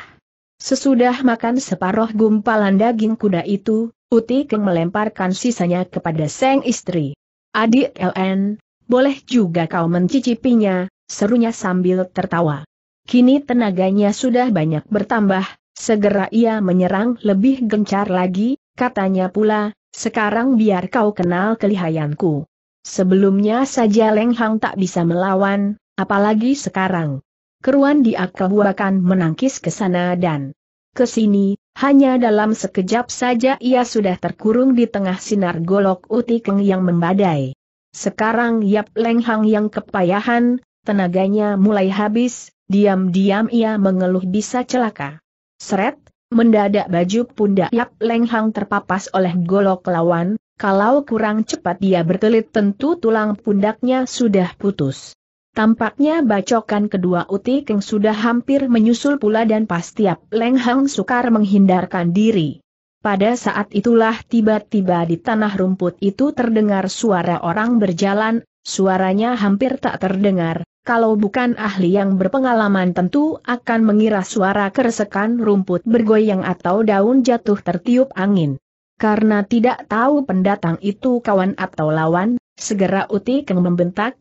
Sesudah makan separuh gumpalan daging kuda itu, Uti Keng melemparkan sisanya kepada sang istri. Adik LN, boleh juga kau mencicipinya, serunya sambil tertawa. Kini tenaganya sudah banyak bertambah, segera ia menyerang lebih gencar lagi, katanya pula, sekarang biar kau kenal kelihayanku. Sebelumnya saja Leng Hang tak bisa melawan, apalagi sekarang keruan di menangkis ke sana dan ke sini, hanya dalam sekejap saja ia sudah terkurung di tengah sinar golok utikeng yang membadai. Sekarang Yap lenghang yang kepayahan, tenaganya mulai habis, diam-diam ia mengeluh bisa celaka. Seret, mendadak baju pundak Yap Leng Hang terpapas oleh golok lawan, kalau kurang cepat dia berkelit tentu tulang pundaknya sudah putus. Tampaknya bacokan kedua Uti Keng sudah hampir menyusul pula dan pastiap Leng Hang sukar menghindarkan diri. Pada saat itulah tiba-tiba di tanah rumput itu terdengar suara orang berjalan, suaranya hampir tak terdengar, kalau bukan ahli yang berpengalaman tentu akan mengira suara keresekan rumput bergoyang atau daun jatuh tertiup angin. Karena tidak tahu pendatang itu kawan atau lawan, segera Uti Keng membentak,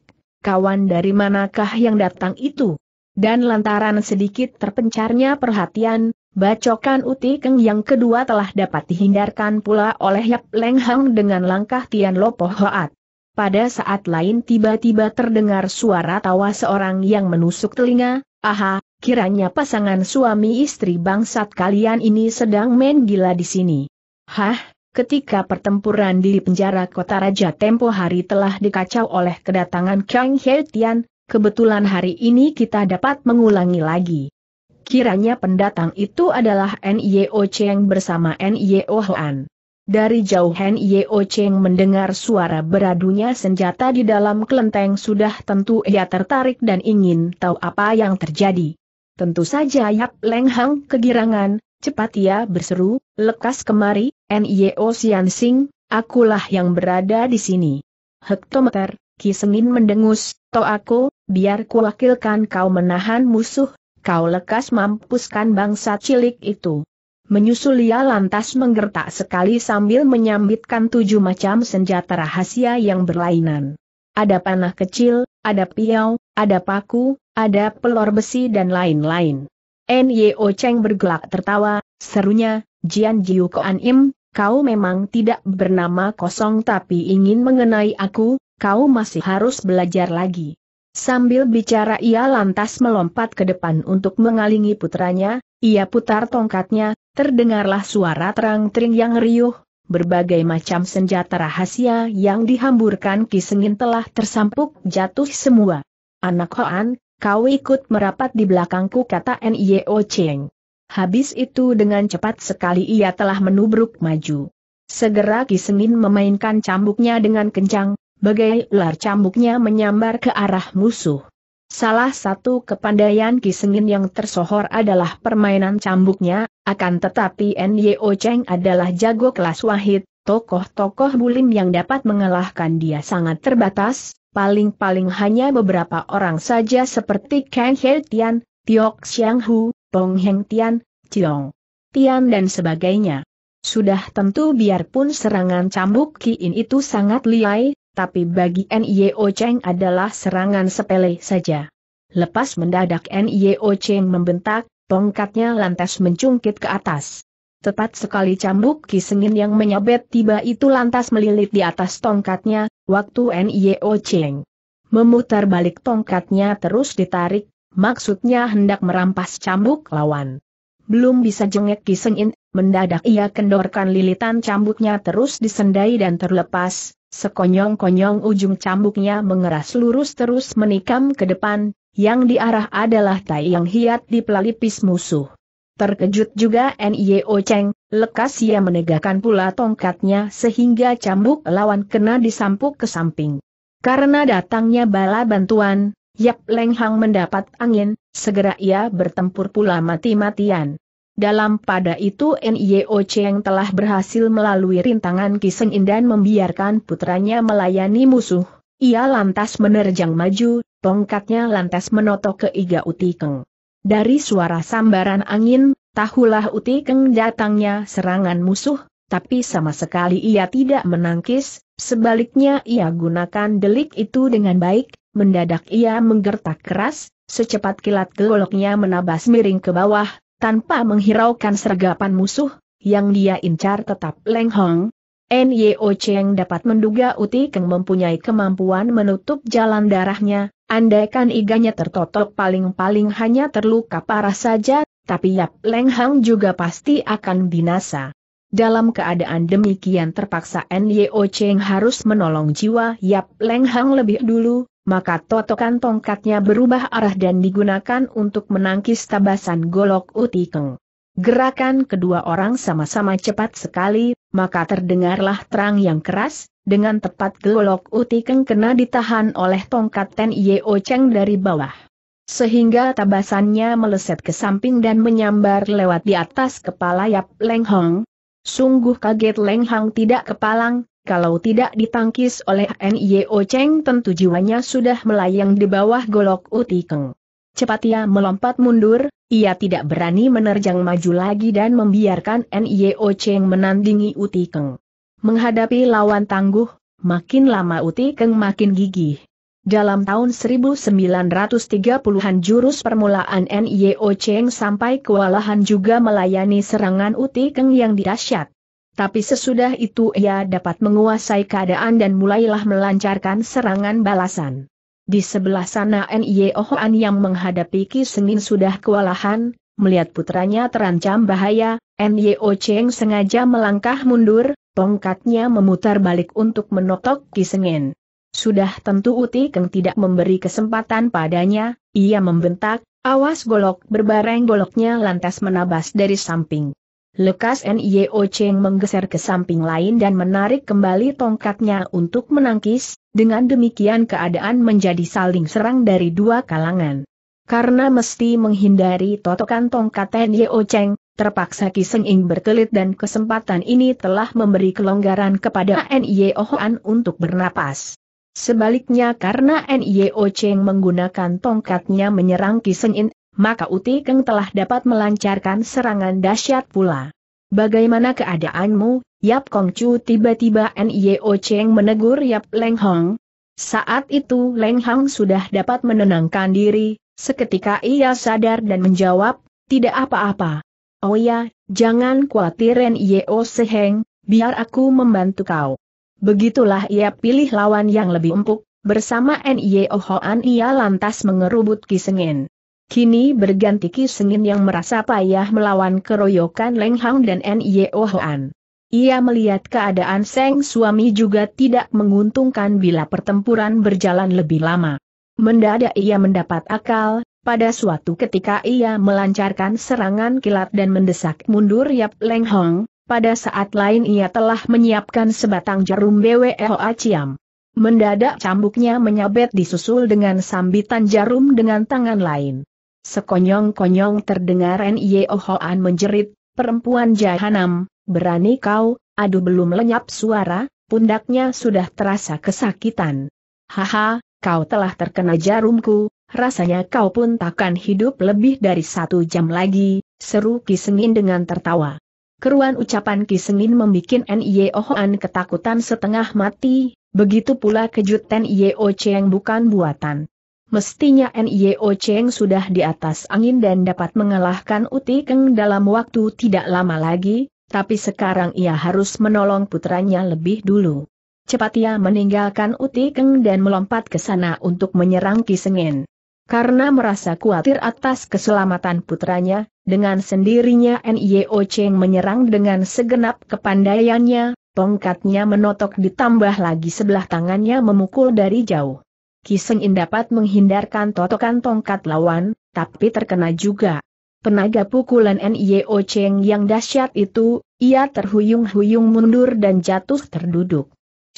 kawan dari manakah yang datang itu. Dan lantaran sedikit terpencarnya perhatian, bacokan Uti Keng yang kedua telah dapat dihindarkan pula oleh Yap Leng Hang dengan langkah Tian Lopo Hoat. Pada saat lain tiba-tiba terdengar suara tawa seorang yang menusuk telinga, aha, kiranya pasangan suami istri bangsat kalian ini sedang main gila di sini. Hah, Ketika pertempuran di penjara kota Raja Tempo hari telah dikacau oleh kedatangan Kang He Tian, kebetulan hari ini kita dapat mengulangi lagi. Kiranya pendatang itu adalah N.Y.O. Cheng bersama N.Y.O. Hoan. Dari jauh N.Y.O. Cheng mendengar suara beradunya senjata di dalam kelenteng sudah tentu ia tertarik dan ingin tahu apa yang terjadi. Tentu saja Yap Leng Hang kegirangan, cepat ia berseru, lekas kemari, NIO Sing, akulah yang berada di sini. Hektometer, Ki Senin mendengus, to aku, biar kuwakilkan kau menahan musuh, kau lekas mampuskan bangsa cilik itu. Menyusul ia lantas menggertak sekali sambil menyambitkan tujuh macam senjata rahasia yang berlainan. Ada panah kecil, ada piau, ada paku, ada pelor besi dan lain-lain. Nyo Cheng bergelak tertawa, serunya, Jian Jiu Koan Im, kau memang tidak bernama kosong tapi ingin mengenai aku, kau masih harus belajar lagi. Sambil bicara ia lantas melompat ke depan untuk mengalingi putranya, ia putar tongkatnya, terdengarlah suara terang-tering yang riuh, berbagai macam senjata rahasia yang dihamburkan Kisengin telah tersampuk jatuh semua. Anak Hoan, kau ikut merapat di belakangku kata N.I.O. Cheng. Habis itu dengan cepat sekali ia telah menubruk maju. Segera Kisenin memainkan cambuknya dengan kencang, bagai ular cambuknya menyambar ke arah musuh. Salah satu kepandaian Senin yang tersohor adalah permainan cambuknya, akan tetapi Nyo Cheng adalah jago kelas wahid, tokoh-tokoh bulim yang dapat mengalahkan dia sangat terbatas, paling-paling hanya beberapa orang saja seperti Kang He Tian, Tiok Xiang Hu, Pong Heng Tian, Ciong, Tian dan sebagainya. Sudah tentu biarpun serangan cambuk Kiin itu sangat liai, tapi bagi N.I.O. Cheng adalah serangan sepele saja. Lepas mendadak N.I.O. Cheng membentak, tongkatnya lantas mencungkit ke atas. Tepat sekali cambuk Ki Sengin yang menyabet tiba itu lantas melilit di atas tongkatnya, waktu N.I.O. Cheng memutar balik tongkatnya terus ditarik, Maksudnya hendak merampas cambuk lawan. Belum bisa jengek Kisengin, mendadak ia kendorkan lilitan cambuknya terus disendai dan terlepas, sekonyong-konyong ujung cambuknya mengeras lurus terus menikam ke depan, yang diarah adalah tai yang hiat di pelalipis musuh. Terkejut juga N.I.O. Cheng, lekas ia menegakkan pula tongkatnya sehingga cambuk lawan kena disampuk ke samping. Karena datangnya bala bantuan, Yap Leng Hang mendapat angin, segera ia bertempur pula mati-matian. Dalam pada itu Nio Cheng telah berhasil melalui rintangan Kiseng dan membiarkan putranya melayani musuh. Ia lantas menerjang maju, tongkatnya lantas menotok ke Iga utikeng. Dari suara sambaran angin, tahulah utikeng datangnya serangan musuh, tapi sama sekali ia tidak menangkis, sebaliknya ia gunakan delik itu dengan baik, mendadak ia menggertak keras, secepat kilat goloknya menabas miring ke bawah, tanpa menghiraukan sergapan musuh, yang dia incar tetap lenghong. Nyo Cheng dapat menduga Uti Keng mempunyai kemampuan menutup jalan darahnya, andaikan iganya tertotok paling-paling hanya terluka parah saja, tapi Yap Leng Hang juga pasti akan binasa. Dalam keadaan demikian terpaksa Nyo Cheng harus menolong jiwa Yap Leng Hang lebih dulu, maka totokan tongkatnya berubah arah dan digunakan untuk menangkis tabasan golok Uti Gerakan kedua orang sama-sama cepat sekali, maka terdengarlah terang yang keras, dengan tepat golok Uti Keng kena ditahan oleh tongkat N.Y.O. Cheng dari bawah. Sehingga tabasannya meleset ke samping dan menyambar lewat di atas kepala Yap Leng Hong, Sungguh kaget Leng Hang tidak kepalang, kalau tidak ditangkis oleh N.I.O. Cheng tentu jiwanya sudah melayang di bawah golok Utikeng. Cepat ia melompat mundur, ia tidak berani menerjang maju lagi dan membiarkan N.I.O. Cheng menandingi Utikeng. Menghadapi lawan tangguh, makin lama Utikeng makin gigih. Dalam tahun 1930-an jurus permulaan NIO Cheng sampai kewalahan juga melayani serangan Uti Keng yang dirasyat. Tapi sesudah itu ia dapat menguasai keadaan dan mulailah melancarkan serangan balasan. Di sebelah sana NIO Hoan yang menghadapi Ki Senin sudah kewalahan, melihat putranya terancam bahaya, NIO Cheng sengaja melangkah mundur, tongkatnya memutar balik untuk menotok Ki Sengin. Sudah tentu Uti Keng tidak memberi kesempatan padanya, ia membentak, awas golok berbareng goloknya lantas menabas dari samping. Lekas N.I.O. Cheng menggeser ke samping lain dan menarik kembali tongkatnya untuk menangkis, dengan demikian keadaan menjadi saling serang dari dua kalangan. Karena mesti menghindari totokan tongkat N.I.O. Cheng, terpaksa Kiseng Ing berkelit dan kesempatan ini telah memberi kelonggaran kepada N.I.O. Hoan untuk bernapas. Sebaliknya karena NIO Cheng menggunakan tongkatnya menyerang In, maka Uti Keng telah dapat melancarkan serangan dahsyat pula. Bagaimana keadaanmu, Yap Kong Chu tiba-tiba NIO Cheng menegur Yap Leng Hong. Saat itu Leng Hong sudah dapat menenangkan diri, seketika ia sadar dan menjawab, tidak apa-apa. Oh ya, jangan khawatir NIO Seheng, biar aku membantu kau. Begitulah ia pilih lawan yang lebih empuk, bersama N.I.O. E Hoan ia lantas mengerubut Kisengin. Kini berganti Kisengin yang merasa payah melawan keroyokan Leng Hang dan N.I.O. E Hoan. Ia melihat keadaan Seng suami juga tidak menguntungkan bila pertempuran berjalan lebih lama. Mendadak ia mendapat akal, pada suatu ketika ia melancarkan serangan kilat dan mendesak mundur Yap Leng Hong, pada saat lain ia telah menyiapkan sebatang jarum BWLA Ciam. Mendadak cambuknya menyabet disusul dengan sambitan jarum dengan tangan lain. Sekonyong-konyong terdengar Nye Hoan menjerit, perempuan jahanam, berani kau, aduh belum lenyap suara, pundaknya sudah terasa kesakitan. Haha, kau telah terkena jarumku, rasanya kau pun takkan hidup lebih dari satu jam lagi, seru kisengin dengan tertawa. Keruan ucapan Ki Kisengin membuat N.I.O. Hoan ketakutan setengah mati, begitu pula kejut N.I.O. Cheng bukan buatan. Mestinya N.I.O. Cheng sudah di atas angin dan dapat mengalahkan Keng dalam waktu tidak lama lagi, tapi sekarang ia harus menolong putranya lebih dulu. Cepat ia meninggalkan Keng dan melompat ke sana untuk menyerang Ki Senin. Karena merasa khawatir atas keselamatan putranya, dengan sendirinya N.I.O. Cheng menyerang dengan segenap kepandaiannya, tongkatnya menotok ditambah lagi sebelah tangannya memukul dari jauh. Kiseng In dapat menghindarkan totokan tongkat lawan, tapi terkena juga. Penaga pukulan N.I.O. Cheng yang dahsyat itu, ia terhuyung-huyung mundur dan jatuh terduduk.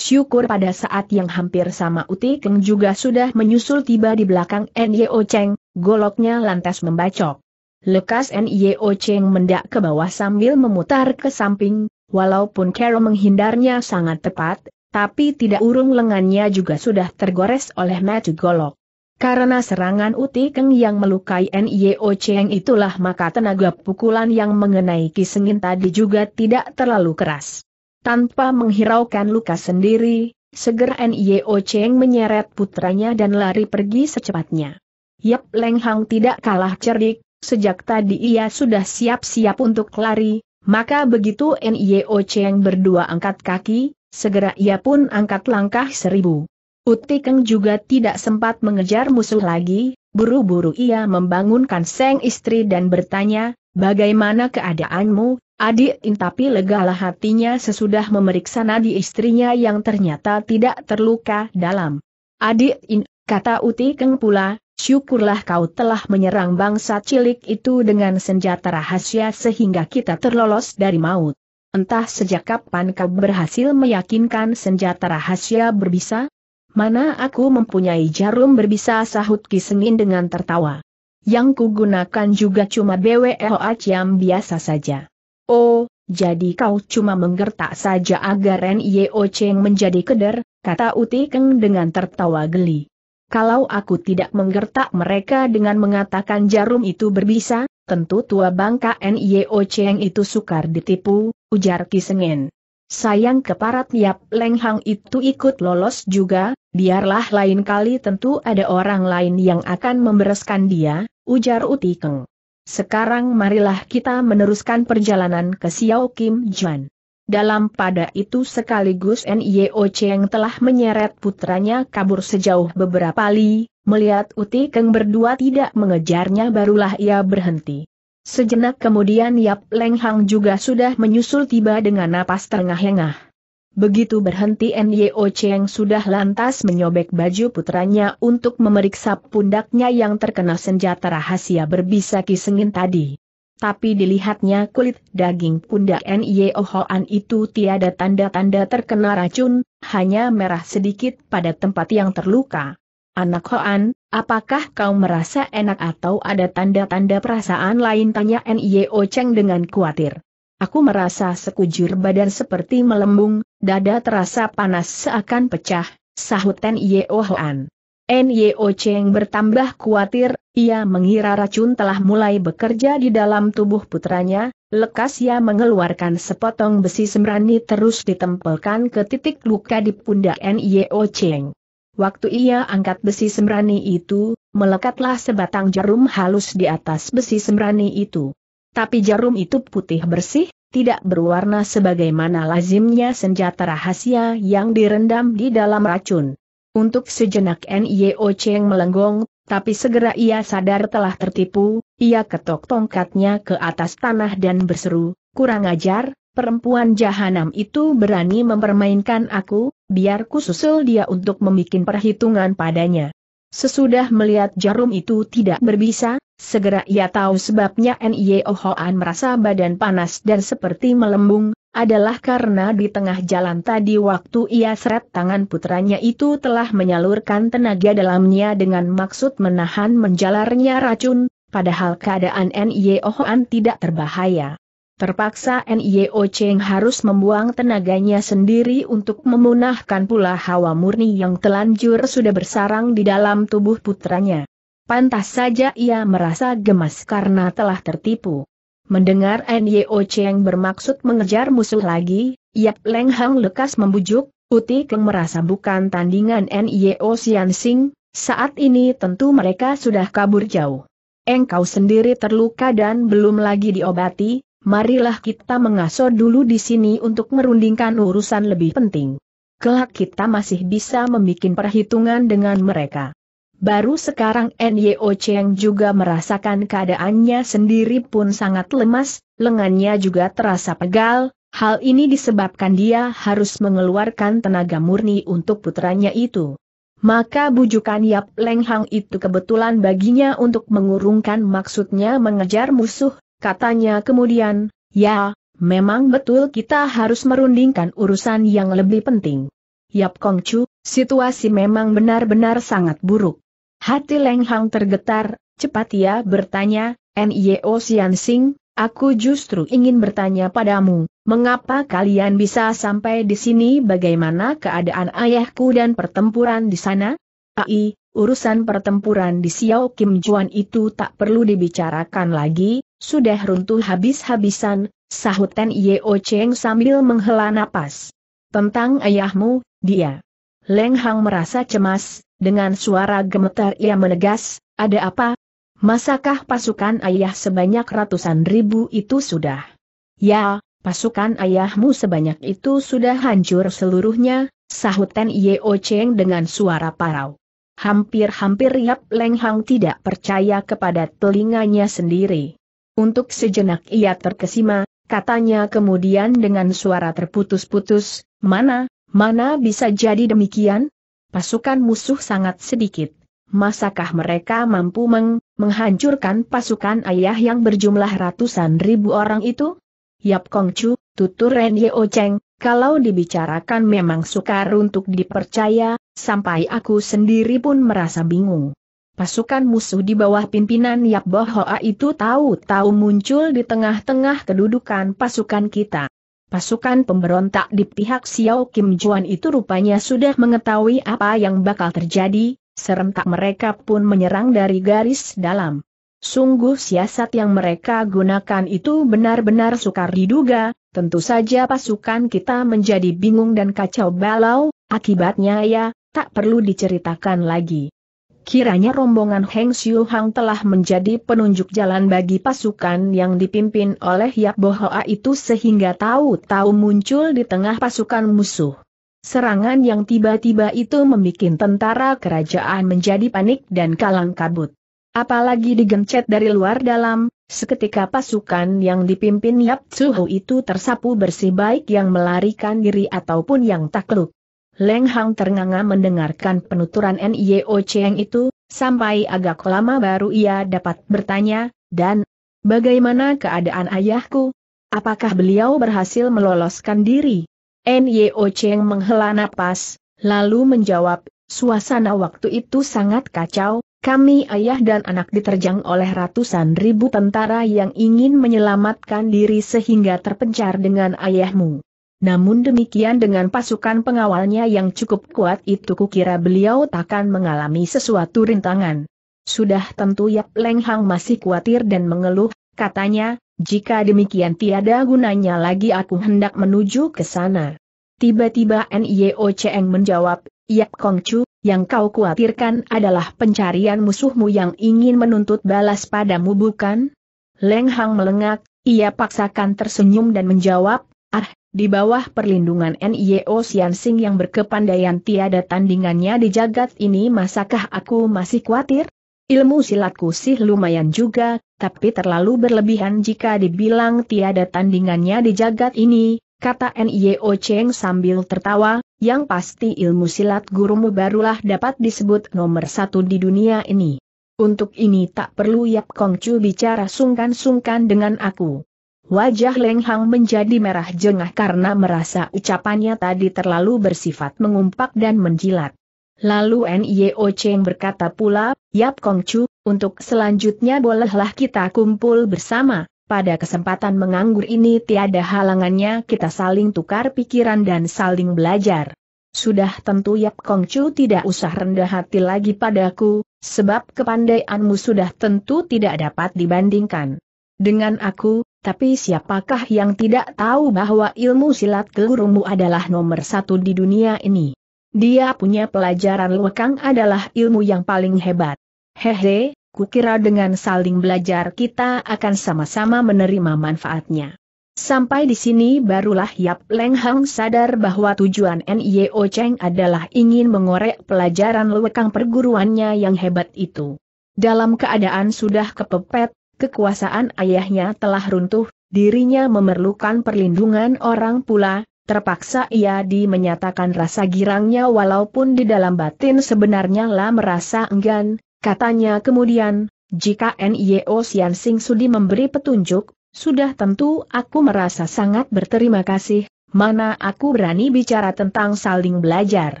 Syukur pada saat yang hampir sama Uti Keng juga sudah menyusul tiba di belakang Nyo Cheng, goloknya lantas membacok. Lekas Nyo Cheng mendak ke bawah sambil memutar ke samping, walaupun Carol menghindarnya sangat tepat, tapi tidak urung lengannya juga sudah tergores oleh metu golok. Karena serangan Uti Keng yang melukai Nyo Cheng itulah maka tenaga pukulan yang mengenai kisengin tadi juga tidak terlalu keras. Tanpa menghiraukan luka sendiri, segera Nio Cheng menyeret putranya dan lari pergi secepatnya. Yap Leng Hang tidak kalah cerdik, sejak tadi ia sudah siap-siap untuk lari, maka begitu Nio Cheng berdua angkat kaki, segera ia pun angkat langkah seribu. Utikeng juga tidak sempat mengejar musuh lagi, buru-buru ia membangunkan seng istri dan bertanya, bagaimana keadaanmu, Adik tapi legalah hatinya sesudah memeriksa nadi istrinya yang ternyata tidak terluka dalam. Adik In, kata Uti Keng pula, syukurlah kau telah menyerang bangsa cilik itu dengan senjata rahasia sehingga kita terlolos dari maut. Entah sejak kapan kau berhasil meyakinkan senjata rahasia berbisa? Mana aku mempunyai jarum berbisa sahut Kisengin dengan tertawa. Yang kugunakan juga cuma BWO aciam biasa saja. Oh, jadi kau cuma menggertak saja agar N.Y.O. Cheng menjadi keder, kata Uti Keng dengan tertawa geli. Kalau aku tidak menggertak mereka dengan mengatakan jarum itu berbisa, tentu tua bangka N.Y.O. Cheng itu sukar ditipu, ujar Kisengen. Sayang keparat Yap Leng itu ikut lolos juga, biarlah lain kali tentu ada orang lain yang akan membereskan dia, ujar Uti Keng. Sekarang marilah kita meneruskan perjalanan ke Xiao Kim Juan. Dalam pada itu sekaligus Nio Cheng telah menyeret putranya kabur sejauh beberapa li, melihat Uti Keng berdua tidak mengejarnya barulah ia berhenti. Sejenak kemudian Yap Leng Hang juga sudah menyusul tiba dengan napas terengah-engah. Begitu berhenti Nyo Cheng sudah lantas menyobek baju putranya untuk memeriksa pundaknya yang terkena senjata rahasia berbisa kisengin tadi. Tapi dilihatnya kulit daging pundak Nyo Hoan itu tiada tanda-tanda terkena racun, hanya merah sedikit pada tempat yang terluka. Anak Hoan, apakah kau merasa enak atau ada tanda-tanda perasaan lain tanya N.Y.O. Cheng dengan khawatir. Aku merasa sekujur badan seperti melembung, Dada terasa panas seakan pecah, sahut Ten Yeo Hoan. Cheng bertambah khawatir, ia mengira racun telah mulai bekerja di dalam tubuh putranya, lekas ia mengeluarkan sepotong besi sembrani terus ditempelkan ke titik luka di pundak N.Y.O. Cheng. Waktu ia angkat besi sembrani itu, melekatlah sebatang jarum halus di atas besi sembrani itu. Tapi jarum itu putih bersih, tidak berwarna sebagaimana lazimnya senjata rahasia yang direndam di dalam racun. Untuk sejenak N.I.O. Cheng melenggong, tapi segera ia sadar telah tertipu, ia ketok tongkatnya ke atas tanah dan berseru, kurang ajar, perempuan jahanam itu berani mempermainkan aku, biar susul dia untuk membuat perhitungan padanya. Sesudah melihat jarum itu tidak berbisa, Segera ia tahu sebabnya Nio Hoan merasa badan panas dan seperti melembung, adalah karena di tengah jalan tadi waktu ia seret tangan putranya itu telah menyalurkan tenaga dalamnya dengan maksud menahan menjalarnya racun, padahal keadaan Nio Hoan tidak terbahaya. Terpaksa Nio Cheng harus membuang tenaganya sendiri untuk memunahkan pula hawa murni yang telanjur sudah bersarang di dalam tubuh putranya. Pantas saja ia merasa gemas karena telah tertipu. Mendengar Nyo Cheng bermaksud mengejar musuh lagi, Yap Leng Hang lekas membujuk, Uti Keng merasa bukan tandingan Nyo Sian Sing, saat ini tentu mereka sudah kabur jauh. Engkau sendiri terluka dan belum lagi diobati, marilah kita mengaso dulu di sini untuk merundingkan urusan lebih penting. Kelak kita masih bisa membuat perhitungan dengan mereka. Baru sekarang Nyo Cheng juga merasakan keadaannya sendiri pun sangat lemas, lengannya juga terasa pegal, hal ini disebabkan dia harus mengeluarkan tenaga murni untuk putranya itu. Maka bujukan Yap Leng Hang itu kebetulan baginya untuk mengurungkan maksudnya mengejar musuh, katanya kemudian, ya, memang betul kita harus merundingkan urusan yang lebih penting. Yap Kong Chu, situasi memang benar-benar sangat buruk. Hati Leng Hang tergetar, cepat ia bertanya, N.Y.O. Sian Sing, aku justru ingin bertanya padamu, mengapa kalian bisa sampai di sini bagaimana keadaan ayahku dan pertempuran di sana? Ai, urusan pertempuran di Xiao Kim Juan itu tak perlu dibicarakan lagi, sudah runtuh habis-habisan, sahut N.Y.O. Cheng sambil menghela napas. Tentang ayahmu, dia. Leng Hang merasa cemas, dengan suara gemetar ia menegas, ada apa? Masakah pasukan ayah sebanyak ratusan ribu itu sudah? Ya, pasukan ayahmu sebanyak itu sudah hancur seluruhnya, sahut Ten Yeo Cheng dengan suara parau. Hampir-hampir Yap Leng Hang tidak percaya kepada telinganya sendiri. Untuk sejenak ia terkesima, katanya kemudian dengan suara terputus-putus, mana, mana bisa jadi demikian? pasukan musuh sangat sedikit. Masakah mereka mampu meng menghancurkan pasukan ayah yang berjumlah ratusan ribu orang itu? Yap Kong Chu, tutur Ren Ye O Cheng, kalau dibicarakan memang sukar untuk dipercaya, sampai aku sendiri pun merasa bingung. Pasukan musuh di bawah pimpinan Yap Bo Hoa itu tahu-tahu muncul di tengah-tengah kedudukan pasukan kita. Pasukan pemberontak di pihak Xiao Kim Juan itu rupanya sudah mengetahui apa yang bakal terjadi, serentak mereka pun menyerang dari garis dalam. Sungguh siasat yang mereka gunakan itu benar-benar sukar diduga, tentu saja pasukan kita menjadi bingung dan kacau balau, akibatnya ya, tak perlu diceritakan lagi. Kiranya rombongan Heng Xiu Hang telah menjadi penunjuk jalan bagi pasukan yang dipimpin oleh Yap Bo Hoa itu sehingga tahu-tahu muncul di tengah pasukan musuh. Serangan yang tiba-tiba itu membuat tentara kerajaan menjadi panik dan kalang kabut. Apalagi digencet dari luar dalam, seketika pasukan yang dipimpin Yap Ho itu tersapu bersih baik yang melarikan diri ataupun yang takluk. Leng Hang ternganga mendengarkan penuturan N.I.O. Cheng itu, sampai agak lama baru ia dapat bertanya, dan, bagaimana keadaan ayahku? Apakah beliau berhasil meloloskan diri? N.I.O. Cheng menghela napas, lalu menjawab, suasana waktu itu sangat kacau, kami ayah dan anak diterjang oleh ratusan ribu tentara yang ingin menyelamatkan diri sehingga terpencar dengan ayahmu. Namun demikian dengan pasukan pengawalnya yang cukup kuat itu kukira beliau takkan mengalami sesuatu rintangan. Sudah tentu Yap Leng Hang masih khawatir dan mengeluh, katanya, jika demikian tiada gunanya lagi aku hendak menuju ke sana. Tiba-tiba Nio Cheng menjawab, Yap Chu, yang kau khawatirkan adalah pencarian musuhmu yang ingin menuntut balas padamu bukan? Leng Hang melengak, ia paksakan tersenyum dan menjawab, Ah, di bawah perlindungan NIO Sing yang berkepandaian tiada tandingannya di jagat ini masakah aku masih khawatir? Ilmu silatku sih lumayan juga, tapi terlalu berlebihan jika dibilang tiada tandingannya di jagat ini, kata NIO Cheng sambil tertawa, yang pasti ilmu silat gurumu barulah dapat disebut nomor satu di dunia ini. Untuk ini tak perlu Yap Kongcu bicara sungkan-sungkan dengan aku. Wajah Leng Hang menjadi merah jengah karena merasa ucapannya tadi terlalu bersifat mengumpak dan menjilat. Lalu N.I.O. Cheng berkata pula, Yap Kong Chu, untuk selanjutnya bolehlah kita kumpul bersama, pada kesempatan menganggur ini tiada halangannya kita saling tukar pikiran dan saling belajar. Sudah tentu Yap Kong Chu tidak usah rendah hati lagi padaku, sebab kepandaianmu sudah tentu tidak dapat dibandingkan. Dengan aku, tapi siapakah yang tidak tahu bahwa ilmu silat gurumu adalah nomor satu di dunia ini? Dia punya pelajaran lekang adalah ilmu yang paling hebat. Hehe, kukira dengan saling belajar kita akan sama-sama menerima manfaatnya. Sampai di sini barulah Yap Leng Hang sadar bahwa tujuan NIO Cheng adalah ingin mengorek pelajaran lekang perguruannya yang hebat itu. Dalam keadaan sudah kepepet, kekuasaan ayahnya telah runtuh, dirinya memerlukan perlindungan orang pula, terpaksa ia di menyatakan rasa girangnya walaupun di dalam batin sebenarnya lah merasa enggan, katanya kemudian, jika NIO Sian Sing Sudi memberi petunjuk, sudah tentu aku merasa sangat berterima kasih, mana aku berani bicara tentang saling belajar.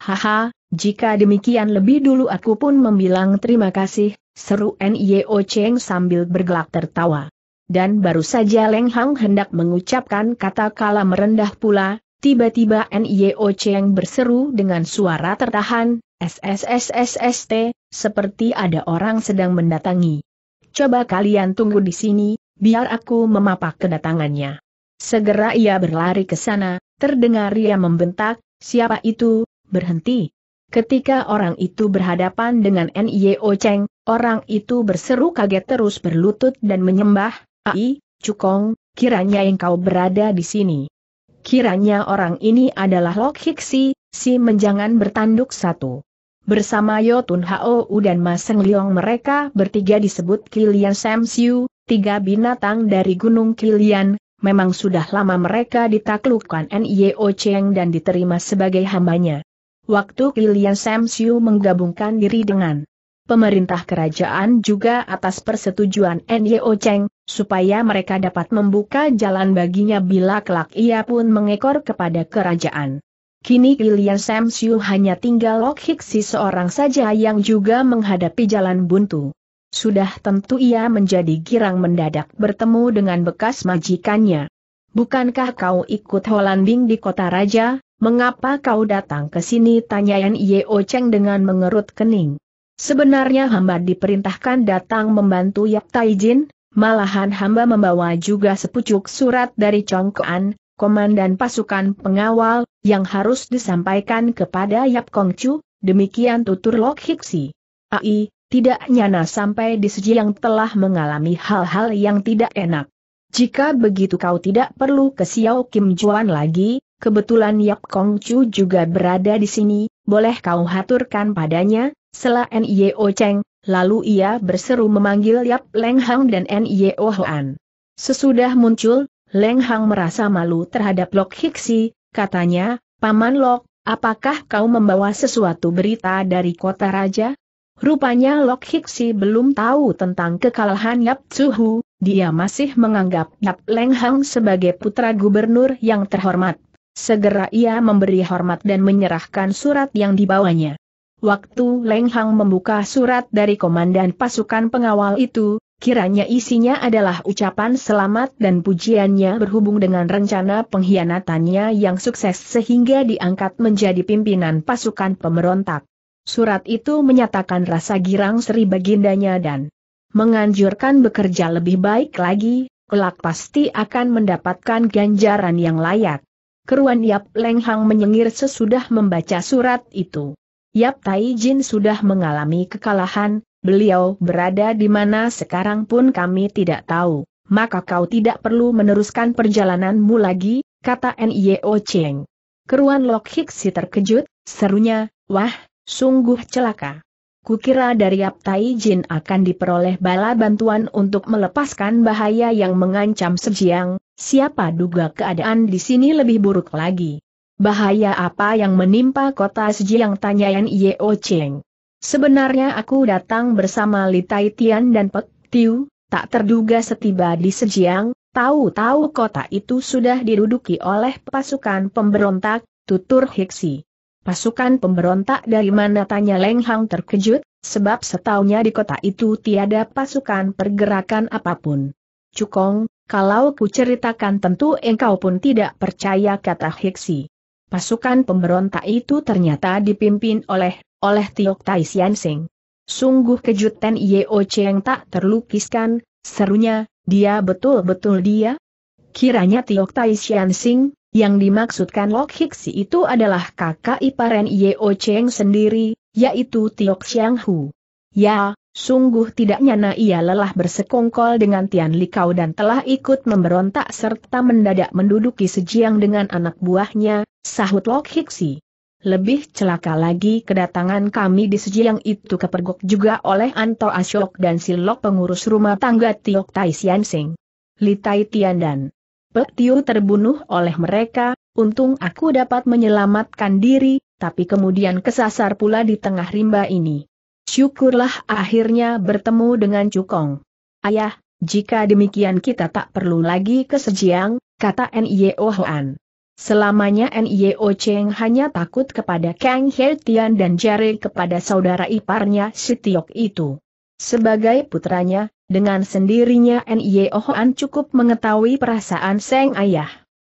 Haha, jika demikian lebih dulu aku pun membilang terima kasih, seru Nio Cheng sambil bergelak tertawa. Dan baru saja Leng Hang hendak mengucapkan kata kala merendah pula, tiba-tiba Nio Cheng berseru dengan suara tertahan, SSSSST, seperti ada orang sedang mendatangi. Coba kalian tunggu di sini, biar aku memapak kedatangannya. Segera ia berlari ke sana, terdengar ia membentak, siapa itu, berhenti. Ketika orang itu berhadapan dengan N.I.O. Cheng, orang itu berseru kaget terus berlutut dan menyembah, Ai, Cukong, kiranya engkau berada di sini. Kiranya orang ini adalah Lok Hiksi, si menjangan bertanduk satu. Bersama Yotun Hao dan Maseng Liong mereka bertiga disebut Kilian Samsiu, tiga binatang dari Gunung Kilian, memang sudah lama mereka ditaklukkan N.I.O. Cheng dan diterima sebagai hambanya waktu Kilian Samsiu menggabungkan diri dengan pemerintah kerajaan juga atas persetujuan Nyo Cheng, supaya mereka dapat membuka jalan baginya bila kelak ia pun mengekor kepada kerajaan. Kini Kilian Samsiu hanya tinggal Lok Hiksi seorang saja yang juga menghadapi jalan buntu. Sudah tentu ia menjadi girang mendadak bertemu dengan bekas majikannya. Bukankah kau ikut Holanding di kota raja? Mengapa kau datang ke sini? Tanya Ye Cheng dengan mengerut kening. Sebenarnya hamba diperintahkan datang membantu Yap Taijin, malahan hamba membawa juga sepucuk surat dari Chong Kuan, komandan pasukan pengawal, yang harus disampaikan kepada Yap Kong Chu, demikian tutur Lok Hiksi. Ai, tidak nyana sampai di Seji yang telah mengalami hal-hal yang tidak enak. Jika begitu kau tidak perlu ke Xiao Kim Juan lagi, Kebetulan Yap Kong Chu juga berada di sini, boleh kau haturkan padanya, sela N.I.O. Cheng, lalu ia berseru memanggil Yap Leng Hang dan N.I.O. Hoan. Sesudah muncul, Leng Hang merasa malu terhadap Lok Hiksi, katanya, Paman Lok, apakah kau membawa sesuatu berita dari kota raja? Rupanya Lok Hiksi belum tahu tentang kekalahan Yap Tsuhu, dia masih menganggap Yap Leng Hang sebagai putra gubernur yang terhormat. Segera ia memberi hormat dan menyerahkan surat yang dibawanya. Waktu Leng Hang membuka surat dari komandan pasukan pengawal itu, kiranya isinya adalah ucapan selamat dan pujiannya berhubung dengan rencana pengkhianatannya yang sukses sehingga diangkat menjadi pimpinan pasukan pemberontak. Surat itu menyatakan rasa girang Sri Bagindanya dan menganjurkan bekerja lebih baik lagi, kelak pasti akan mendapatkan ganjaran yang layak keruan Yap Leng Hang menyengir sesudah membaca surat itu. Yap Tai Jin sudah mengalami kekalahan, beliau berada di mana sekarang pun kami tidak tahu, maka kau tidak perlu meneruskan perjalananmu lagi, kata N.I.O. Cheng. Keruan Lok Hiksi terkejut, serunya, wah, sungguh celaka. Kukira dari Yap Tai Jin akan diperoleh bala bantuan untuk melepaskan bahaya yang mengancam Sejiang, Siapa duga keadaan di sini lebih buruk lagi. Bahaya apa yang menimpa kota Sejiang Yan Yeo Cheng. Sebenarnya aku datang bersama Li Tai Tian dan Pek Tiu, tak terduga setiba di Sejiang, tahu-tahu kota itu sudah diduduki oleh pasukan pemberontak, tutur Hiksi. Pasukan pemberontak dari mana tanya Leng Hang terkejut, sebab setaunya di kota itu tiada pasukan pergerakan apapun. Cukong, kalau ku ceritakan tentu engkau pun tidak percaya kata Hiksi. Pasukan pemberontak itu ternyata dipimpin oleh, oleh Tiok Tai Sian Sungguh kejutan Yeo Cheng tak terlukiskan, serunya, dia betul-betul dia. Kiranya Tiok Tai Sian yang dimaksudkan Lok Hiksi itu adalah kakak iparen Yeo Cheng sendiri, yaitu Tiok Xiang Hu. Ya, Sungguh tidak nyana ia lelah bersekongkol dengan Tian Likau dan telah ikut memberontak serta mendadak menduduki sejiang dengan anak buahnya, sahut Lok Hiksi. Lebih celaka lagi kedatangan kami di sejiang itu kepergok juga oleh Anto Asyok dan Silok pengurus rumah tangga Tiok Tai Sian Sing. Li Tai Tian dan Pek Tiu terbunuh oleh mereka, untung aku dapat menyelamatkan diri, tapi kemudian kesasar pula di tengah rimba ini. Syukurlah akhirnya bertemu dengan Cukong. Ayah, jika demikian kita tak perlu lagi ke Sejiang, kata N.I.O. Hoan. Selamanya N.I.O. Cheng hanya takut kepada Kang He Tian dan jari kepada saudara iparnya Sitiok itu. Sebagai putranya, dengan sendirinya N.I.O. Hoan cukup mengetahui perasaan Seng Ayah.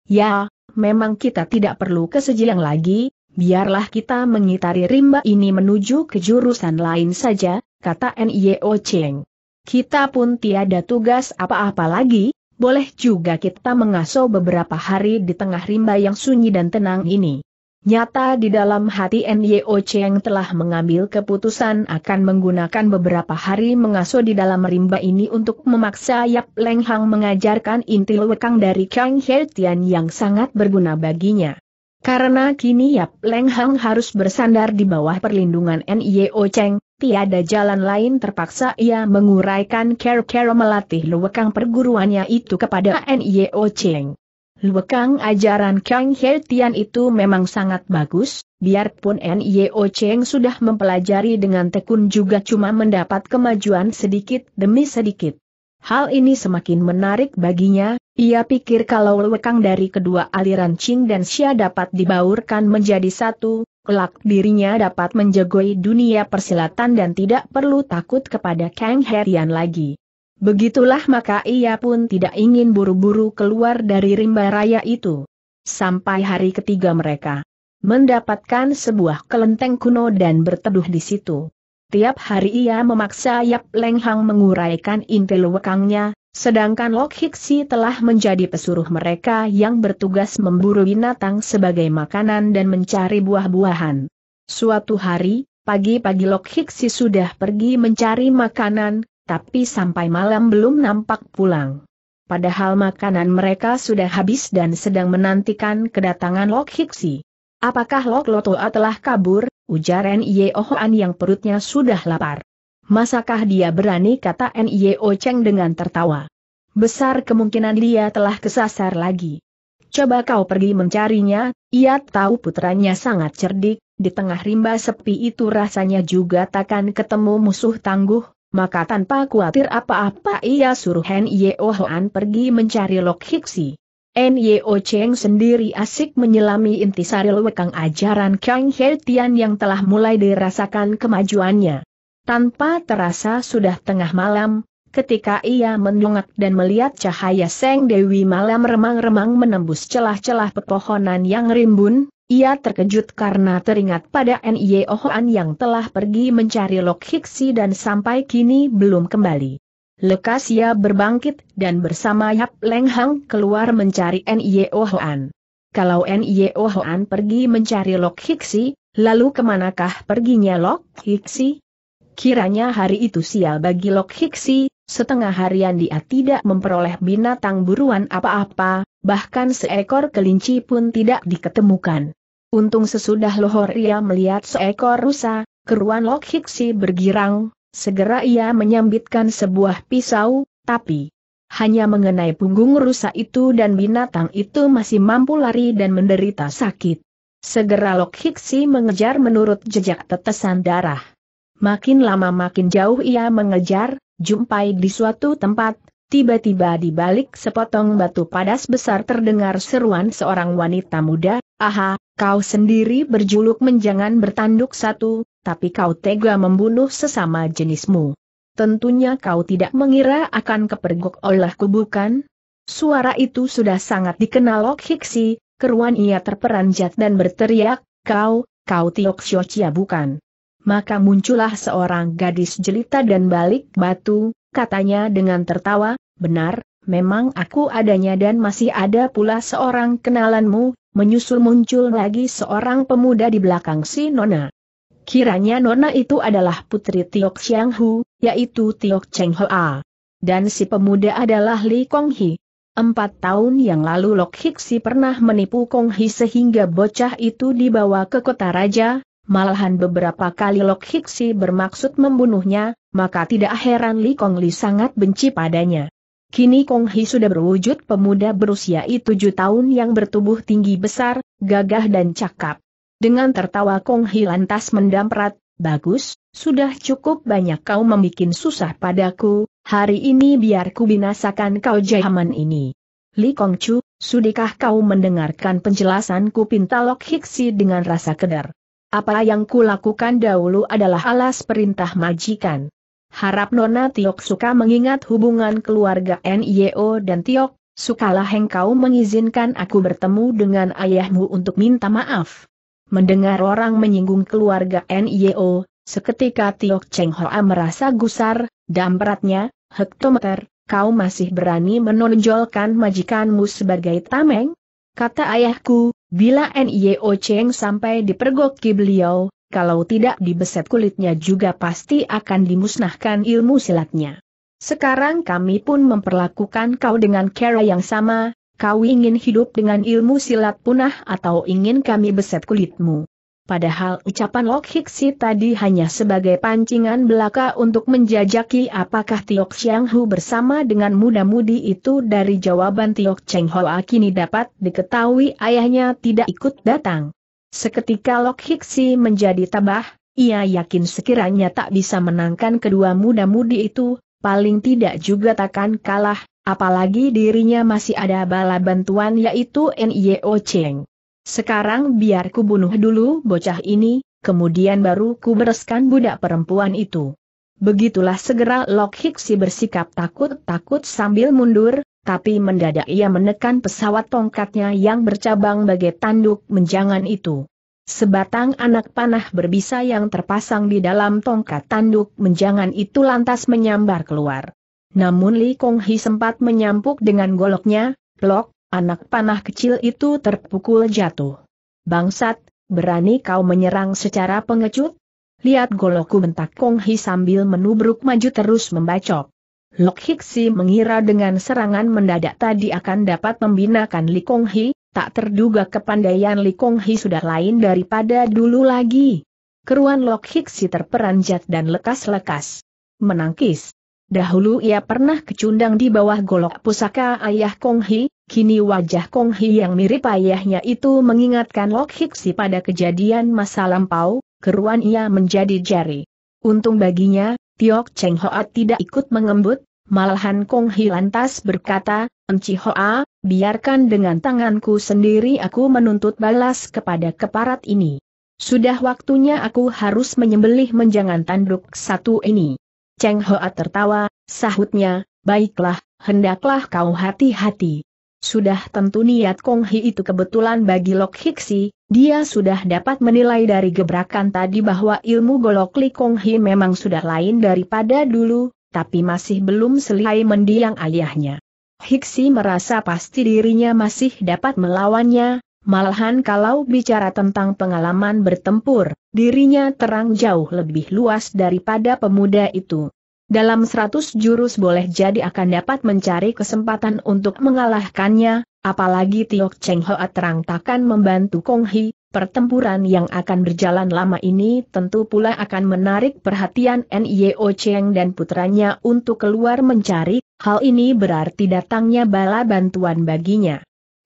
Ya, memang kita tidak perlu ke Sejiang lagi, Biarlah kita mengitari rimba ini menuju ke jurusan lain saja, kata N.I.O. Cheng. Kita pun tiada tugas apa-apa lagi, boleh juga kita mengasuh beberapa hari di tengah rimba yang sunyi dan tenang ini. Nyata di dalam hati N.Y.O. Cheng telah mengambil keputusan akan menggunakan beberapa hari mengasuh di dalam rimba ini untuk memaksa Yap Leng Hang mengajarkan inti lekang dari Kang He Tian yang sangat berguna baginya. Karena kini Yap Leng Hang harus bersandar di bawah perlindungan NIO Cheng, tiada jalan lain terpaksa ia menguraikan care-care melatih luwekang perguruannya itu kepada NIO Cheng. Luwekang ajaran Kang He Tian itu memang sangat bagus, biarpun NIO Cheng sudah mempelajari dengan tekun juga cuma mendapat kemajuan sedikit demi sedikit. Hal ini semakin menarik baginya, ia pikir kalau lekang dari kedua aliran Qing dan Xia dapat dibaurkan menjadi satu, kelak dirinya dapat menjagoi dunia persilatan dan tidak perlu takut kepada Kang Herian lagi. Begitulah maka ia pun tidak ingin buru-buru keluar dari rimba raya itu. Sampai hari ketiga mereka mendapatkan sebuah kelenteng kuno dan berteduh di situ. Tiap hari ia memaksa Yap Leng Hang menguraikan intel wekangnya, sedangkan Lok Hiksi telah menjadi pesuruh mereka yang bertugas memburu binatang sebagai makanan dan mencari buah-buahan. Suatu hari, pagi-pagi Lok Hiksi sudah pergi mencari makanan, tapi sampai malam belum nampak pulang. Padahal makanan mereka sudah habis dan sedang menantikan kedatangan Lok Hiksi. Apakah Lok Lotoa telah kabur, ujar N.I.O. E Hoan yang perutnya sudah lapar. Masakah dia berani kata N.I.O. E Cheng dengan tertawa. Besar kemungkinan dia telah kesasar lagi. Coba kau pergi mencarinya, ia tahu putranya sangat cerdik, di tengah rimba sepi itu rasanya juga takkan ketemu musuh tangguh, maka tanpa khawatir apa-apa ia suruh Nye Yeo pergi mencari Lok Hiksi. Nyo Cheng sendiri asik menyelami intisari wekang ajaran Kang He Tian yang telah mulai dirasakan kemajuannya. Tanpa terasa sudah tengah malam, ketika ia mendongak dan melihat cahaya Seng Dewi malam remang-remang menembus celah-celah pepohonan yang rimbun, ia terkejut karena teringat pada Nyo Hoan yang telah pergi mencari Lok Hiksi dan sampai kini belum kembali. Lekas ia berbangkit dan bersama Yap Leng Hang keluar mencari N.I.O. Oh Hoan. Kalau N.I.O. Oh Hoan pergi mencari Lok Hiksi, lalu kemanakah perginya Lok Hiksi? Kiranya hari itu sial bagi Lok Hiksi, setengah harian dia tidak memperoleh binatang buruan apa-apa, bahkan seekor kelinci pun tidak diketemukan. Untung sesudah lohor ia melihat seekor rusa, keruan Lok Hiksi bergirang, segera ia menyambitkan sebuah pisau, tapi hanya mengenai punggung rusa itu dan binatang itu masih mampu lari dan menderita sakit. Segera Lok Hiksi mengejar menurut jejak tetesan darah. Makin lama makin jauh ia mengejar, jumpai di suatu tempat, tiba-tiba di balik sepotong batu padas besar terdengar seruan seorang wanita muda, Aha, kau sendiri berjuluk menjangan bertanduk satu, tapi kau tega membunuh sesama jenismu. Tentunya kau tidak mengira akan kepergok olehku bukan? Suara itu sudah sangat dikenal Ok Hiksi, keruan ia terperanjat dan berteriak, kau, kau Tiok Xiochia bukan? Maka muncullah seorang gadis jelita dan balik batu, katanya dengan tertawa, benar, memang aku adanya dan masih ada pula seorang kenalanmu, menyusul muncul lagi seorang pemuda di belakang si Nona. Kiranya nona itu adalah putri Tiok Chiang Hu, yaitu Tiok Cheng Hoa. Dan si pemuda adalah Li Kong Hi. Empat tahun yang lalu Lok Hiksi pernah menipu Kong Hi sehingga bocah itu dibawa ke kota raja, malahan beberapa kali Lok Hiksi bermaksud membunuhnya, maka tidak heran Li Kong Li sangat benci padanya. Kini Kong Hi sudah berwujud pemuda berusia itu tujuh tahun yang bertubuh tinggi besar, gagah dan cakap. Dengan tertawa Kong Hi lantas mendamprat, Bagus, sudah cukup banyak kau membuat susah padaku, hari ini biar ku binasakan kau jahaman ini. Li Chu, sudikah kau mendengarkan penjelasanku pintalok hiksi dengan rasa keder. Apa yang kulakukan dahulu adalah alas perintah majikan. Harap Nona Tiok suka mengingat hubungan keluarga NIO dan Tiok, sukalah engkau mengizinkan aku bertemu dengan ayahmu untuk minta maaf. Mendengar orang menyinggung keluarga NIO, seketika Tiok Cheng Hoa merasa gusar, dan beratnya, hektometer, kau masih berani menonjolkan majikanmu sebagai tameng? Kata ayahku, bila NIO Cheng sampai dipergoki beliau, kalau tidak dibeset kulitnya juga pasti akan dimusnahkan ilmu silatnya. Sekarang kami pun memperlakukan kau dengan cara yang sama, Kau ingin hidup dengan ilmu silat punah atau ingin kami beset kulitmu? Padahal ucapan Lok Hiksi tadi hanya sebagai pancingan belaka untuk menjajaki apakah Tiok Xiang Hu bersama dengan muda-mudi itu dari jawaban Tiok Cheng Hoa kini dapat diketahui ayahnya tidak ikut datang. Seketika Lok Hiksi menjadi tabah, ia yakin sekiranya tak bisa menangkan kedua muda-mudi itu, paling tidak juga takkan kalah, apalagi dirinya masih ada bala bantuan yaitu N.I.O. Cheng. Sekarang biar ku bunuh dulu bocah ini, kemudian baru ku bereskan budak perempuan itu. Begitulah segera Lok Hiksi bersikap takut-takut sambil mundur, tapi mendadak ia menekan pesawat tongkatnya yang bercabang bagai tanduk menjangan itu. Sebatang anak panah berbisa yang terpasang di dalam tongkat tanduk menjangan itu lantas menyambar keluar. Namun Li Kong Hi sempat menyampuk dengan goloknya, plok, anak panah kecil itu terpukul jatuh. Bangsat, berani kau menyerang secara pengecut? Lihat golokku bentak Kong Hi sambil menubruk maju terus membacok. Lok Hixi mengira dengan serangan mendadak tadi akan dapat membinakan Li Kong Hi, tak terduga kepandaian Li Kong Hi sudah lain daripada dulu lagi. Keruan Lok Hixi terperanjat dan lekas-lekas. Menangkis. Dahulu ia pernah kecundang di bawah golok pusaka ayah Kong Hi, kini wajah Kong Hi yang mirip ayahnya itu mengingatkan Lok Hiksi pada kejadian masa lampau, keruan ia menjadi jari. Untung baginya, Tiok Cheng Hoa tidak ikut mengembut, malahan Kong Hi lantas berkata, Enci Hoa, biarkan dengan tanganku sendiri aku menuntut balas kepada keparat ini. Sudah waktunya aku harus menyembelih menjangan tanduk satu ini. Cheng Hoa tertawa, sahutnya, baiklah, hendaklah kau hati-hati. Sudah tentu niat Kong Hi itu kebetulan bagi Lok Hiksi, dia sudah dapat menilai dari gebrakan tadi bahwa ilmu golok Li Kong Hi memang sudah lain daripada dulu, tapi masih belum selihai mendiang ayahnya. Hiksi merasa pasti dirinya masih dapat melawannya, Malahan kalau bicara tentang pengalaman bertempur, dirinya terang jauh lebih luas daripada pemuda itu. Dalam seratus jurus boleh jadi akan dapat mencari kesempatan untuk mengalahkannya, apalagi Tiok Cheng Hoa terang takkan membantu Kong Hi, pertempuran yang akan berjalan lama ini tentu pula akan menarik perhatian N.I.O. Cheng dan putranya untuk keluar mencari, hal ini berarti datangnya bala bantuan baginya.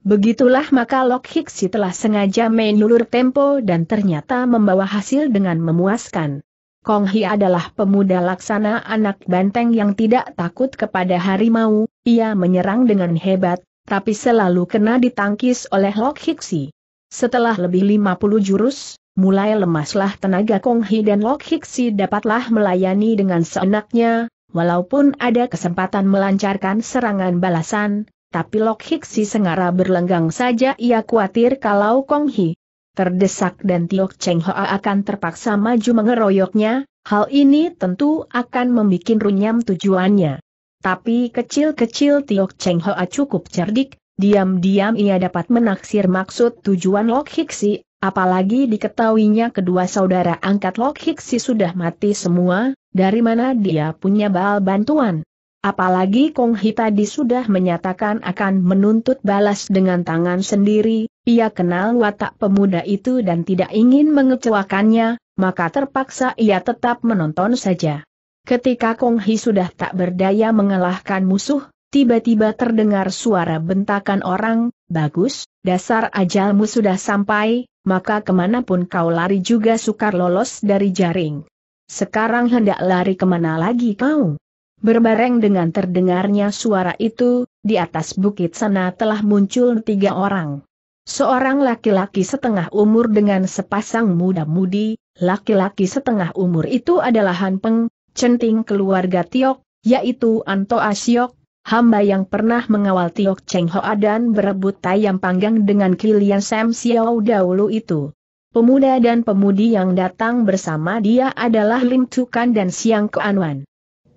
Begitulah maka Lok Hiksi telah sengaja main tempo dan ternyata membawa hasil dengan memuaskan. Kong Hi adalah pemuda laksana anak banteng yang tidak takut kepada harimau, ia menyerang dengan hebat, tapi selalu kena ditangkis oleh Lok Hiksi. Setelah lebih 50 jurus, mulai lemaslah tenaga Kong Hi dan Lok Hiksi dapatlah melayani dengan seenaknya, walaupun ada kesempatan melancarkan serangan balasan, tapi Lok Hiksi sengara berlenggang saja ia khawatir kalau Kong Hi terdesak dan Tiok Cheng Hoa akan terpaksa maju mengeroyoknya, hal ini tentu akan membuat runyam tujuannya. Tapi kecil-kecil Tiok Cheng Hoa cukup cerdik, diam-diam ia dapat menaksir maksud tujuan Lok Hiksi, apalagi diketahuinya kedua saudara angkat Lok Hiksi sudah mati semua, dari mana dia punya bal bantuan. Apalagi Kong Hi tadi sudah menyatakan akan menuntut balas dengan tangan sendiri, ia kenal watak pemuda itu dan tidak ingin mengecewakannya, maka terpaksa ia tetap menonton saja. Ketika Kong Hi sudah tak berdaya mengalahkan musuh, tiba-tiba terdengar suara bentakan orang, bagus, dasar ajalmu sudah sampai, maka kemanapun kau lari juga sukar lolos dari jaring. Sekarang hendak lari kemana lagi kau? Berbareng dengan terdengarnya suara itu, di atas bukit sana telah muncul tiga orang. Seorang laki-laki setengah umur dengan sepasang muda-mudi, laki-laki setengah umur itu adalah Hanpeng, centing keluarga Tiok, yaitu Anto Asiok, hamba yang pernah mengawal Tiok Cheng Hoa dan berebut tayam panggang dengan Kilian Sam Xiao dahulu itu. Pemuda dan pemudi yang datang bersama dia adalah Lim Tukan dan Siang Wan.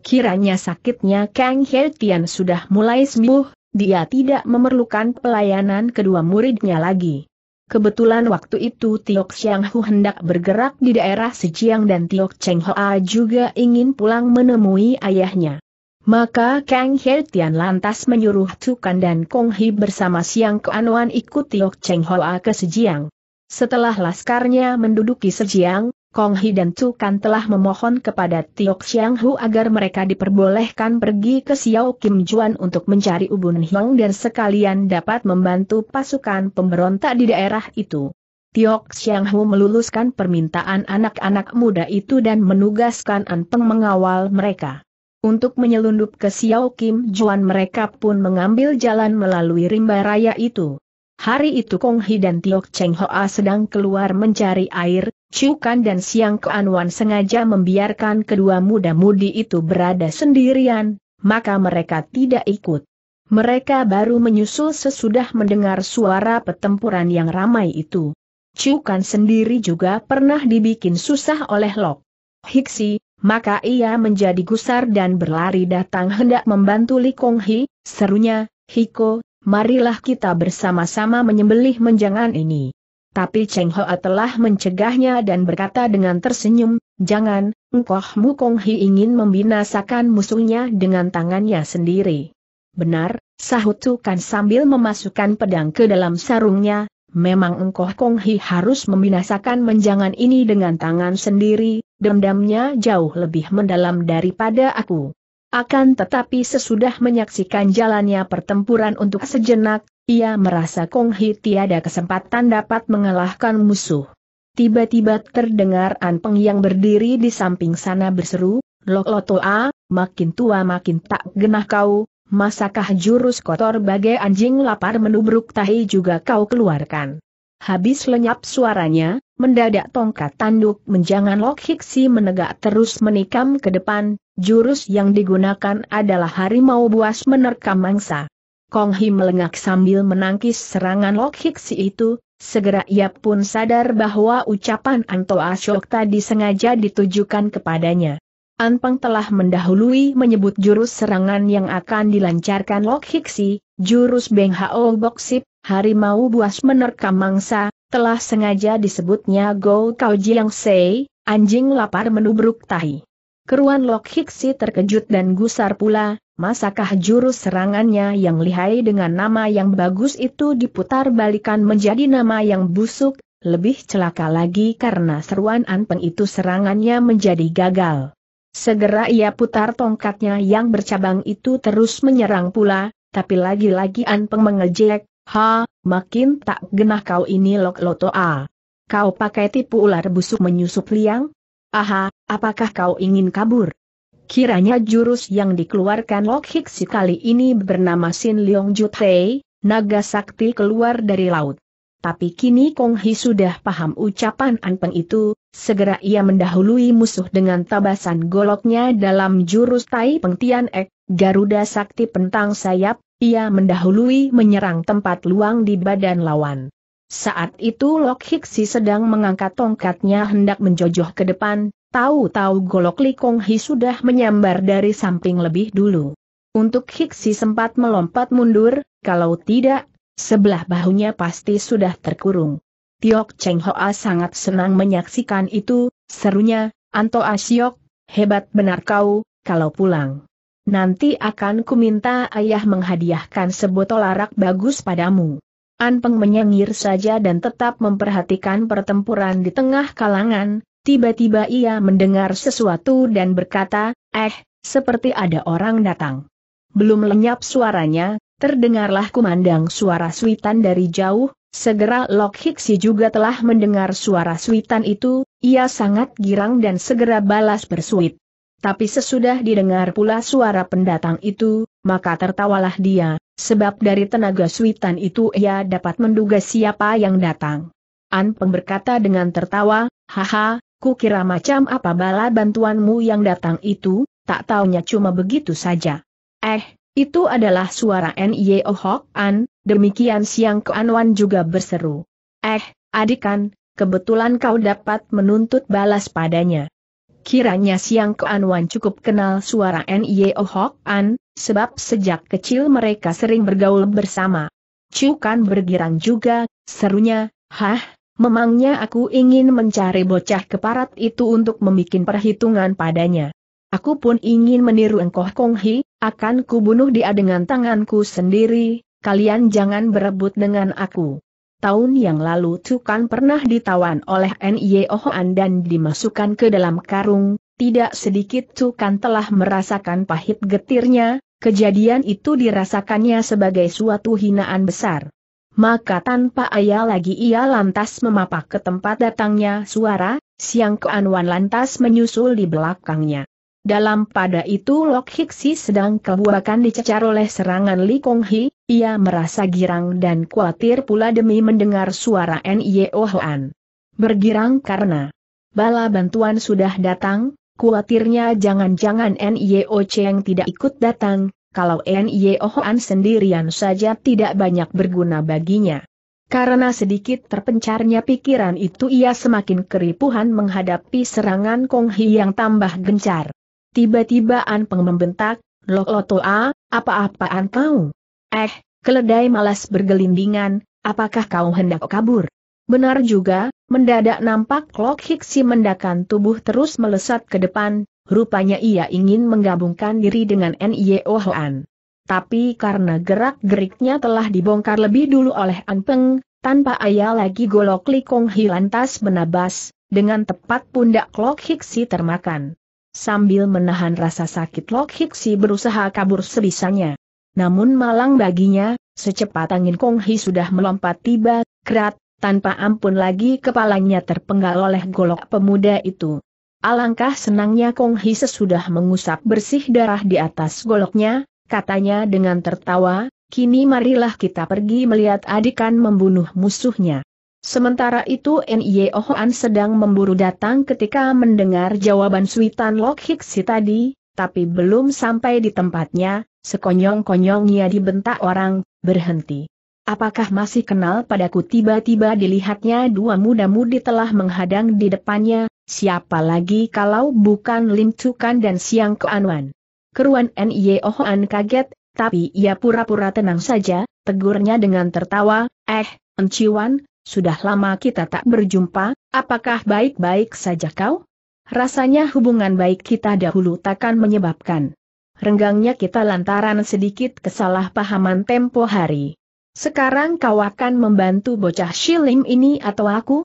Kiranya sakitnya Kang He Tian sudah mulai sembuh, dia tidak memerlukan pelayanan kedua muridnya lagi. Kebetulan waktu itu Tiok Xiang Hu hendak bergerak di daerah Sejiang dan Tiok Cheng Hoa juga ingin pulang menemui ayahnya. Maka Kang He Tian lantas menyuruh Tukan dan Kong Hi bersama Siang Keanuan ikut Tiok Cheng Hoa ke Sejiang. Setelah laskarnya menduduki Sejiang, Kong Hi dan Chu Kan telah memohon kepada Tiok Xiang Hu agar mereka diperbolehkan pergi ke Xiao Kim Juan untuk mencari Ubun Hiong dan sekalian dapat membantu pasukan pemberontak di daerah itu. Tiok Xiang Hu meluluskan permintaan anak-anak muda itu dan menugaskan An Peng mengawal mereka. Untuk menyelundup ke Xiao Kim Juan mereka pun mengambil jalan melalui rimba raya itu. Hari itu Kong Hi dan Tiok Cheng Hoa sedang keluar mencari air, Cukan dan Siang Keanwan sengaja membiarkan kedua muda-mudi itu berada sendirian, maka mereka tidak ikut. Mereka baru menyusul sesudah mendengar suara pertempuran yang ramai itu. Cukan sendiri juga pernah dibikin susah oleh Lok Hiksi, maka ia menjadi gusar dan berlari datang hendak membantu Li Kong Hi, serunya, Hiko, marilah kita bersama-sama menyembelih menjangan ini. Tapi Cheng Hoa telah mencegahnya dan berkata dengan tersenyum, jangan, engkoh Mukong Hi ingin membinasakan musuhnya dengan tangannya sendiri. Benar, sahut Tukan sambil memasukkan pedang ke dalam sarungnya, memang Ngkoh Kong Hi harus membinasakan menjangan ini dengan tangan sendiri, dendamnya jauh lebih mendalam daripada aku. Akan tetapi sesudah menyaksikan jalannya pertempuran untuk sejenak, ia merasa Kong Hi tiada kesempatan dapat mengalahkan musuh. Tiba-tiba terdengar Anpeng yang berdiri di samping sana berseru, Loklotoa, makin tua makin tak genah kau, masakah jurus kotor bagai anjing lapar menubruk tahi juga kau keluarkan. Habis lenyap suaranya, mendadak tongkat tanduk menjangan Lok Hiksi menegak terus menikam ke depan, jurus yang digunakan adalah harimau buas menerkam mangsa. Kong Hi melengak sambil menangkis serangan Lok Hiksi itu, segera ia pun sadar bahwa ucapan Anto Ashok tadi sengaja ditujukan kepadanya. Anpang telah mendahului menyebut jurus serangan yang akan dilancarkan Lok Hiksi, jurus Beng Hao Boksip, harimau buas menerkam mangsa, telah sengaja disebutnya Go Kau Jiang Sei, anjing lapar menubruk tahi. Keruan Lok Hiksi terkejut dan gusar pula, masakah jurus serangannya yang lihai dengan nama yang bagus itu diputar balikan menjadi nama yang busuk, lebih celaka lagi karena seruan Anpeng itu serangannya menjadi gagal. Segera ia putar tongkatnya yang bercabang itu terus menyerang pula, tapi lagi-lagi Anpeng mengejek, Ha, makin tak genah kau ini Lok Loto A. Kau pakai tipu ular busuk menyusup liang, Aha, apakah kau ingin kabur? Kiranya jurus yang dikeluarkan Lok Hiksi kali ini bernama Sin Leong Jutei, naga sakti keluar dari laut. Tapi kini Kong Hi sudah paham ucapan Anpeng itu, segera ia mendahului musuh dengan tabasan goloknya dalam jurus Tai Peng Tian Ek, Garuda Sakti Pentang Sayap, ia mendahului menyerang tempat luang di badan lawan. Saat itu Lok Hiksi sedang mengangkat tongkatnya hendak menjojoh ke depan, tahu-tahu golok Likong Hi sudah menyambar dari samping lebih dulu. Untuk Hiksi sempat melompat mundur, kalau tidak, sebelah bahunya pasti sudah terkurung. Tiok Cheng Hoa sangat senang menyaksikan itu, serunya, Anto Asyok, hebat benar kau, kalau pulang. Nanti akan kuminta ayah menghadiahkan sebotol arak bagus padamu. Anpeng menyengir saja dan tetap memperhatikan pertempuran di tengah kalangan, tiba-tiba ia mendengar sesuatu dan berkata, eh, seperti ada orang datang. Belum lenyap suaranya, terdengarlah kumandang suara suitan dari jauh, segera Lok Hiksi juga telah mendengar suara suitan itu, ia sangat girang dan segera balas bersuit. Tapi sesudah didengar pula suara pendatang itu, maka tertawalah dia, sebab dari tenaga suitan itu ia dapat menduga siapa yang datang. An Peng berkata dengan tertawa, haha, kira macam apa bala bantuanmu yang datang itu, tak taunya cuma begitu saja. Eh, itu adalah suara N.Y.O. Hok An, demikian siang Keanwan juga berseru. Eh, adikan, kebetulan kau dapat menuntut balas padanya. Kiranya Siang Kuan Wan cukup kenal suara N.I.O. Hok An, sebab sejak kecil mereka sering bergaul bersama. Cukan bergirang juga, serunya, hah, memangnya aku ingin mencari bocah keparat itu untuk membuat perhitungan padanya. Aku pun ingin meniru engkoh Kong Hi, akan kubunuh dia dengan tanganku sendiri, kalian jangan berebut dengan aku. Tahun yang lalu Tukan pernah ditawan oleh Ohan dan dimasukkan ke dalam karung, tidak sedikit Tukan telah merasakan pahit getirnya, kejadian itu dirasakannya sebagai suatu hinaan besar. Maka tanpa ayah lagi ia lantas memapah ke tempat datangnya suara, siang keanuan lantas menyusul di belakangnya. Dalam pada itu Lok Hiksi sedang kebuakan dicecar oleh serangan Li Kong Hi, ia merasa girang dan khawatir pula demi mendengar suara N.I.O. Hoan. Bergirang karena bala bantuan sudah datang, khawatirnya jangan-jangan N.I.O. Cheng tidak ikut datang, kalau N.I.O. Hoan sendirian saja tidak banyak berguna baginya. Karena sedikit terpencarnya pikiran itu ia semakin keripuhan menghadapi serangan Kong Hi yang tambah gencar. Tiba-tiba An Peng membentak, Lo Lo Toa, apa-apaan kau? Eh, keledai malas bergelindingan, apakah kau hendak kabur? Benar juga, mendadak nampak Lok Hiksi mendakan tubuh terus melesat ke depan, rupanya ia ingin menggabungkan diri dengan N.I.O. Hoan. Tapi karena gerak-geriknya telah dibongkar lebih dulu oleh Anpeng, tanpa ayah lagi golok Kong Hi lantas menabas, dengan tepat pundak Lok Hiksi termakan. Sambil menahan rasa sakit Lok Hiksi berusaha kabur sebisanya. Namun malang baginya, secepat angin Kong Hi sudah melompat tiba, kerat, tanpa ampun lagi kepalanya terpenggal oleh golok pemuda itu. Alangkah senangnya Kong Hi sesudah mengusap bersih darah di atas goloknya, katanya dengan tertawa, kini marilah kita pergi melihat adikan membunuh musuhnya. Sementara itu Nye Ohoan sedang memburu datang ketika mendengar jawaban Suitan Lok Hiksi tadi, tapi belum sampai di tempatnya, Sekonyong-konyongnya dibentak orang, berhenti. Apakah masih kenal padaku tiba-tiba dilihatnya dua muda-mudi telah menghadang di depannya, siapa lagi kalau bukan Lim Cukan dan Siang Keanwan. Keruan Nye Ohoan kaget, tapi ia pura-pura tenang saja, tegurnya dengan tertawa, eh, Enciwan, sudah lama kita tak berjumpa, apakah baik-baik saja kau? Rasanya hubungan baik kita dahulu takkan menyebabkan renggangnya kita lantaran sedikit kesalahpahaman tempo hari. Sekarang kau akan membantu bocah Shilim ini atau aku?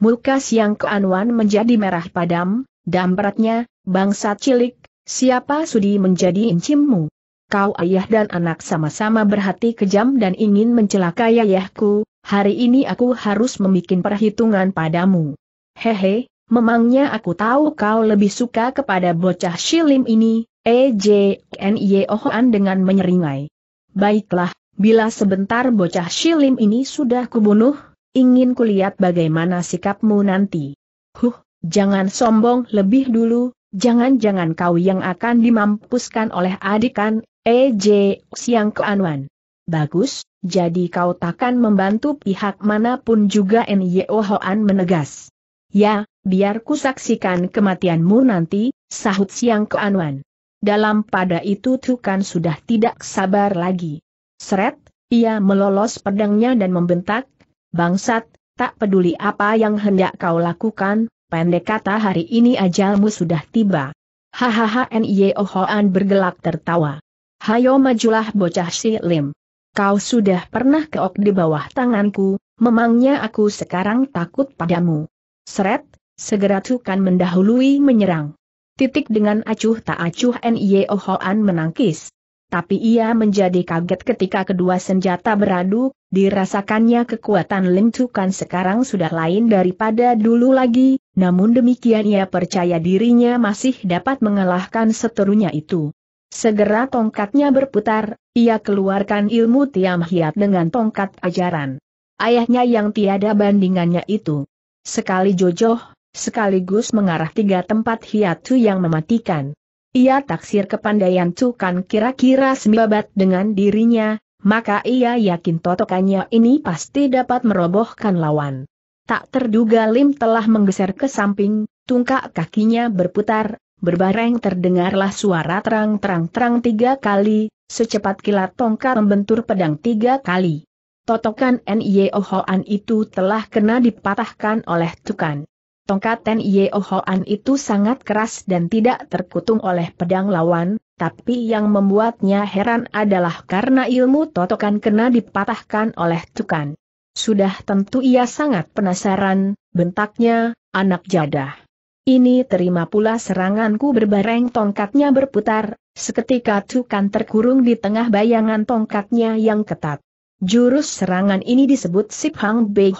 Muka Siang keanuan menjadi merah padam, dampratnya, bangsa cilik, siapa sudi menjadi incimmu? Kau ayah dan anak sama-sama berhati kejam dan ingin mencelakai ayahku, hari ini aku harus membuat perhitungan padamu. Hehe, memangnya aku tahu kau lebih suka kepada bocah Shilim ini, EJNY Ohoan dengan menyeringai. Baiklah, bila sebentar bocah Shilim ini sudah kubunuh, ingin kulihat bagaimana sikapmu nanti. Huh, jangan sombong lebih dulu, jangan-jangan kau yang akan dimampuskan oleh adikan, EJ Siang Keanwan. Bagus, jadi kau takkan membantu pihak manapun juga NYO Hoan menegas. Ya, biar kusaksikan saksikan kematianmu nanti, sahut Siang Keanwan. Dalam pada itu Tukan sudah tidak sabar lagi. Seret, ia melolos pedangnya dan membentak, Bangsat, tak peduli apa yang hendak kau lakukan, pendek kata hari ini ajalmu sudah tiba. Hahaha Nio Hoan bergelak tertawa. Hayo majulah bocah si Lim. Kau sudah pernah keok di bawah tanganku, memangnya aku sekarang takut padamu. Seret, segera Tukan mendahului menyerang titik dengan acuh tak acuh N.Y.O. Hoan menangkis. Tapi ia menjadi kaget ketika kedua senjata beradu, dirasakannya kekuatan lentukan sekarang sudah lain daripada dulu lagi, namun demikian ia percaya dirinya masih dapat mengalahkan seterunya itu. Segera tongkatnya berputar, ia keluarkan ilmu tiam hiat dengan tongkat ajaran. Ayahnya yang tiada bandingannya itu. Sekali jojoh, sekaligus mengarah tiga tempat hiatu yang mematikan. Ia taksir kepandaian Cukan kira-kira semibabat dengan dirinya, maka ia yakin totokannya ini pasti dapat merobohkan lawan. Tak terduga Lim telah menggeser ke samping, tungkak kakinya berputar, berbareng terdengarlah suara terang-terang-terang tiga kali, secepat kilat tongkat membentur pedang tiga kali. Totokan N.Y.O.H.O.An itu telah kena dipatahkan oleh Tukan. Tongkat Ten Yeo itu sangat keras dan tidak terkutung oleh pedang lawan, tapi yang membuatnya heran adalah karena ilmu totokan kena dipatahkan oleh Tukan. Sudah tentu ia sangat penasaran, bentaknya, anak jadah. Ini terima pula seranganku berbareng tongkatnya berputar, seketika Tukan terkurung di tengah bayangan tongkatnya yang ketat. Jurus serangan ini disebut Sip Hang Bei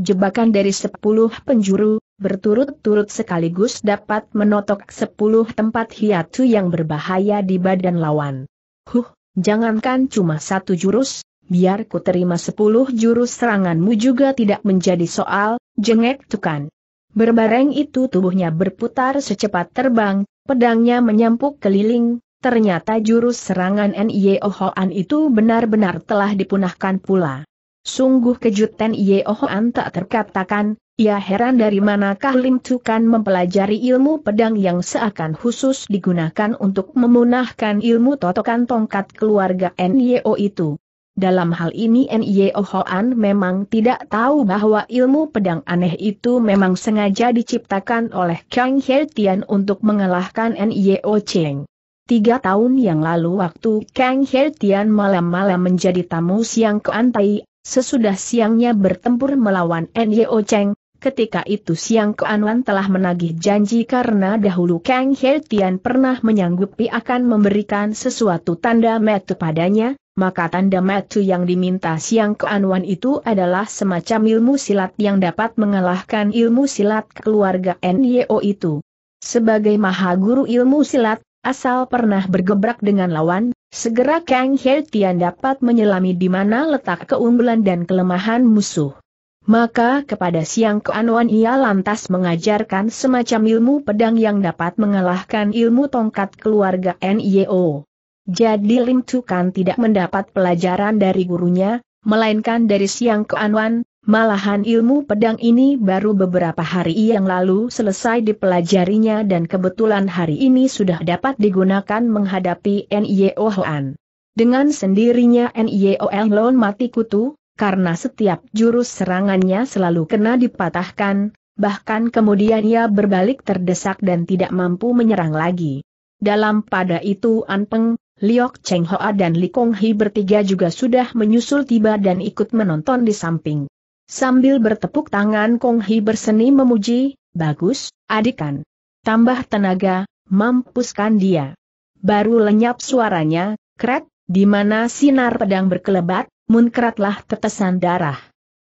jebakan dari sepuluh penjuru, berturut-turut sekaligus dapat menotok sepuluh tempat hiatu yang berbahaya di badan lawan. Huh, jangankan cuma satu jurus, biar ku terima sepuluh jurus seranganmu juga tidak menjadi soal, jengek tukan. Berbareng itu tubuhnya berputar secepat terbang, pedangnya menyampuk keliling, ternyata jurus serangan N.I.O. E Hoan itu benar-benar telah dipunahkan pula. Sungguh kejutan N.I.O. E Hoan tak terkatakan, ia heran dari manakah Lim Tukan mempelajari ilmu pedang yang seakan khusus digunakan untuk memunahkan ilmu totokan tongkat keluarga NYO itu. Dalam hal ini N.Y.O. Hoan memang tidak tahu bahwa ilmu pedang aneh itu memang sengaja diciptakan oleh Kang He Tian untuk mengalahkan N.Y.O. Cheng. Tiga tahun yang lalu waktu Kang He Tian malam-malam menjadi tamu siang ke Antai, sesudah siangnya bertempur melawan N.Y.O. Cheng, Ketika itu Siang Keanuan telah menagih janji karena dahulu Kang Heltian pernah menyanggupi akan memberikan sesuatu tanda metu padanya, maka tanda metu yang diminta Siang Keanuan itu adalah semacam ilmu silat yang dapat mengalahkan ilmu silat keluarga NYO itu. Sebagai maha guru ilmu silat, asal pernah bergebrak dengan lawan, segera Kang Heltian dapat menyelami di mana letak keunggulan dan kelemahan musuh. Maka kepada Siang Keanuan ia lantas mengajarkan semacam ilmu pedang yang dapat mengalahkan ilmu tongkat keluarga NIO. Jadi Lim Tukan tidak mendapat pelajaran dari gurunya, melainkan dari Siang Keanuan, malahan ilmu pedang ini baru beberapa hari yang lalu selesai dipelajarinya dan kebetulan hari ini sudah dapat digunakan menghadapi NIO Hoan. Dengan sendirinya NIO Elon mati kutu, karena setiap jurus serangannya selalu kena dipatahkan, bahkan kemudian ia berbalik terdesak dan tidak mampu menyerang lagi. Dalam pada itu Anpeng, Liok Cheng Hoa dan Li Kong Hi bertiga juga sudah menyusul tiba dan ikut menonton di samping. Sambil bertepuk tangan Kong Hi berseni memuji, bagus, adikan. Tambah tenaga, mampuskan dia. Baru lenyap suaranya, krek, di mana sinar pedang berkelebat, munkratlah tetesan darah.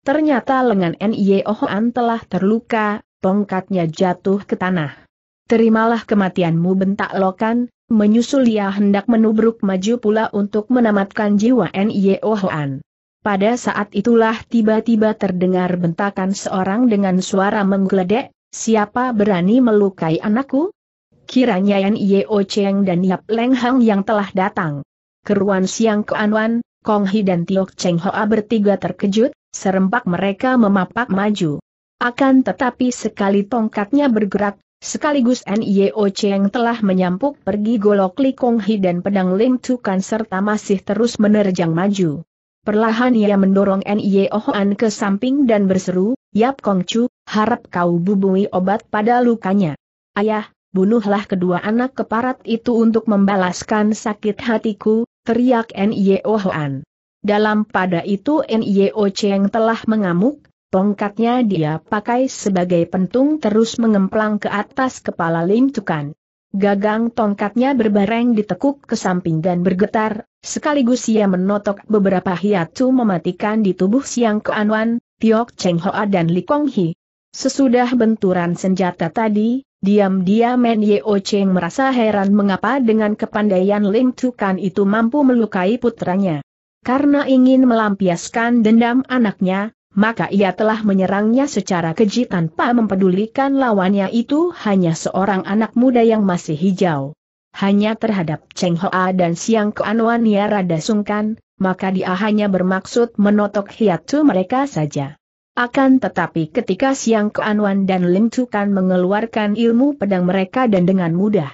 Ternyata lengan N.I.O. Hoan telah terluka, tongkatnya jatuh ke tanah. Terimalah kematianmu bentak Lokan, menyusul ia hendak menubruk maju pula untuk menamatkan jiwa N.I.O. Hoan. Pada saat itulah tiba-tiba terdengar bentakan seorang dengan suara menggeledek, siapa berani melukai anakku? Kiranya N.I.O. Cheng dan Yap Leng Hang yang telah datang. Keruan siang keanwan, Kong Hi dan Tiok Cheng Hoa bertiga terkejut, serempak mereka memapak maju. Akan tetapi sekali tongkatnya bergerak, sekaligus Nio Cheng telah menyampuk pergi golok Li Kong Hi dan pedang Lim Tukan serta masih terus menerjang maju. Perlahan ia mendorong Nio Hoan ke samping dan berseru, Yap Kong Chu, harap kau bubui obat pada lukanya. Ayah, bunuhlah kedua anak keparat itu untuk membalaskan sakit hatiku, teriak Nio Hoan. Dalam pada itu Nio Cheng telah mengamuk, tongkatnya dia pakai sebagai pentung terus mengemplang ke atas kepala Lim Tukan. Gagang tongkatnya berbareng ditekuk ke samping dan bergetar, sekaligus ia menotok beberapa hiatu mematikan di tubuh Siang Keanwan, Tiok Cheng Hoa dan Li Kong Hi. Sesudah benturan senjata tadi, Diam-diam Yeo Cheng merasa heran mengapa dengan kepandaian Lim Tukan itu mampu melukai putranya. Karena ingin melampiaskan dendam anaknya, maka ia telah menyerangnya secara keji tanpa mempedulikan lawannya itu hanya seorang anak muda yang masih hijau. Hanya terhadap Cheng Hoa dan Siang Kuanwan ia rada sungkan, maka dia hanya bermaksud menotok hiatu mereka saja. Akan tetapi ketika Siang keanuan dan Lim Tukan mengeluarkan ilmu pedang mereka dan dengan mudah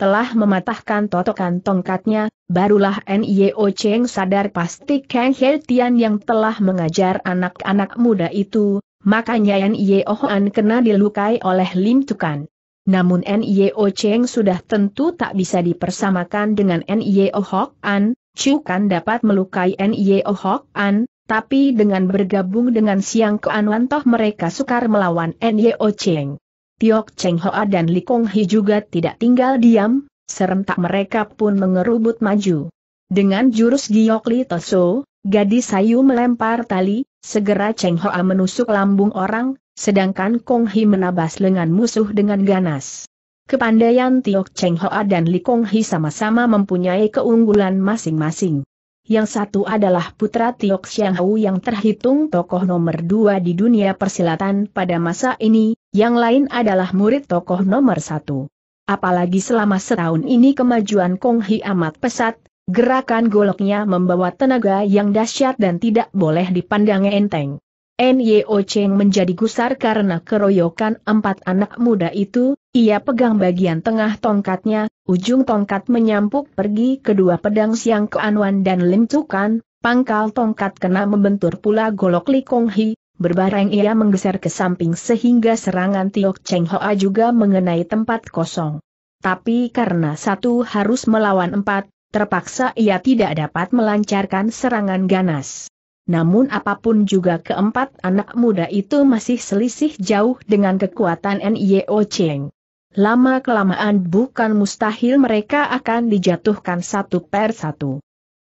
telah mematahkan totokan tongkatnya, barulah Nio Cheng sadar pasti Kang He Tian yang telah mengajar anak-anak muda itu, makanya Nio Han kena dilukai oleh Lim Tukan. Namun Nio Cheng sudah tentu tak bisa dipersamakan dengan Nio Hoan, Chukan Chu Kan dapat melukai Nio Hoan, tapi dengan bergabung dengan Siang Keanuan toh mereka sukar melawan Nyo Cheng. Tiok Cheng Hoa dan Li Kong Hi juga tidak tinggal diam, serentak mereka pun mengerubut maju. Dengan jurus Giok Li Toso, gadis sayu melempar tali, segera Cheng Hoa menusuk lambung orang, sedangkan Kong Hi menabas lengan musuh dengan ganas. Kepandaian Tiok Cheng Hoa dan Li Kong Hi sama-sama mempunyai keunggulan masing-masing yang satu adalah putra Tiok Xiang yang terhitung tokoh nomor dua di dunia persilatan pada masa ini, yang lain adalah murid tokoh nomor satu. Apalagi selama setahun ini kemajuan Kong Hi amat pesat, gerakan goloknya membawa tenaga yang dahsyat dan tidak boleh dipandang enteng. Nyo Cheng menjadi gusar karena keroyokan empat anak muda itu, ia pegang bagian tengah tongkatnya, ujung tongkat menyampuk pergi kedua pedang siang keanuan dan lemcukan, pangkal tongkat kena membentur pula golok Li Kong Hi, berbareng ia menggeser ke samping sehingga serangan Tiok Cheng Hoa juga mengenai tempat kosong. Tapi karena satu harus melawan empat, terpaksa ia tidak dapat melancarkan serangan ganas. Namun apapun juga keempat anak muda itu masih selisih jauh dengan kekuatan NIO Cheng. Lama kelamaan bukan mustahil mereka akan dijatuhkan satu per satu.